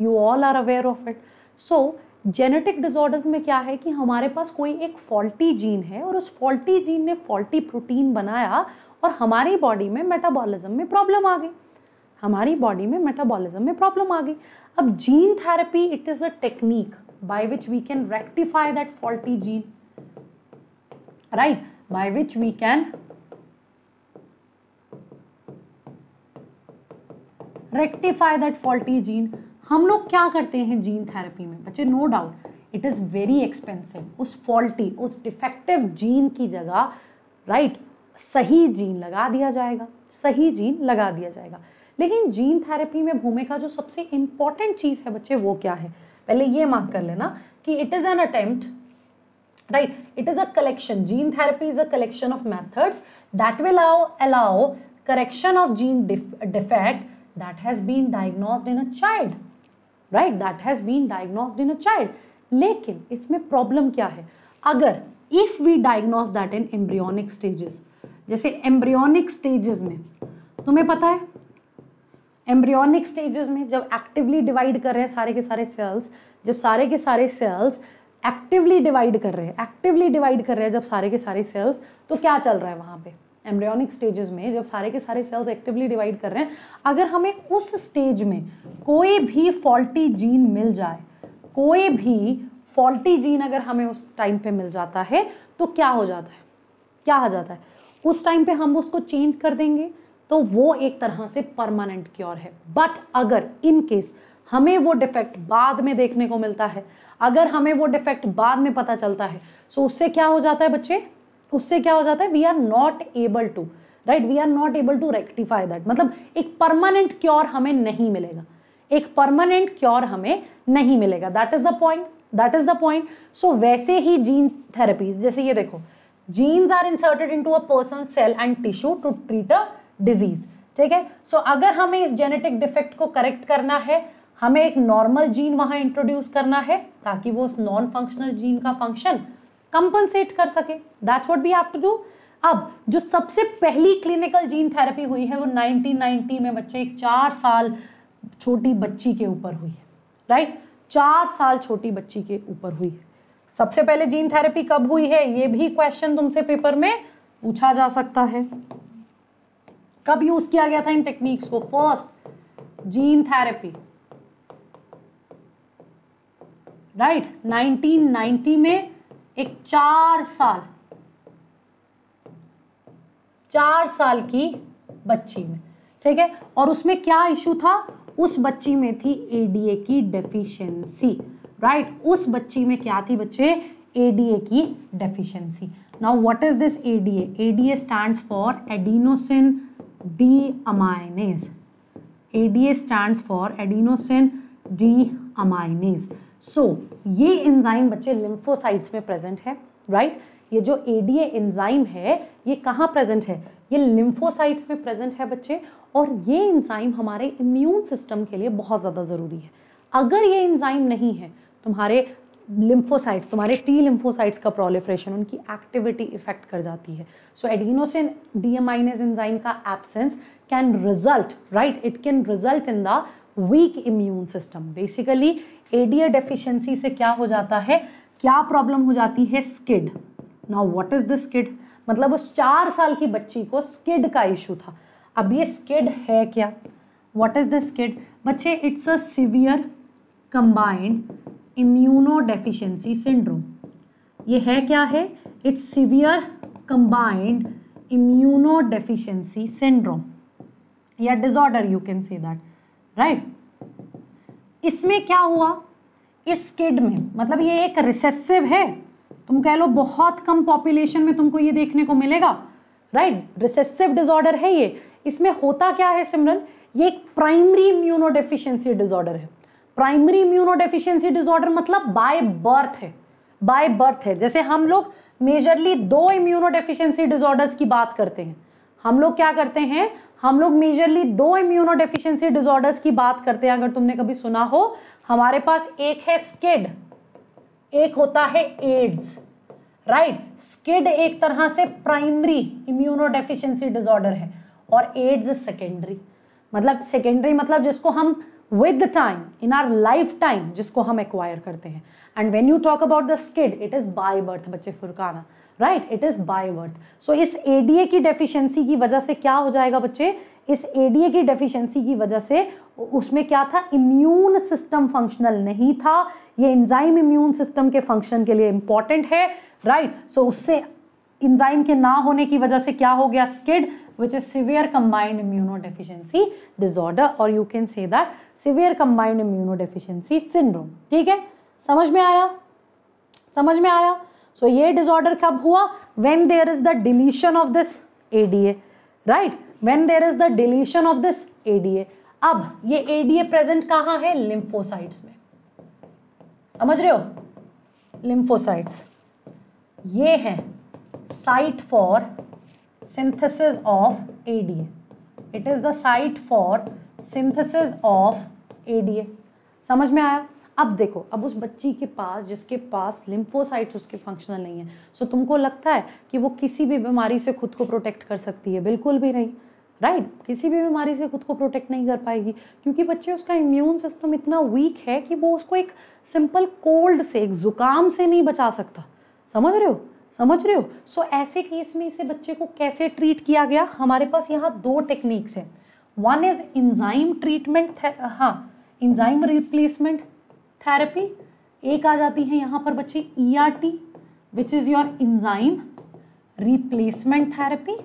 you all are aware of it so genetic disorders में क्या है कि हमारे पास कोई एक फॉल्टी जीन है और उस फॉल्टी जीन ने फॉल्टी प्रोटीन बनाया और हमारी बॉडी में मेटाबॉलिज्म में प्रॉब्लम आ गई हमारी बॉडी में मेटाबॉलिज्म में प्रॉब्लम आ गई अब gene therapy it is a technique by which we can rectify that faulty gene right by which we can rectify that faulty gene हम लोग क्या करते हैं जीन थेरेपी में बच्चे no doubt it is very expensive उस faulty उस defective gene की जगह राइट right, सही जीन लगा दिया जाएगा सही जीन लगा दिया जाएगा लेकिन जीन थेरेपी में भूमिका जो सबसे इंपॉर्टेंट चीज है बच्चे वो क्या है पहले ये मार्क कर लेना कि it is an attempt right it is a collection gene therapy is a collection of methods that will allow allow correction of gene defect that has been diagnose in a child right that has been diagnose in a child लेकिन इसमें problem क्या है अगर if we diagnose that in embryonic stages जैसे embryonic stages में तुम्हें पता है एम्ब्रियोनिक स्टेजेस में जब एक्टिवली डिवाइड कर रहे हैं सारे के सारे सेल्स जब सारे के सारे सेल्स एक्टिवली डिवाइड कर रहे हैं एक्टिवली डिवाइड कर रहे हैं जब सारे के सारे सेल्स तो क्या चल रहा है वहाँ पे एम्ब्रियोनिक स्टेजेस में जब सारे के सारे सेल्स एक्टिवली डिवाइड कर रहे हैं अगर हमें उस स्टेज में कोई भी फॉल्टी जीन मिल जाए कोई भी फॉल्टी जीन अगर हमें उस टाइम पे मिल जाता है तो क्या हो जाता है क्या हो जाता है उस टाइम पे हम उसको चेंज कर देंगे तो वो एक तरह से परमानेंट क्योर है बट अगर इन केस हमें वो डिफेक्ट बाद में देखने को मिलता है अगर हमें वो डिफेक्ट बाद में पता चलता है सो तो so उससे क्या हो जाता है बच्चे उससे क्या हो जाता है we are not able to right we are not able to rectify that मतलब एक परमानेंट क्योर हमें नहीं मिलेगा एक परमानेंट क्योर हमें नहीं मिलेगा that is the point that is the point so वैसे ही जीन थेरेपी जैसे ये देखो genes are inserted into a person cell and tissue to treat a disease ठीक है सो अगर हमें इस जेनेटिक डिफेक्ट को करेक्ट करना है हमें एक नॉर्मल जीन वहां इंट्रोड्यूस करना है ताकि वो उस नॉन फंक्शनल जीन का फंक्शन कंपनसेट कर सके that's what we have to do अब जो सबसे पहली क्लिनिकल जीन थेरेपी हुई है वो 1990 में बच्चे एक चार साल छोटी बच्ची के ऊपर हुई है राइट चार साल छोटी बच्ची के ऊपर हुई है सबसे पहले जीन थेरेपी कब हुई है ये भी क्वेश्चन तुमसे पेपर में पूछा जा सकता है कब यूज किया गया था इन टेक्निक्स को first gene therapy right right, 1990 में एक चार साल चार साल की बच्ची में ठीक है और उसमें क्या इशू था उस बच्ची में थी एडीए की डेफिशिएंसी राइट right? उस बच्ची में क्या थी बच्चे एडीए की deficiency now what is this ADA ADA stands for adenosine D D A A stand for adenosine deaminase so ये इंजाइम बच्चे लिम्फोसाइट्स में प्रेजेंट है राइट right? ये जो ए डी ए इंजाइम है ये कहाँ प्रेजेंट है ये लिम्फोसाइट्स में प्रेजेंट है बच्चे और ये इंजाइम हमारे इम्यून सिस्टम के लिए बहुत ज़्यादा ज़रूरी है अगर ये इंजाइम नहीं है तुम्हारे लिम्फोसाइट्स तुम्हारे टी लिम्फोसाइट्स का प्रोलिफ्रेशन उनकी एक्टिविटी इफेक्ट कर जाती है सो एडिनोसिन डी एंजाइम का absence can result right it can result in the weak immune system basically ADA deficiency से क्या हो जाता है क्या प्रॉब्लम हो जाती है SCID now what is the SCID मतलब उस चार साल की बच्ची को स्किड का इशू था अब ये स्किड है क्या व्हाट इज द स्किड बच्चे it's a severe combined immunodeficiency syndrome ये है क्या है it's severe combined immunodeficiency syndrome या disorder you can say that right इसमें क्या हुआ इस किड में मतलब ये एक रिसेसिव है तुम कह लो बहुत कम पॉपुलेशन में तुमको ये देखने को मिलेगा राइट रिसेसिव डिजॉर्डर है ये इसमें होता क्या है सिमरन ये एक प्राइमरी इम्यूनोडेफिशिएंसी डिजॉर्डर है प्राइमरी इम्यूनोडेफिशिएंसी डिसऑर्डर मतलब बाय बर्थ है बाय बर्थ है जैसे हम लोग मेजरली दो इम्यूनोडेफिशिएंसी डिसऑर्डर्स की बात करते हैं हम लोग क्या करते हैं हम लोग मेजरली दो इम्यूनोडेफिशिएंसी डिसऑर्डर्स की बात करते हैं अगर तुमने कभी सुना हो हमारे पास एक है स्किड एक होता है एड्स राइट स्किड एक तरह से प्राइमरी इम्यूनोडेफिशिएंसी डिसऑर्डर है और एड्स सेकेंडरी मतलब सेकेंडरी मतलब जिसको हम with the time in our lifetime जिसको हम एक्वायर करते हैं and when you talk about the SCID it is by birth बच्चे Furqana right it is by birth so इस ए की डेफिशिएंसी की वजह से क्या हो जाएगा बच्चे इस ए की डेफिशिएंसी की वजह से उसमें क्या था इम्यून सिस्टम फंक्शनल नहीं था ये इंजाइम इम्यून सिस्टम के फंक्शन के लिए इंपॉर्टेंट है राइट right? सो so, उससे इंजाइम के ना होने की वजह से क्या हो गया SCID which is severe combined immunodeficiency disorder or you can say that severe combined immunodeficiency syndrome ठीक है समझ में आया समझ में आया सो so, ये डिजॉर्डर कब हुआ when there is the deletion of this ADA right when there is the deletion of this ADA अब ये एडीए प्रेजेंट कहाँ है लिम्फोसाइट्स में समझ रहे हो लिम्फोसाइट्स ये है site for synthesis of ADA. It is the site for synthesis of ADA. समझ में आया अब देखो अब उस बच्ची के पास जिसके पास लिम्फोसाइट्स उसके फंक्शनल नहीं है सो so, तुमको लगता है कि वो किसी भी बीमारी से खुद को प्रोटेक्ट कर सकती है बिल्कुल भी नहीं राइट right? किसी भी बीमारी से खुद को प्रोटेक्ट नहीं कर पाएगी क्योंकि बच्चे उसका इम्यून सिस्टम इतना वीक है कि वो उसको एक सिंपल कोल्ड से एक ज़ुकाम से नहीं बचा सकता समझ रहे हो समझ रहे हो सो so, ऐसे केस में इसे बच्चे को कैसे ट्रीट किया गया हमारे पास यहाँ दो टेक्निक्स हैं वन इज इंजाइम ट्रीटमेंट हाँ इंजाइम रिप्लेसमेंट थेरेपी एक आ जाती है यहाँ पर बच्चे E R T which is your enzyme replacement therapy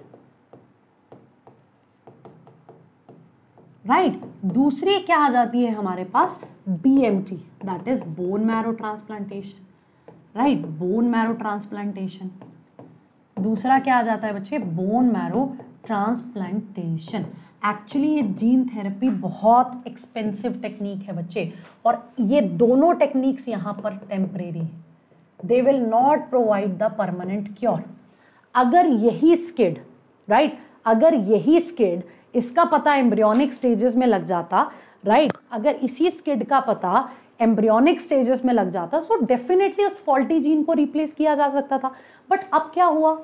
right दूसरी क्या आ जाती है हमारे पास B M T that is bone marrow transplantation right bone marrow transplantation दूसरा क्या आ जाता है बच्चे बोन मैरो ट्रांसप्लांटेशन एक्चुअली ये जीन थेरेपी बहुत एक्सपेंसिव टेक्निक है बच्चे और ये दोनों टेक्निक्स यहाँ पर टेम्परेरी हैं they will not provide the permanent cure अगर यही स्किड राइट right? अगर यही स्किड इसका पता एम्ब्रियोनिक स्टेजेस में लग जाता राइट right? अगर इसी स्किड का पता एम्ब्रियोनिक स्टेजेस में लग जाता सो so डेफिनेटली उस फॉल्टी जीन को रिप्लेस किया जा सकता था बट अब क्या हुआ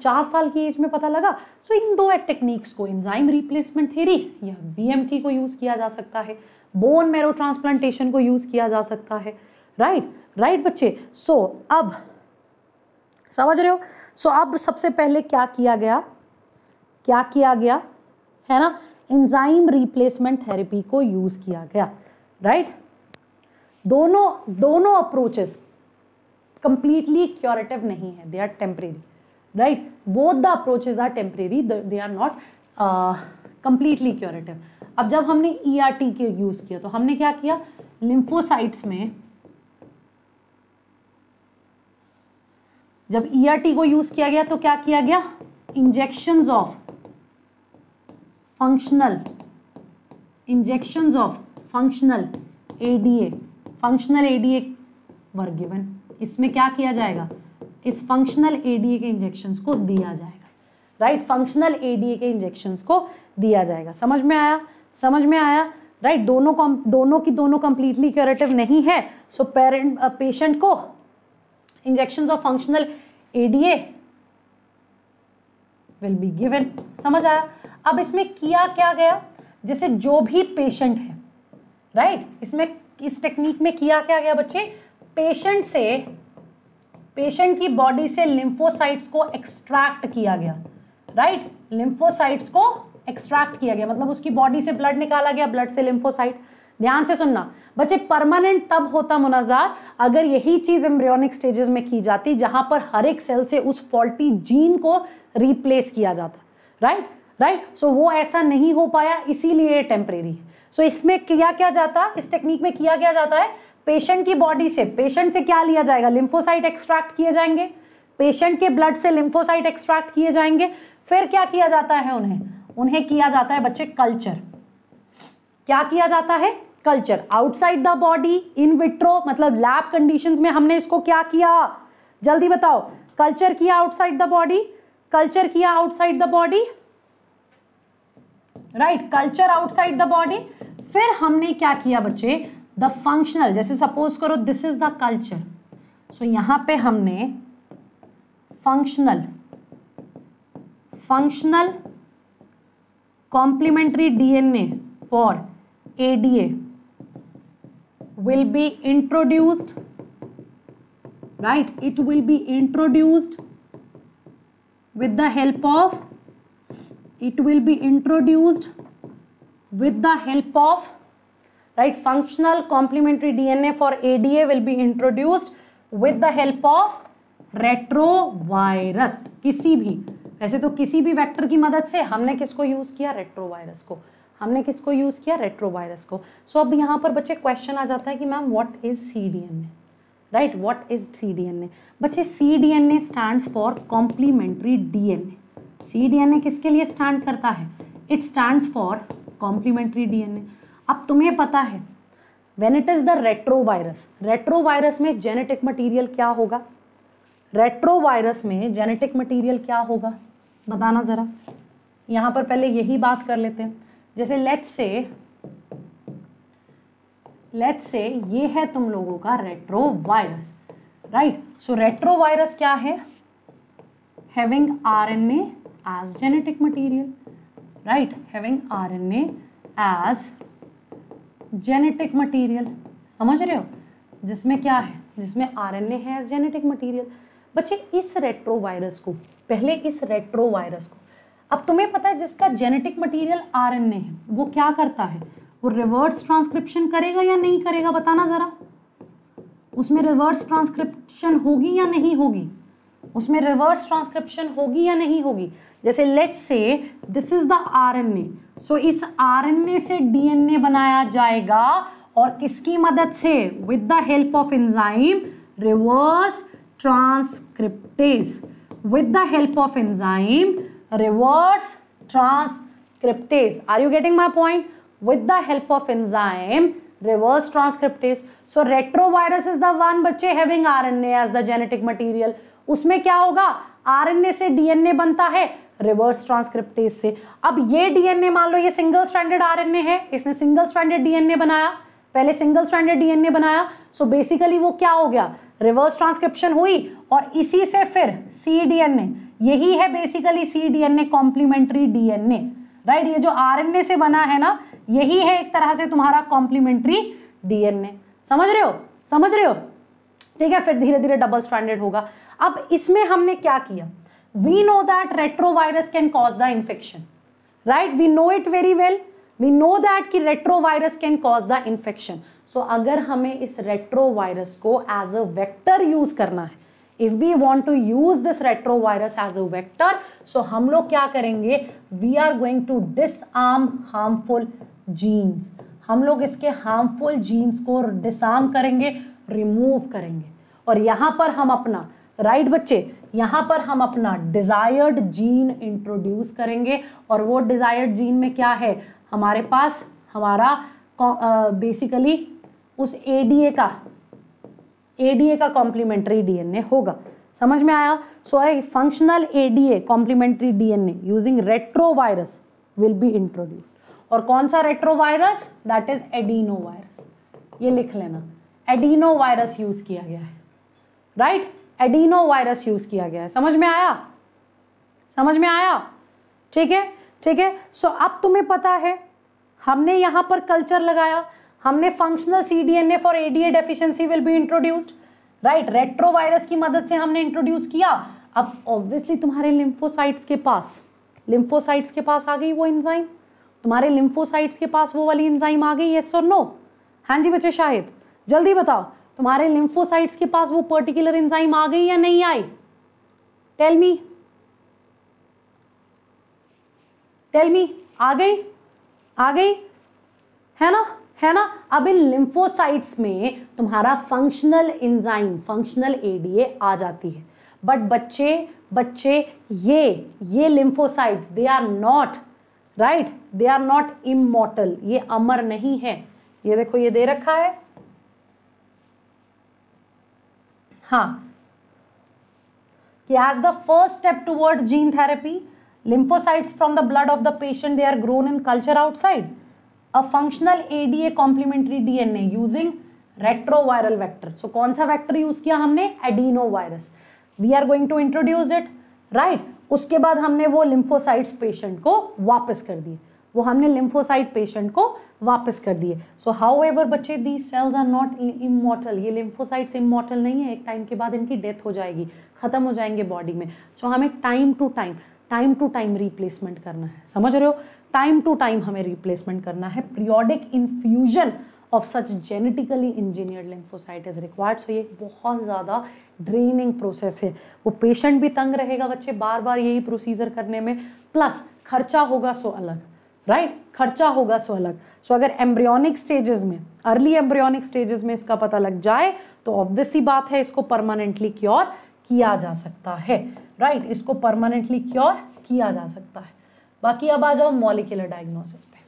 चार साल की एज में पता लगा सो so इन दो टेक्निक्स को इंजाइम रिप्लेसमेंट थ्योरी या बीएमटी को यूज़ किया जा सकता है बोन मेरो ट्रांसप्लांटेशन को यूज़ किया जा सकता है राइट right? राइट right, बच्चे सो so, अब समझ रहे हो सो so, अब सबसे पहले क्या किया गया क्या किया गया है ना इंजाइम रिप्लेसमेंट थेरेपी को यूज़ किया गया राइट right? दोनों दोनों अप्रोचेस कंप्लीटली क्योरेटिव नहीं है they are temporary right both the approaches are temporary they are not completely curative अब जब हमने ई आर टी के यूज़ किया तो हमने क्या किया लिम्फोसाइट्स में जब ई आर टी को यूज़ किया गया तो क्या किया गया injection of functional injection of functional ADA functional ADA were given इसमें क्या किया जाएगा इस फंक्शनल एडीए के इंजेक्शन को दिया जाएगा राइट फंक्शनल एडीए के इंजेक्शन को दिया जाएगा समझ में आया समझ में आया राइट right, दोनों कॉम दोनों की दोनों कंप्लीटली क्योरेटिव नहीं है सो पेरेंट पेशेंट को injection of functional ADA will be given समझ आया अब इसमें किया क्या गया जैसे जो भी पेशेंट है राइट right? इसमें इस टेक्निक में किया क्या गया बच्चे पेशेंट से पेशेंट की बॉडी से लिम्फोसाइट्स को एक्सट्रैक्ट किया गया राइट right? लिम्फोसाइट्स को एक्सट्रैक्ट किया गया मतलब उसकी बॉडी से ब्लड निकाला गया ब्लड से लिम्फोसाइट ध्यान से सुनना बच्चे परमानेंट तब होता मुनाजार अगर यही चीज एम्ब्रियोनिक स्टेजेस में की जाती जहां पर हर एक सेल से उस फॉल्टी जीन को रिप्लेस किया जाता राइट राइट सो वो ऐसा नहीं हो पाया इसीलिए टेम्परेरी है सो so, इसमें किया क्या जाता इस टेक्निक में किया क्या जाता है पेशेंट की बॉडी से पेशेंट से क्या लिया जाएगा लिम्फोसाइट एक्सट्रैक्ट किए जाएंगे पेशेंट के ब्लड से लिम्फोसाइट एक्सट्रैक्ट किए जाएंगे फिर क्या किया जाता है उन्हें उन्हें किया जाता है बच्चे कल्चर क्या किया जाता है culture outside the body in vitro मतलब लैब कंडीशन में हमने इसको क्या किया जल्दी बताओ कल्चर किया आउटसाइड द बॉडी कल्चर किया outside the body right culture outside the body फिर हमने क्या किया बच्चे द फंक्शनल जैसे सपोज करो this is the culture so यहां पे हमने functional functional complementary DNA for ADA will be introduced right it will be introduced with the help of it will be introduced with the help of right functional complementary dna for ada will be introduced with the help of retrovirus किसी भी वैसे तो किसी भी vector की मदद से हमने किसको यूज़ किया रेट्रोवायरस को हमने किसको यूज़ किया रेट्रोवायरस को सो so, अब यहाँ पर बच्चे क्वेश्चन आ जाता है कि ma'am what is C D N A right what is C D N A बच्चे C D N A stand for complementary D N A C DNA किसके लिए स्टैंड करता है it stand for complementary DNA अब तुम्हें पता है when it is the retrovirus retrovirus में जेनेटिक मटेरियल क्या होगा रेट्रोवायरस में जेनेटिक मटेरियल क्या होगा बताना ज़रा यहाँ पर पहले यही बात कर लेते हैं जैसे लेट्स से लेट्स से ये है तुम लोगों का रेट्रोवायरस राइट सो रेट्रोवायरस क्या है having RNA as genetic material right having rna as genetic material samajh rahe ho jisme kya hai jisme rna hai as genetic material बच्चे is retrovirus ko pehle is retrovirus ko अब तुम्हें पता है जिसका genetic material RNA है वो क्या करता है वो रिवर्स ट्रांसक्रिप्शन करेगा या नहीं करेगा बताना ज़रा उसमें रिवर्स ट्रांसक्रिप्शन होगी या नहीं होगी उसमें रिवर्स ट्रांसक्रिप्शन होगी या नहीं होगी जैसे let say this is the R N A so इस आर एन ए से डीएनए बनाया जाएगा और इसकी मदद से with the help of enzyme reverse transcriptase with the help of enzyme reverse transcriptase are you getting my point with the help of enzyme reverse transcriptase so retrovirus is the one बच्चे having R N as the genetic material उसमें क्या होगा are N ए से DNA बनता है reverse transcriptase से अब ये डीएनए मान लो ये सिंगल स्ट्रैंडेड आरएनए है इसने सिंगल स्टैंडर्ड डीएनए बनाया पहले सिंगल स्टैंडर्ड डीएनए बनाया सो so बेसिकली वो क्या हो गया रिवर्स ट्रांसक्रिप्शन हुई और इसी से फिर सी डीएनए यही है basically C DNA complementary DNA right ये जो आरएनए से बना है ना यही है एक तरह से तुम्हारा कॉम्प्लीमेंट्री डीएनए समझ रहे हो समझ रहे हो ठीक है फिर धीरे धीरे डबल स्टैंडर्ड होगा अब इसमें हमने क्या किया we know that retrovirus can cause the infection right we know it very well we know that ki retrovirus can cause the infection so agar hame is retrovirus ko as a vector use karna hai if we want to use this retrovirus as a vector so hum log क्या करेंगे we are going to disarm harmful genes हम लोग इसके harmful genes को disarm करेंगे remove करेंगे और यहाँ पर हम अपना राइट right, बच्चे यहाँ पर हम अपना डिज़ायर्ड जीन इंट्रोड्यूस करेंगे और वो डिज़ायर्ड जीन में क्या है हमारे पास हमारा बेसिकली uh, उस ए का ए का कॉम्प्लीमेंट्री डीएनए होगा समझ में आया so a functional A D A complementary DNA using retrovirus will be introduced और कौन सा retrovirus that is adenovirus ये लिख लेना एडीनो वायरस यूज किया गया है right right? Adenovirus use किया गया है समझ में आया समझ में आया ठीक है ठीक है सो अब तुम्हें पता है हमने यहां पर कल्चर लगाया हमने functional C D N A for ADA deficiency will be introduced right retrovirus की मदद से हमने इंट्रोड्यूस किया अब ऑब्वियसली तुम्हारे लिम्फोसाइट्स के पास लिम्फोसाइट्स के पास आ गई वो इंजाइम तुम्हारे लिम्फोसाइट्स के पास वो वाली इंजाइम आ गई येस और नो हाँ जी बच्चे शाहिद जल्दी बताओ तुम्हारे लिम्फोसाइट्स के पास वो पर्टिकुलर एंजाइम आ गई या नहीं I tell me tell me आ गई आ गई है ना है ना अब इन लिम्फोसाइट्स में तुम्हारा फंक्शनल एंजाइम फंक्शनल एडीए आ जाती है बट बच्चे बच्चे ये ये lymphocytes they are not right they are not immortal ये अमर नहीं है ये देखो ये दे रखा है हाँ कि as the first step towards gene therapy lymphocytes from the blood of the patient they are grown in culture outside a functional ADA complementary DNA using retroviral vector so कौन सा वैक्टर यूज किया हमने adenovirus we are going to introduce it right उसके बाद हमने वो lymphocytes patient को वापस कर दिए वो हमने लिम्फोसाइट पेशेंट को वापस कर दिए सो हाउ एवर बच्चे the cells are not immortal ये लिम्फोसाइट्स इमोटल नहीं है एक टाइम के बाद इनकी डेथ हो जाएगी ख़त्म हो जाएंगे बॉडी में सो so, हमें time to time time to time replacement करना है समझ रहे हो टाइम टू टाइम हमें रिप्लेसमेंट करना है periodic infusion of such genetically engineered lymphocyte is required so ये बहुत ज़्यादा ड्रेनिंग प्रोसेस है वो पेशेंट भी तंग रहेगा बच्चे बार बार यही प्रोसीजर करने में प्लस खर्चा होगा सो अलग राइट right? खर्चा होगा सो अलग सो अगर एम्ब्रियोनिक स्टेजेस में अर्ली एम्ब्रियोनिक स्टेजेस में इसका पता लग जाए तो ऑब्वियसली बात है इसको परमानेंटली क्योर किया जा सकता है राइट right? इसको परमानेंटली क्योर किया जा सकता है बाकी अब आ जाओ मॉलिकुलर डायग्नोसिस पे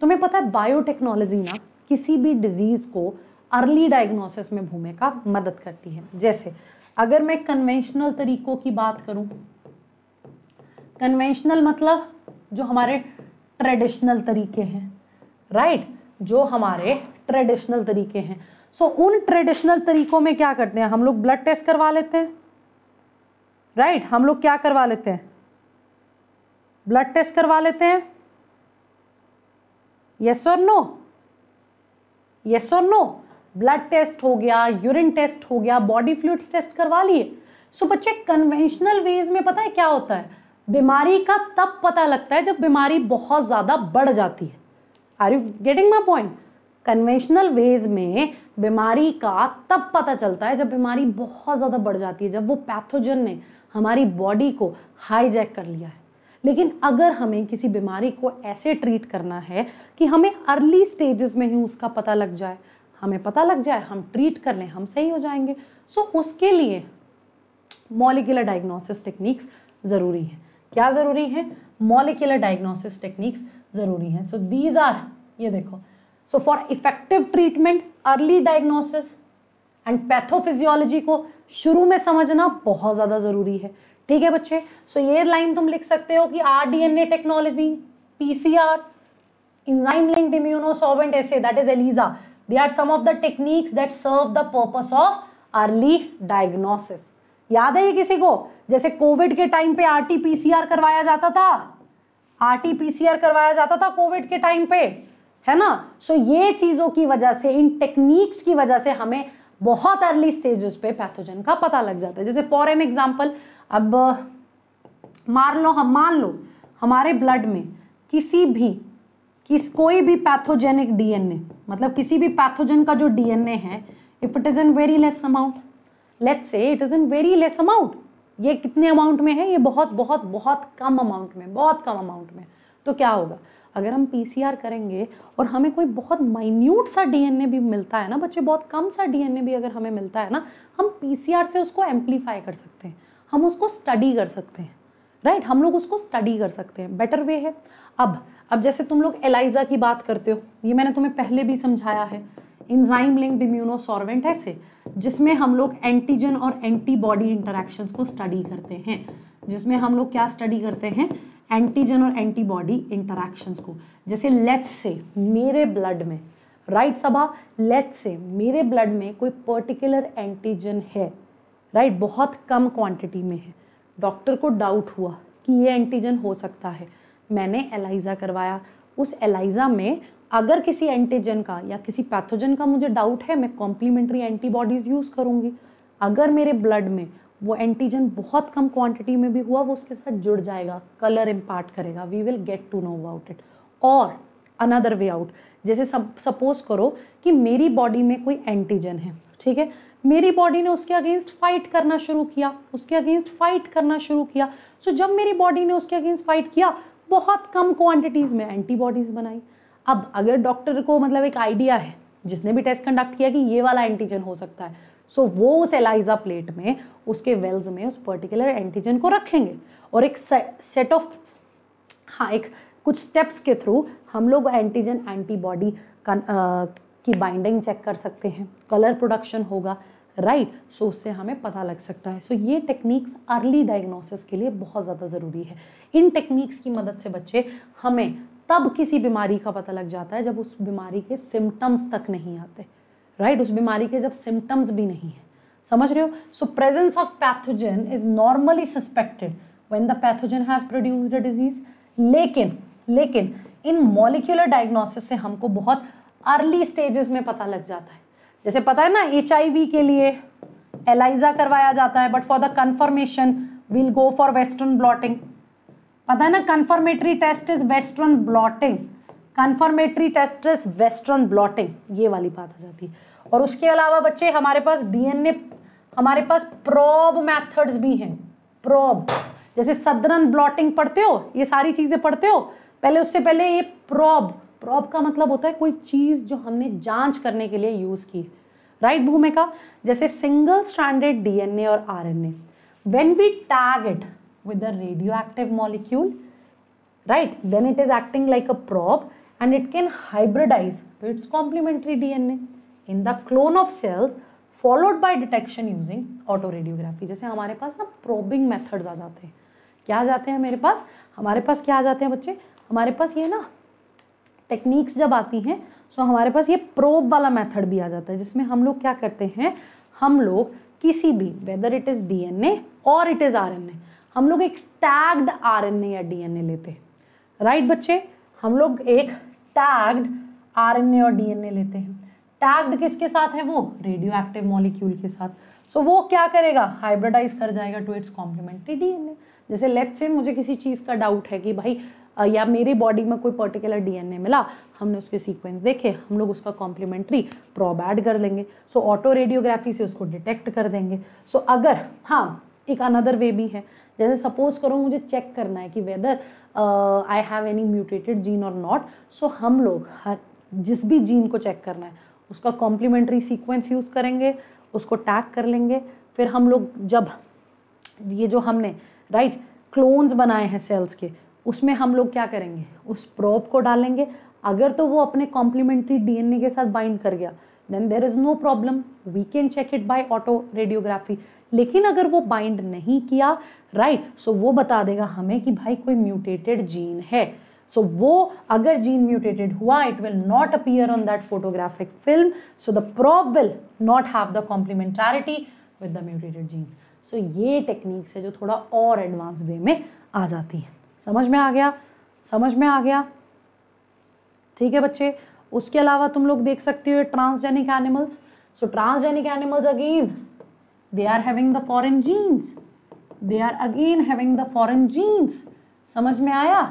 तुम्हें पता है बायोटेक्नोलॉजी ना किसी भी डिजीज़ को अर्ली डायग्नोसिस में भूमिका मदद करती है जैसे अगर मैं कन्वेंशनल तरीकों की बात करूं कन्वेंशनल मतलब जो हमारे ट्रेडिशनल तरीके हैं राइट right? जो हमारे ट्रेडिशनल तरीके हैं सो so, उन ट्रेडिशनल तरीकों में क्या करते हैं हम लोग ब्लड टेस्ट करवा लेते हैं राइट right? हम लोग क्या करवा लेते हैं ब्लड टेस्ट करवा लेते हैं यस और नो यस और नो ब्लड टेस्ट हो गया यूरिन टेस्ट हो गया बॉडी फ्लूड्स टेस्ट करवा लिए सो so, बच्चे कन्वेंशनल वेज में पता है क्या होता है बीमारी का तब पता लगता है जब बीमारी बहुत ज़्यादा बढ़ जाती है are you getting my point conventional ways में बीमारी का तब पता चलता है जब बीमारी बहुत ज़्यादा बढ़ जाती है जब वो पैथोजन ने हमारी बॉडी को हाईजैक कर लिया है लेकिन अगर हमें किसी बीमारी को ऐसे ट्रीट करना है कि हमें अर्ली स्टेजेस में ही उसका पता लग जाए हमें पता लग जाए हम ट्रीट कर लें हम सही हो जाएंगे सो so, उसके लिए मॉलिकुलर डायग्नोसिस टेक्निक्स ज़रूरी हैं क्या ज़रूरी है मॉलिकुलर डायग्नोसिस टेक्निक्स ज़रूरी हैं सो दीज आर ये देखो so for effective treatment early diagnosis and pathophysiology को शुरू में समझना बहुत ज़्यादा ज़रूरी है ठीक है बच्चे सो so, ये लाइन तुम लिख सकते हो कि R D N A technology P C R link immuno immunosorbent assay that is ELISA they are some of the techniques that serve the purpose of early diagnosis याद है ये किसी को जैसे कोविड के टाइम पे आरटीपीसीआर करवाया जाता था आरटीपीसीआर करवाया जाता था कोविड के टाइम पे है ना सो so, ये चीज़ों की वजह से इन टेक्निक्स की वजह से हमें बहुत अर्ली स्टेजेस पे पैथोजन का पता लग जाता है जैसे फॉर एन एग्जाम्पल अब मान लो हम मान लो हमारे ब्लड में किसी भी किस कोई भी पैथोजेनिक डीएनए मतलब किसी भी पैथोजन का जो डीएनए है if it is an very less amount let's say it is in very less amount ये कितने अमाउंट में है ये बहुत बहुत बहुत कम अमाउंट में बहुत कम अमाउंट में तो क्या होगा अगर हम पीसीआर करेंगे और हमें कोई बहुत माइन्यूट सा डीएनए भी मिलता है ना बच्चे बहुत कम सा डीएनए भी अगर हमें मिलता है ना हम पीसीआर से उसको एम्पलीफाई कर सकते हैं हम उसको स्टडी कर सकते हैं राइट right? हम लोग उसको स्टडी कर सकते हैं बेटर वे है अब अब जैसे तुम लोग एलाइजा की बात करते हो ये मैंने तुम्हें पहले भी समझाया है इंजाइम लिंक्ड इम्यूनोसॉर्वेंट ऐसे जिसमें हम लोग एंटीजन और एंटीबॉडी इंटरेक्शंस को स्टडी करते हैं जिसमें हम लोग क्या स्टडी करते हैं एंटीजन और एंटीबॉडी इंटरेक्शंस को जैसे लेट्स से मेरे ब्लड में राइट right, सभा लेट्स से मेरे ब्लड में कोई पर्टिकुलर एंटीजन है राइट right, बहुत कम क्वांटिटी में है डॉक्टर को डाउट हुआ कि ये एंटीजन हो सकता है मैंने एलाइजा करवाया उस एलाइजा में अगर किसी एंटीजन का या किसी पैथोजन का मुझे डाउट है मैं कॉम्प्लीमेंट्री एंटीबॉडीज़ यूज़ करूंगी अगर मेरे ब्लड में वो एंटीजन बहुत कम क्वांटिटी में भी हुआ वो उसके साथ जुड़ जाएगा कलर इम्पार्ट करेगा we will get to know about it और अनदर वे आउट जैसे सब सपोज करो कि मेरी बॉडी में कोई एंटीजन है ठीक है मेरी बॉडी ने उसके अगेंस्ट फाइट करना शुरू किया उसके अगेंस्ट फाइट करना शुरू किया सो so, जब मेरी बॉडी ने उसके अगेंस्ट फाइट किया बहुत कम क्वांटिटीज़ में एंटीबॉडीज़ बनाई अब अगर डॉक्टर को मतलब एक आइडिया है जिसने भी टेस्ट कंडक्ट किया कि ये वाला एंटीजन हो सकता है सो so, वो उस एलाइजा प्लेट में उसके वेल्स में उस पर्टिकुलर एंटीजन को रखेंगे और एक सेट ऑफ हाँ एक कुछ स्टेप्स के थ्रू हम लोग एंटीजन एंटीबॉडी की बाइंडिंग चेक कर सकते हैं कलर प्रोडक्शन होगा राइट right? सो so, उससे हमें पता लग सकता है सो so, ये टेक्निक्स अर्ली डायग्नोसिस के लिए बहुत ज़्यादा ज़रूरी है इन टेक्निक्स की मदद से बच्चे हमें तब किसी बीमारी का पता लग जाता है जब उस बीमारी के सिम्टम्स तक नहीं आते राइट उस बीमारी के जब सिम्टम्स भी नहीं है समझ रहे हो so presence of pathogen is normally suspected when the pathogen has produced a disease लेकिन लेकिन इन मॉलिक्यूलर डायग्नोसिस से हमको बहुत अर्ली स्टेजेस में पता लग जाता है जैसे पता है ना एच के लिए एलाइजा करवाया जाता है but for the confirmation will go for western blotting पता है ना confirmatory test is western blotting confirmatory test is western blotting ये वाली बात आ जाती है और उसके अलावा बच्चे हमारे पास डीएनए हमारे पास प्रोब मेथड्स भी हैं प्रोब जैसे सदरन ब्लॉटिंग पढ़ते हो ये सारी चीज़ें पढ़ते हो पहले उससे पहले ये प्रॉब प्रॉब का मतलब होता है कोई चीज़ जो हमने जांच करने के लिए यूज़ की राइट right, भूमिका जैसे सिंगल स्टैंडर्ड डीएनए और RNA when we tag it with a radioactive molecule right then it is acting like a probe and it can hybridize to its complementary dna in the clone of cells followed by detection using autoradiography जैसे हमारे पास ना probing methods आ जाते हैं क्या आ जाते हैं मेरे पास हमारे पास क्या आ जाते हैं बच्चे हमारे पास ये ना टेक्निक्स जब आती हैं सो हमारे पास ये प्रोब वाला मेथड भी आ जाता है जिसमें हम लोग क्या करते हैं हम लोग किसी भी whether it is DNA or it is RNA हम लोग एक टैग्ड ए या ए लेते हैं राइट right, बच्चे हम लोग एक टैग्ड ए और ए लेते हैं टैग्ड किसके साथ है वो रेडियो एक्टिव मॉलिक्यूल के साथ सो so, वो क्या करेगा हाइब्रिडाइज कर जाएगा टू इट्स कॉम्प्लीमेंट्री डीएनए जैसे लेट से मुझे किसी चीज़ का डाउट है कि भाई या मेरी बॉडी में कोई पर्टिकुलर डीएनए मिला हमने उसके सीक्वेंस देखे हम लोग उसका कॉम्प्लीमेंट्री प्रॉब ऐड कर देंगे सो ऑटो रेडियोग्राफी से उसको डिटेक्ट कर देंगे सो so, अगर हाँ एक अनदर वे भी है जैसे सपोज करो मुझे चेक करना है कि whether I have any mutated gene or not so हम लोग हर जिस भी जीन को चेक करना है उसका कॉम्प्लीमेंट्री सीक्वेंस यूज़ करेंगे उसको टैग कर लेंगे फिर हम लोग जब ये जो हमने राइट right, क्लोन्स बनाए हैं सेल्स के उसमें हम लोग क्या करेंगे उस प्रॉप को डालेंगे अगर तो वो अपने कॉम्प्लीमेंट्री डीएनए के साथ बाइंड कर गया then there is no problem we can check it by autoradiography लेकिन अगर वो बाइंड नहीं किया राइट right, सो so वो बता देगा हमें कि भाई कोई म्यूटेटेड जीन है सो so, वो अगर जीन म्यूटेटेड हुआ it will not appear on that photographic film so the probe will not have the complementarity with the mutated genes so ये टेक्निक्स है जो थोड़ा और एडवांस वे में आ जाती है समझ में आ गया समझ में आ गया ठीक है बच्चे उसके अलावा तुम लोग देख सकते हो transgenic animals so transgenic animals again they are having the foreign genes they are again having the foreign genes समझ में आया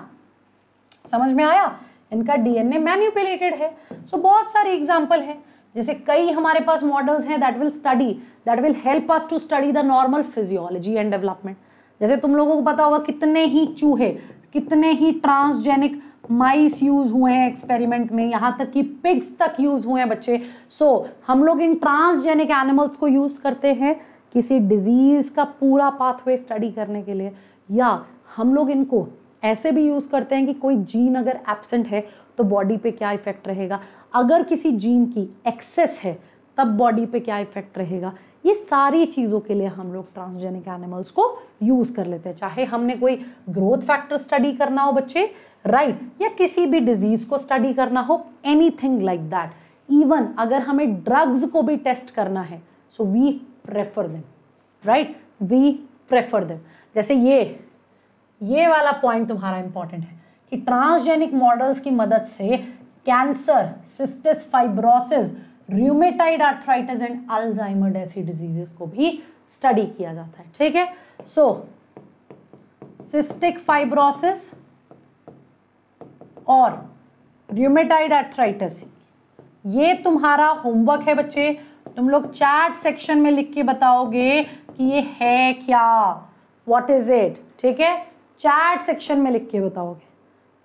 समझ में आया इनका डीएनए मैन्युपुलेटेड है सो so, बहुत सारे एग्जाम्पल हैं जैसे कई हमारे पास मॉडल्स हैं that will study that will help us to study the normal physiology and development जैसे तुम लोगों को पता होगा कितने ही चूहे कितने ही ट्रांसजेनिक माइस यूज हुए हैं एक्सपेरिमेंट में यहाँ तक कि पिग्स तक यूज हुए हैं बच्चे सो so, हम लोग इन ट्रांसजेनिक एनिमल्स को यूज करते हैं किसी डिजीज़ का पूरा पाथवे स्टडी करने के लिए या हम लोग इनको ऐसे भी यूज़ करते हैं कि कोई जीन अगर एबसेंट है तो बॉडी पे क्या इफ़ेक्ट रहेगा अगर किसी जीन की एक्सेस है तब बॉडी पे क्या इफ़ेक्ट रहेगा ये सारी चीज़ों के लिए हम लोग ट्रांसजेनिक एनिमल्स को यूज़ कर लेते हैं चाहे हमने कोई ग्रोथ फैक्टर स्टडी करना हो बच्चे राइट right? या किसी भी डिजीज़ को स्टडी करना हो anything like that even अगर हमें ड्रग्स को भी टेस्ट करना है so we prefer them right we prefer them जैसे ये ये वाला पॉइंट तुम्हारा इंपॉर्टेंट है कि ट्रांसजेनिक मॉडल्स की मदद से cancer cystic fibrosis rheumatoid arthritis and Alzheimer जैसी डिजीजेस को भी स्टडी किया जाता है ठीक है सो सिस्टिक फाइब्रोसिस और र्यूमेटाइड आर्थराइटिस ये तुम्हारा होमवर्क है बच्चे तुम लोग चैट सेक्शन में लिख के बताओगे कि ये है क्या वॉट इज इट ठीक है चैट सेक्शन में लिख के बताओगे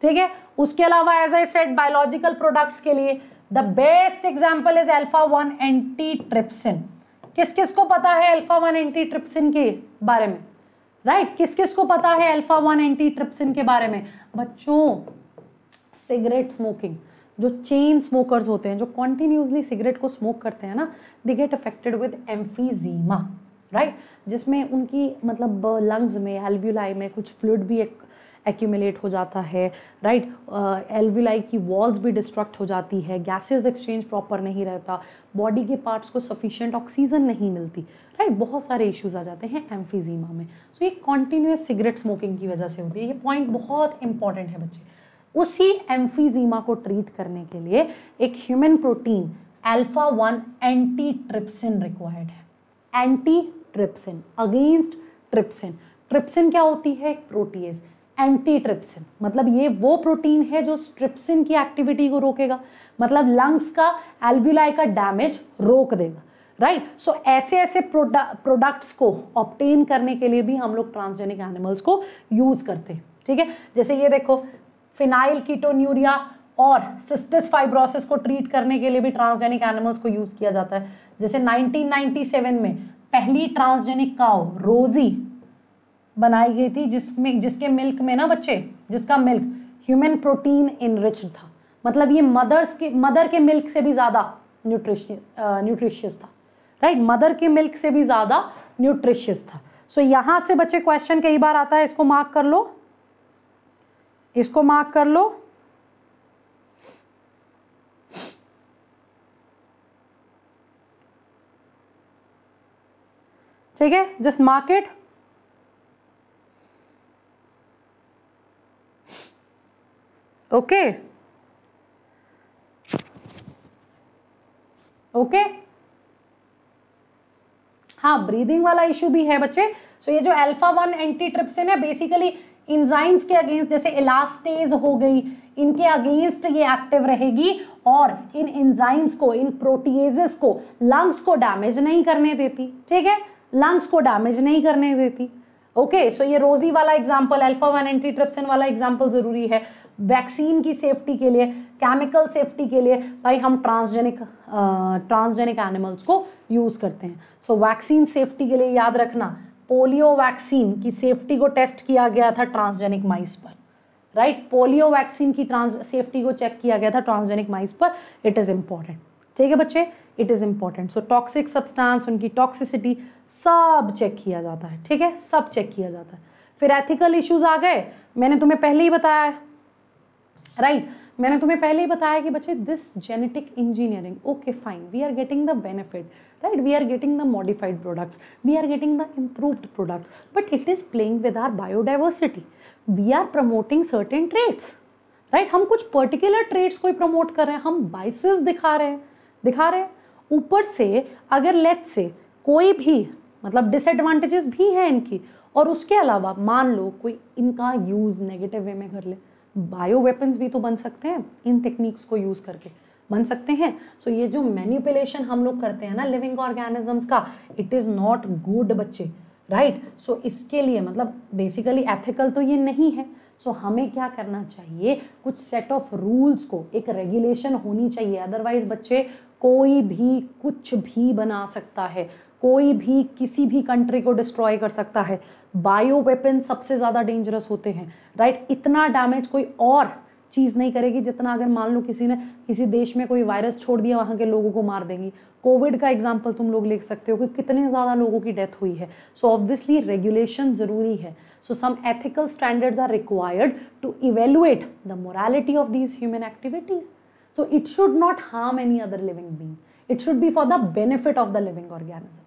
ठीक है उसके अलावा as I said biological products के लिए the best example is alpha one antitrypsin किस किस को पता है एल्फा वन एंटी ट्रिप्सिन के बारे में राइट right? किस किस को पता है एल्फा वन एंटी ट्रिप्सिन के बारे में बच्चों सिगरेट स्मोकिंग जो चेन स्मोकर्स होते हैं जो कॉन्टीन्यूसली सिगरेट को स्मोक करते हैं ना they get affected with emphysema right जिसमें उनकी मतलब लंग्स में एल्व्यूलाई में कुछ फ्लूड भी एक एक्यूमुलेट हो जाता है राइट एल्विलाई की वॉल्स भी डिस्ट्रक्ट हो जाती है गैसेस एक्सचेंज प्रॉपर नहीं रहता बॉडी के पार्ट्स को सफिशेंट ऑक्सीजन नहीं मिलती राइट right? बहुत सारे इश्यूज आ जाते हैं एम्फीजीमा में सो so, ये कॉन्टीन्यूस सिगरेट स्मोकिंग की वजह से होती है ये पॉइंट बहुत इंपॉर्टेंट है बच्चे उसी एम्फीजीमा को ट्रीट करने के लिए एक human protein alpha one antitrypsin required है antitrypsin against trypsin trypsin क्या होती है प्रोटीज एंटी ट्रिप्सिन मतलब ये वो प्रोटीन है जो ट्रिप्सिन की एक्टिविटी को रोकेगा मतलब लंग्स का एल्व्यूलाई का डैमेज रोक देगा राइट right? सो so, ऐसे ऐसे प्रोडक्ट्स को ऑप्टेन करने के लिए भी हम लोग ट्रांसजेनिक एनिमल्स को यूज़ करते हैं ठीक है जैसे ये देखो फिनाइल कीटोन्यूरिया और सिस्टिस फाइब्रोसिस को ट्रीट करने के लिए भी ट्रांसजेनिक एनिमल्स को यूज़ किया जाता है जैसे 1997 में पहली ट्रांसजेनिक काओ रोजी बनाई गई थी जिसमें जिसके मिल्क में ना बच्चे जिसका मिल्क ह्यूमन प्रोटीन इनरिच था मतलब ये मदर्स के मदर के मिल्क से भी ज़्यादा न्यूट्रिशियस न्यूट्रिशियस था राइट right? मदर के मिल्क से भी ज़्यादा न्यूट्रिशियस था सो so, यहाँ से बच्चे क्वेश्चन कई बार आता है इसको मार्क कर लो इसको मार्क कर लो ठीक है जस्ट मार्केट ओके ओके हाँ ब्रीदिंग वाला इश्यू भी है बच्चे सो so, ये जो अल्फा वन एंटी ट्रिप्सिन है बेसिकली इंजाइम्स के अगेंस्ट जैसे इलास्टेज हो गई इनके अगेंस्ट ये एक्टिव रहेगी और इन एंजाइम्स को इन प्रोटीजेस को लंग्स को डैमेज नहीं करने देती ठीक है लंग्स को डैमेज नहीं करने देती ओके okay, सो so ये रोजी वाला एग्जाम्पल अल्फा वन एंटीट्रिप्सिन वाला एग्जाम्पल ज़रूरी है वैक्सीन की सेफ्टी के लिए केमिकल सेफ्टी के लिए भाई हम ट्रांसजेनिक ट्रांसजेनिक एनिमल्स को यूज़ करते हैं सो वैक्सीन सेफ्टी के लिए याद रखना पोलियो वैक्सीन की सेफ्टी को टेस्ट किया गया था ट्रांसजेनिक माइस पर राइट पोलियो वैक्सीन की ट्रांस सेफ्टी को चेक किया गया था ट्रांसजेनिक माइस पर इट इज़ इम्पॉर्टेंट ठीक है बच्चे it is important so toxic substance उनकी टॉक्सिसिटी सब चेक किया जाता है ठीक है सब चेक किया जाता है फिर एथिकल इश्यूज आ गए मैंने तुम्हें पहले ही बताया है राइट right? मैंने तुम्हें पहले ही बताया कि बच्चे this genetic engineering okay fine we are getting the benefit right we are getting the modified products we are getting the improved products but it is playing with our biodiversity we are promoting certain traits right right? हम कुछ particular trades को ही promote कर रहे हैं हम biases दिखा रहे हैं दिखा रहे हैं ऊपर से अगर लेट से कोई भी मतलब डिसएडवांटेजेस भी हैं इनकी और उसके अलावा मान लो कोई इनका यूज़ नेगेटिव वे में कर ले बायो वेपन्स भी तो बन सकते हैं इन टेक्निक्स को यूज़ करके बन सकते हैं सो so ये जो मैन्यूपुलेशन हम लोग करते हैं ना लिविंग ऑर्गेनिजम्स का इट इज़ नॉट गुड बच्चे राइट right? सो so, इसके लिए मतलब बेसिकली एथिकल तो ये नहीं है सो so, हमें क्या करना चाहिए कुछ सेट ऑफ रूल्स को एक रेगुलेशन होनी चाहिए अदरवाइज बच्चे कोई भी कुछ भी बना सकता है कोई भी किसी भी कंट्री को डिस्ट्रॉय कर सकता है बायो वेपन सबसे ज़्यादा डेंजरस होते हैं राइट right? इतना डैमेज कोई और चीज़ नहीं करेगी जितना अगर मान लो किसी ने किसी देश में कोई वायरस छोड़ दिया वहाँ के लोगों को मार देंगी कोविड का एग्जाम्पल तुम लोग ले सकते हो कि कितने ज़्यादा लोगों की डेथ हुई है सो ऑब्वियसली रेगुलेशन ज़रूरी है so some ethical standards are required to evaluate the morality of these human activities so it should not harm any other living being it should be for the benefit of the living organism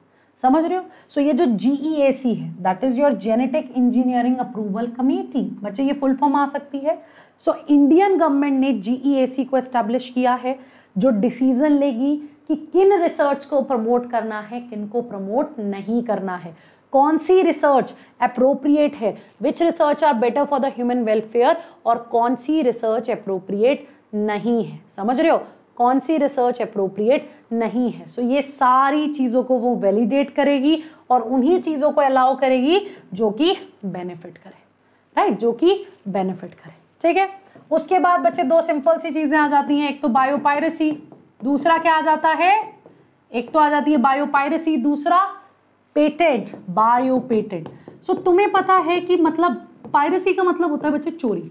समझ रहे हो सो so, ये जो जी E C है that is your genetic engineering approval committee बच्चे ये full form आ सकती है सो इंडियन गवर्नमेंट ने जी e को एस्टेब्लिश किया है जो डिसीजन लेगी कि किन रिसर्च को प्रमोट करना है किन को प्रमोट नहीं करना है कौन सी रिसर्च अप्रोप्रिएट है which research are better for the human welfare और कौन सी रिसर्च अप्रोप्रिएट नहीं है समझ रहे हो कौन सी रिसर्च अप्रोप्रिएट नहीं है सो so, ये सारी चीज़ों को वो वैलिडेट करेगी और उन्हीं चीज़ों को अलाउ करेगी जो कि बेनिफिट करे राइट right? जो कि बेनिफिट करे ठीक है उसके बाद बच्चे दो सिंपल सी चीज़ें आ जाती हैं एक तो बायोपायरेसी दूसरा क्या आ जाता है एक तो आ जाती है बायोपायरेसी दूसरा पेटेड बायोपेटेड सो तुम्हें पता है कि मतलब पायरेसी का मतलब होता है बच्चे चोरी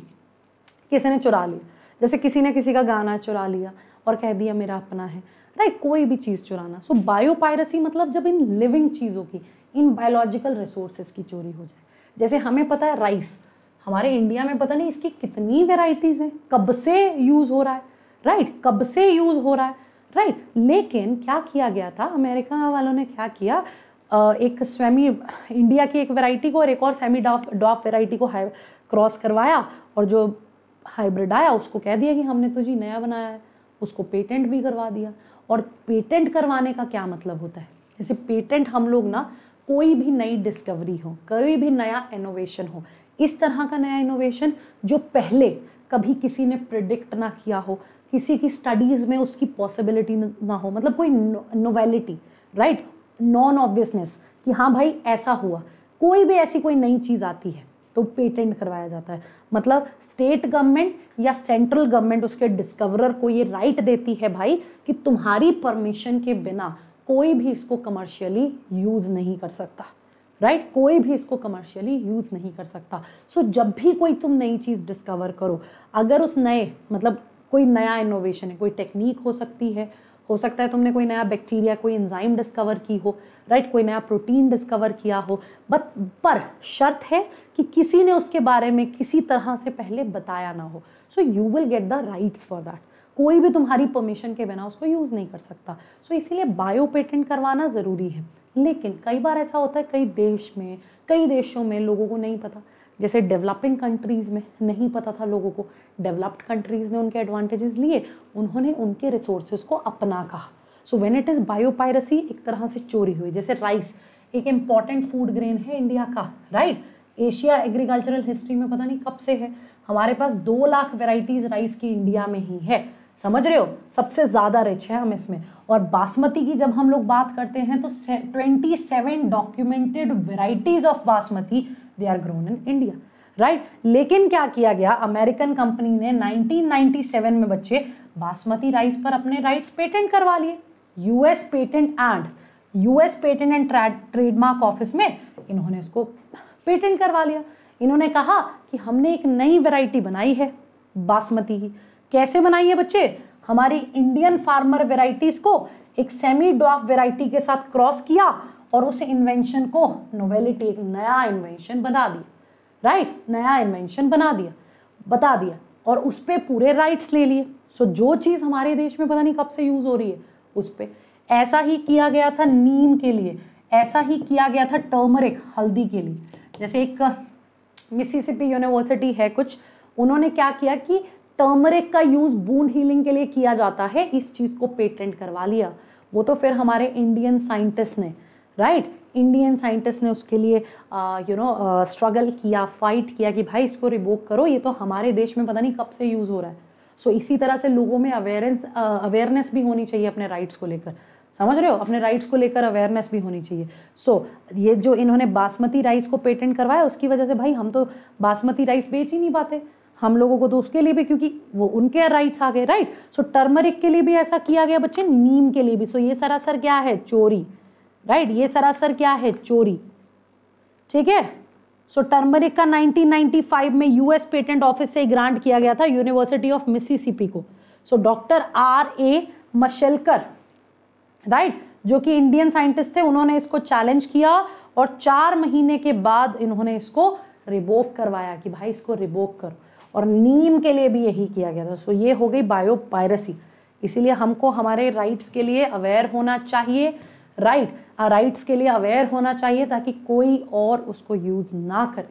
किसी ने चुरा लिया जैसे किसी ने किसी का गाना चुरा लिया और कह दिया मेरा अपना है राइट कोई भी चीज़ चुराना सो बायोपायरेसी मतलब जब इन लिविंग चीज़ों की इन बायोलॉजिकल रिसोर्सेज की चोरी हो जाए जैसे हमें पता है राइस हमारे इंडिया में पता नहीं इसकी कितनी वेराइटीज़ हैं कब से यूज़ हो रहा है राइट कब से यूज़ हो रहा है राइट लेकिन क्या किया गया था अमेरिका वालों ने क्या किया एक स्वेमी इंडिया की एक वेराइटी को और एक और सेमी डॉफ डॉफ वेराइटी को क्रॉस करवाया और जो हाइब्रिड आया उसको कह दिया कि हमने तो जी नया बनाया है उसको पेटेंट भी करवा दिया और पेटेंट करवाने का क्या मतलब होता है जैसे पेटेंट हम लोग ना कोई भी नई डिस्कवरी हो कोई भी नया इनोवेशन हो इस तरह का नया इनोवेशन जो पहले कभी किसी ने प्रिडिक्ट ना किया हो किसी की स्टडीज़ में उसकी पॉसिबिलिटी ना हो मतलब कोई नोवेलिटी राइट नॉन ऑब्वियसनेस कि हाँ भाई ऐसा हुआ कोई भी ऐसी कोई नई चीज़ आती है तो पेटेंट करवाया जाता है मतलब स्टेट गवर्नमेंट या सेंट्रल गवर्नमेंट उसके डिस्कवरर को ये राइट देती है भाई कि तुम्हारी परमिशन के बिना कोई भी इसको कमर्शियली यूज़ नहीं कर सकता राइट right? कोई भी इसको कमर्शियली यूज़ नहीं कर सकता सो so, जब भी कोई तुम नई चीज़ डिस्कवर करो अगर उस नए मतलब कोई नया इनोवेशन है कोई टेक्निक हो सकती है हो सकता है तुमने कोई नया बैक्टीरिया कोई एंजाइम डिस्कवर की हो राइट कोई नया प्रोटीन डिस्कवर किया हो बट पर शर्त है कि किसी ने उसके बारे में किसी तरह से पहले बताया ना हो so you will get the rights for that कोई भी तुम्हारी परमिशन के बिना उसको यूज़ नहीं कर सकता सो so, इसीलिए बायो पेटेंट करवाना ज़रूरी है लेकिन कई बार ऐसा होता है कई देश में कई देशों में लोगों को नहीं पता जैसे डेवलपिंग कंट्रीज़ में नहीं पता था लोगों को डेवलप्ड कंट्रीज़ ने उनके एडवांटेजेस लिए उन्होंने उनके रिसोर्सेज को अपना कहा so when it is biopiracy एक तरह से चोरी हुई जैसे राइस एक इम्पॉर्टेंट फूड ग्रेन है इंडिया का राइट एशिया एग्रीकल्चरल हिस्ट्री में पता नहीं कब से है हमारे पास दो लाख वेराइटीज़ राइस की इंडिया में ही है समझ रहे हो सबसे ज़्यादा रिच है हम इसमें और बासमती की जब हम लोग बात करते हैं तो twenty seven documented varieties of basmati they are grown in India right लेकिन क्या किया गया अमेरिकन कंपनी ने 1997 में बच्चे बासमती राइस पर अपने राइट्स पेटेंट करवा लिए US patent and US patent and trademark office में इन्होंने इसको पेटेंट करवा लिया इन्होंने कहा कि हमने एक नई वैरायटी बनाई है बासमती की कैसे बनाई है बच्चे हमारी इंडियन फार्मर वेराइटीज़ को एक सेमी डॉफ वेराइटी के साथ क्रॉस किया और उस इन्वेंशन को नोवेलिटी एक नया इन्वेंशन बना दिया राइट नया इन्वेंशन बना दिया बता दिया और उस पर पूरे राइट्स ले लिए सो जो चीज़ हमारे देश में पता नहीं कब से यूज़ हो रही है उस पर ऐसा ही किया गया था नीम के लिए ऐसा ही किया गया था टर्मरिक हल्दी के लिए जैसे एक मिसिसिपी यूनिवर्सिटी है कुछ उन्होंने क्या किया कि टर्मरिक का यूज़ बूंद हीलिंग के लिए किया जाता है इस चीज़ को पेटेंट करवा लिया वो तो फिर हमारे इंडियन साइंटिस्ट ने राइट इंडियन साइंटिस्ट ने उसके लिए यू नो स्ट्रगल किया फाइट किया कि भाई इसको रिवोक करो ये तो हमारे देश में पता नहीं कब से यूज़ हो रहा है सो so, इसी तरह से लोगों में अवेयरेंस अवेयरनेस uh, भी होनी चाहिए अपने राइट्स को लेकर समझ रहे हो अपने राइट्स को लेकर अवेयरनेस भी होनी चाहिए सो so, ये जो इन्होंने बासमती राइस को पेटेंट करवाया उसकी वजह से भाई हम तो बासमती राइस बेच ही नहीं पाते हम लोगों को तो उसके लिए भी क्योंकि वो उनके राइट्स आ गए राइट सो टर्मरिक के लिए भी ऐसा किया गया बच्चे नीम के लिए भी सो so, ये सरासर क्या है चोरी राइट ये सरासर क्या है चोरी ठीक है सो टर्मरिक का 1995 में यूएस पेटेंट ऑफिस से ग्रांट किया गया था यूनिवर्सिटी ऑफ मिसिसिपी को so doctor R A Mashelkar right जो कि इंडियन साइंटिस्ट थे उन्होंने इसको चैलेंज किया और चार महीने के बाद इन्होंने इसको रिवोक करवाया कि भाई इसको रिवोक करो और नीम के लिए भी यही किया गया था सो ये हो गई बायो पायरेसी इसीलिए हमको हमारे राइट्स के लिए अवेयर होना चाहिए राइट राइट्स के लिए अवेयर होना चाहिए ताकि कोई और उसको यूज़ ना करे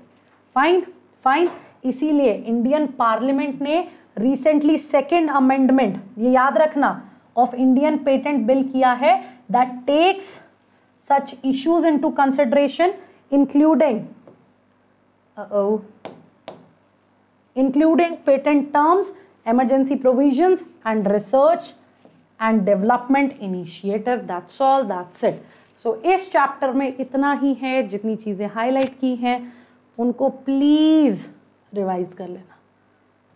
फाइन फाइन इसीलिए इंडियन पार्लियामेंट ने रिसेंटली सेकेंड अमेंडमेंट ये याद रखना ऑफ इंडियन पेटेंट बिल किया है that takes such issues into consideration including including patent terms, emergency provisions and research and development initiative that's all that's it so इस chapter में इतना ही है जितनी चीज़ें हाईलाइट की हैं उनको प्लीज़ रिवाइज़ कर लेना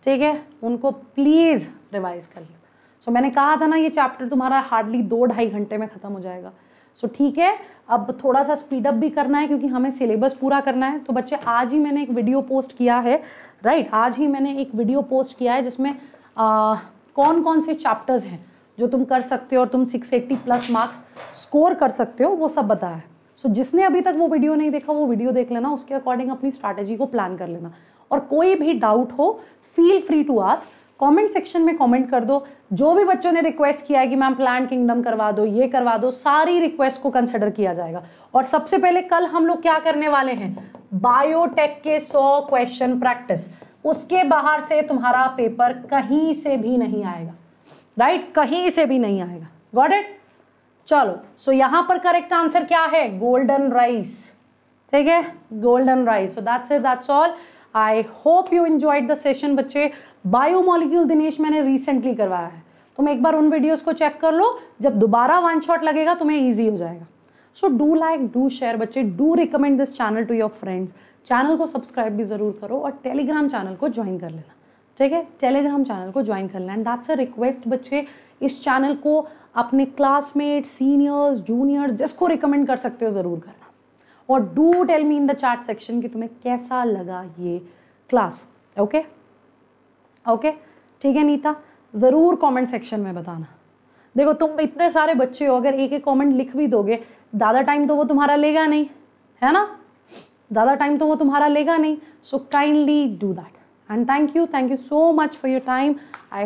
ठीक है उनको प्लीज़ रिवाइज़ कर लेना सो so, मैंने कहा था ना ये चैप्टर तुम्हारा हार्डली दो ढाई घंटे में ख़त्म हो जाएगा सो so, ठीक है अब थोड़ा सा स्पीडअप भी करना है क्योंकि हमें सिलेबस पूरा करना है तो बच्चे आज ही मैंने एक वीडियो पोस्ट किया है राइट आज ही मैंने एक वीडियो पोस्ट किया है जिसमें आ, कौन कौन से चैप्टर्स हैं जो तुम कर सकते हो और तुम 680 प्लस मार्क्स स्कोर कर सकते हो वो सब बताया है सो so, जिसने अभी तक वो वीडियो नहीं देखा वो वीडियो देख लेना उसके अकॉर्डिंग अपनी स्ट्रैटेजी को प्लान कर लेना और कोई भी डाउट हो feel free to ask comment section में कमेंट कर दो जो भी बच्चों ने रिक्वेस्ट किया है कि मैम प्लान किंगडम करवा दो ये करवा दो सारी रिक्वेस्ट को कंसिडर किया जाएगा और सबसे पहले कल हम लोग क्या करने वाले हैं बायोटेक के सौ क्वेश्चन प्रैक्टिस उसके बाहर से तुम्हारा पेपर कहीं से भी नहीं आएगा राइट right? कहीं से भी नहीं आएगा गॉड इट चलो सो so यहां पर करेक्ट आंसर क्या है गोल्डन राइस ठीक है golden rice so that's it that's all I hope you enjoyed the session बच्चे बायोमोलिक्यूल दिनेश मैंने रिसेंटली करवाया है तुम एक बार उन वीडियोस को चेक कर लो जब दोबारा वन शॉट लगेगा तुम्हें ईजी हो जाएगा so do like do share बच्चे do recommend this channel to your friends channel को सब्सक्राइब भी ज़रूर करो और टेलीग्राम चैनल को ज्वाइन कर लेना ठीक है टेलीग्राम चैनल को ज्वाइन कर लेना एंड दैट्स अ रिक्वेस्ट बच्चे इस चैनल को अपने क्लासमेट सीनियर्स जूनियर जिसको रिकमेंड कर सकते हो ज़रूर करना और do tell me in the chat section कि तुम्हें कैसा लगा ये क्लास ओके okay? ओके ठीक है नीता ज़रूर कमेंट सेक्शन में बताना देखो तुम इतने सारे बच्चे हो अगर एक एक कमेंट लिख भी दोगे ज़्यादा टाइम तो वो तुम्हारा लेगा नहीं है ना ज़्यादा टाइम तो वो तुम्हारा लेगा नहीं so kindly do that and thank you thank you so much for your time I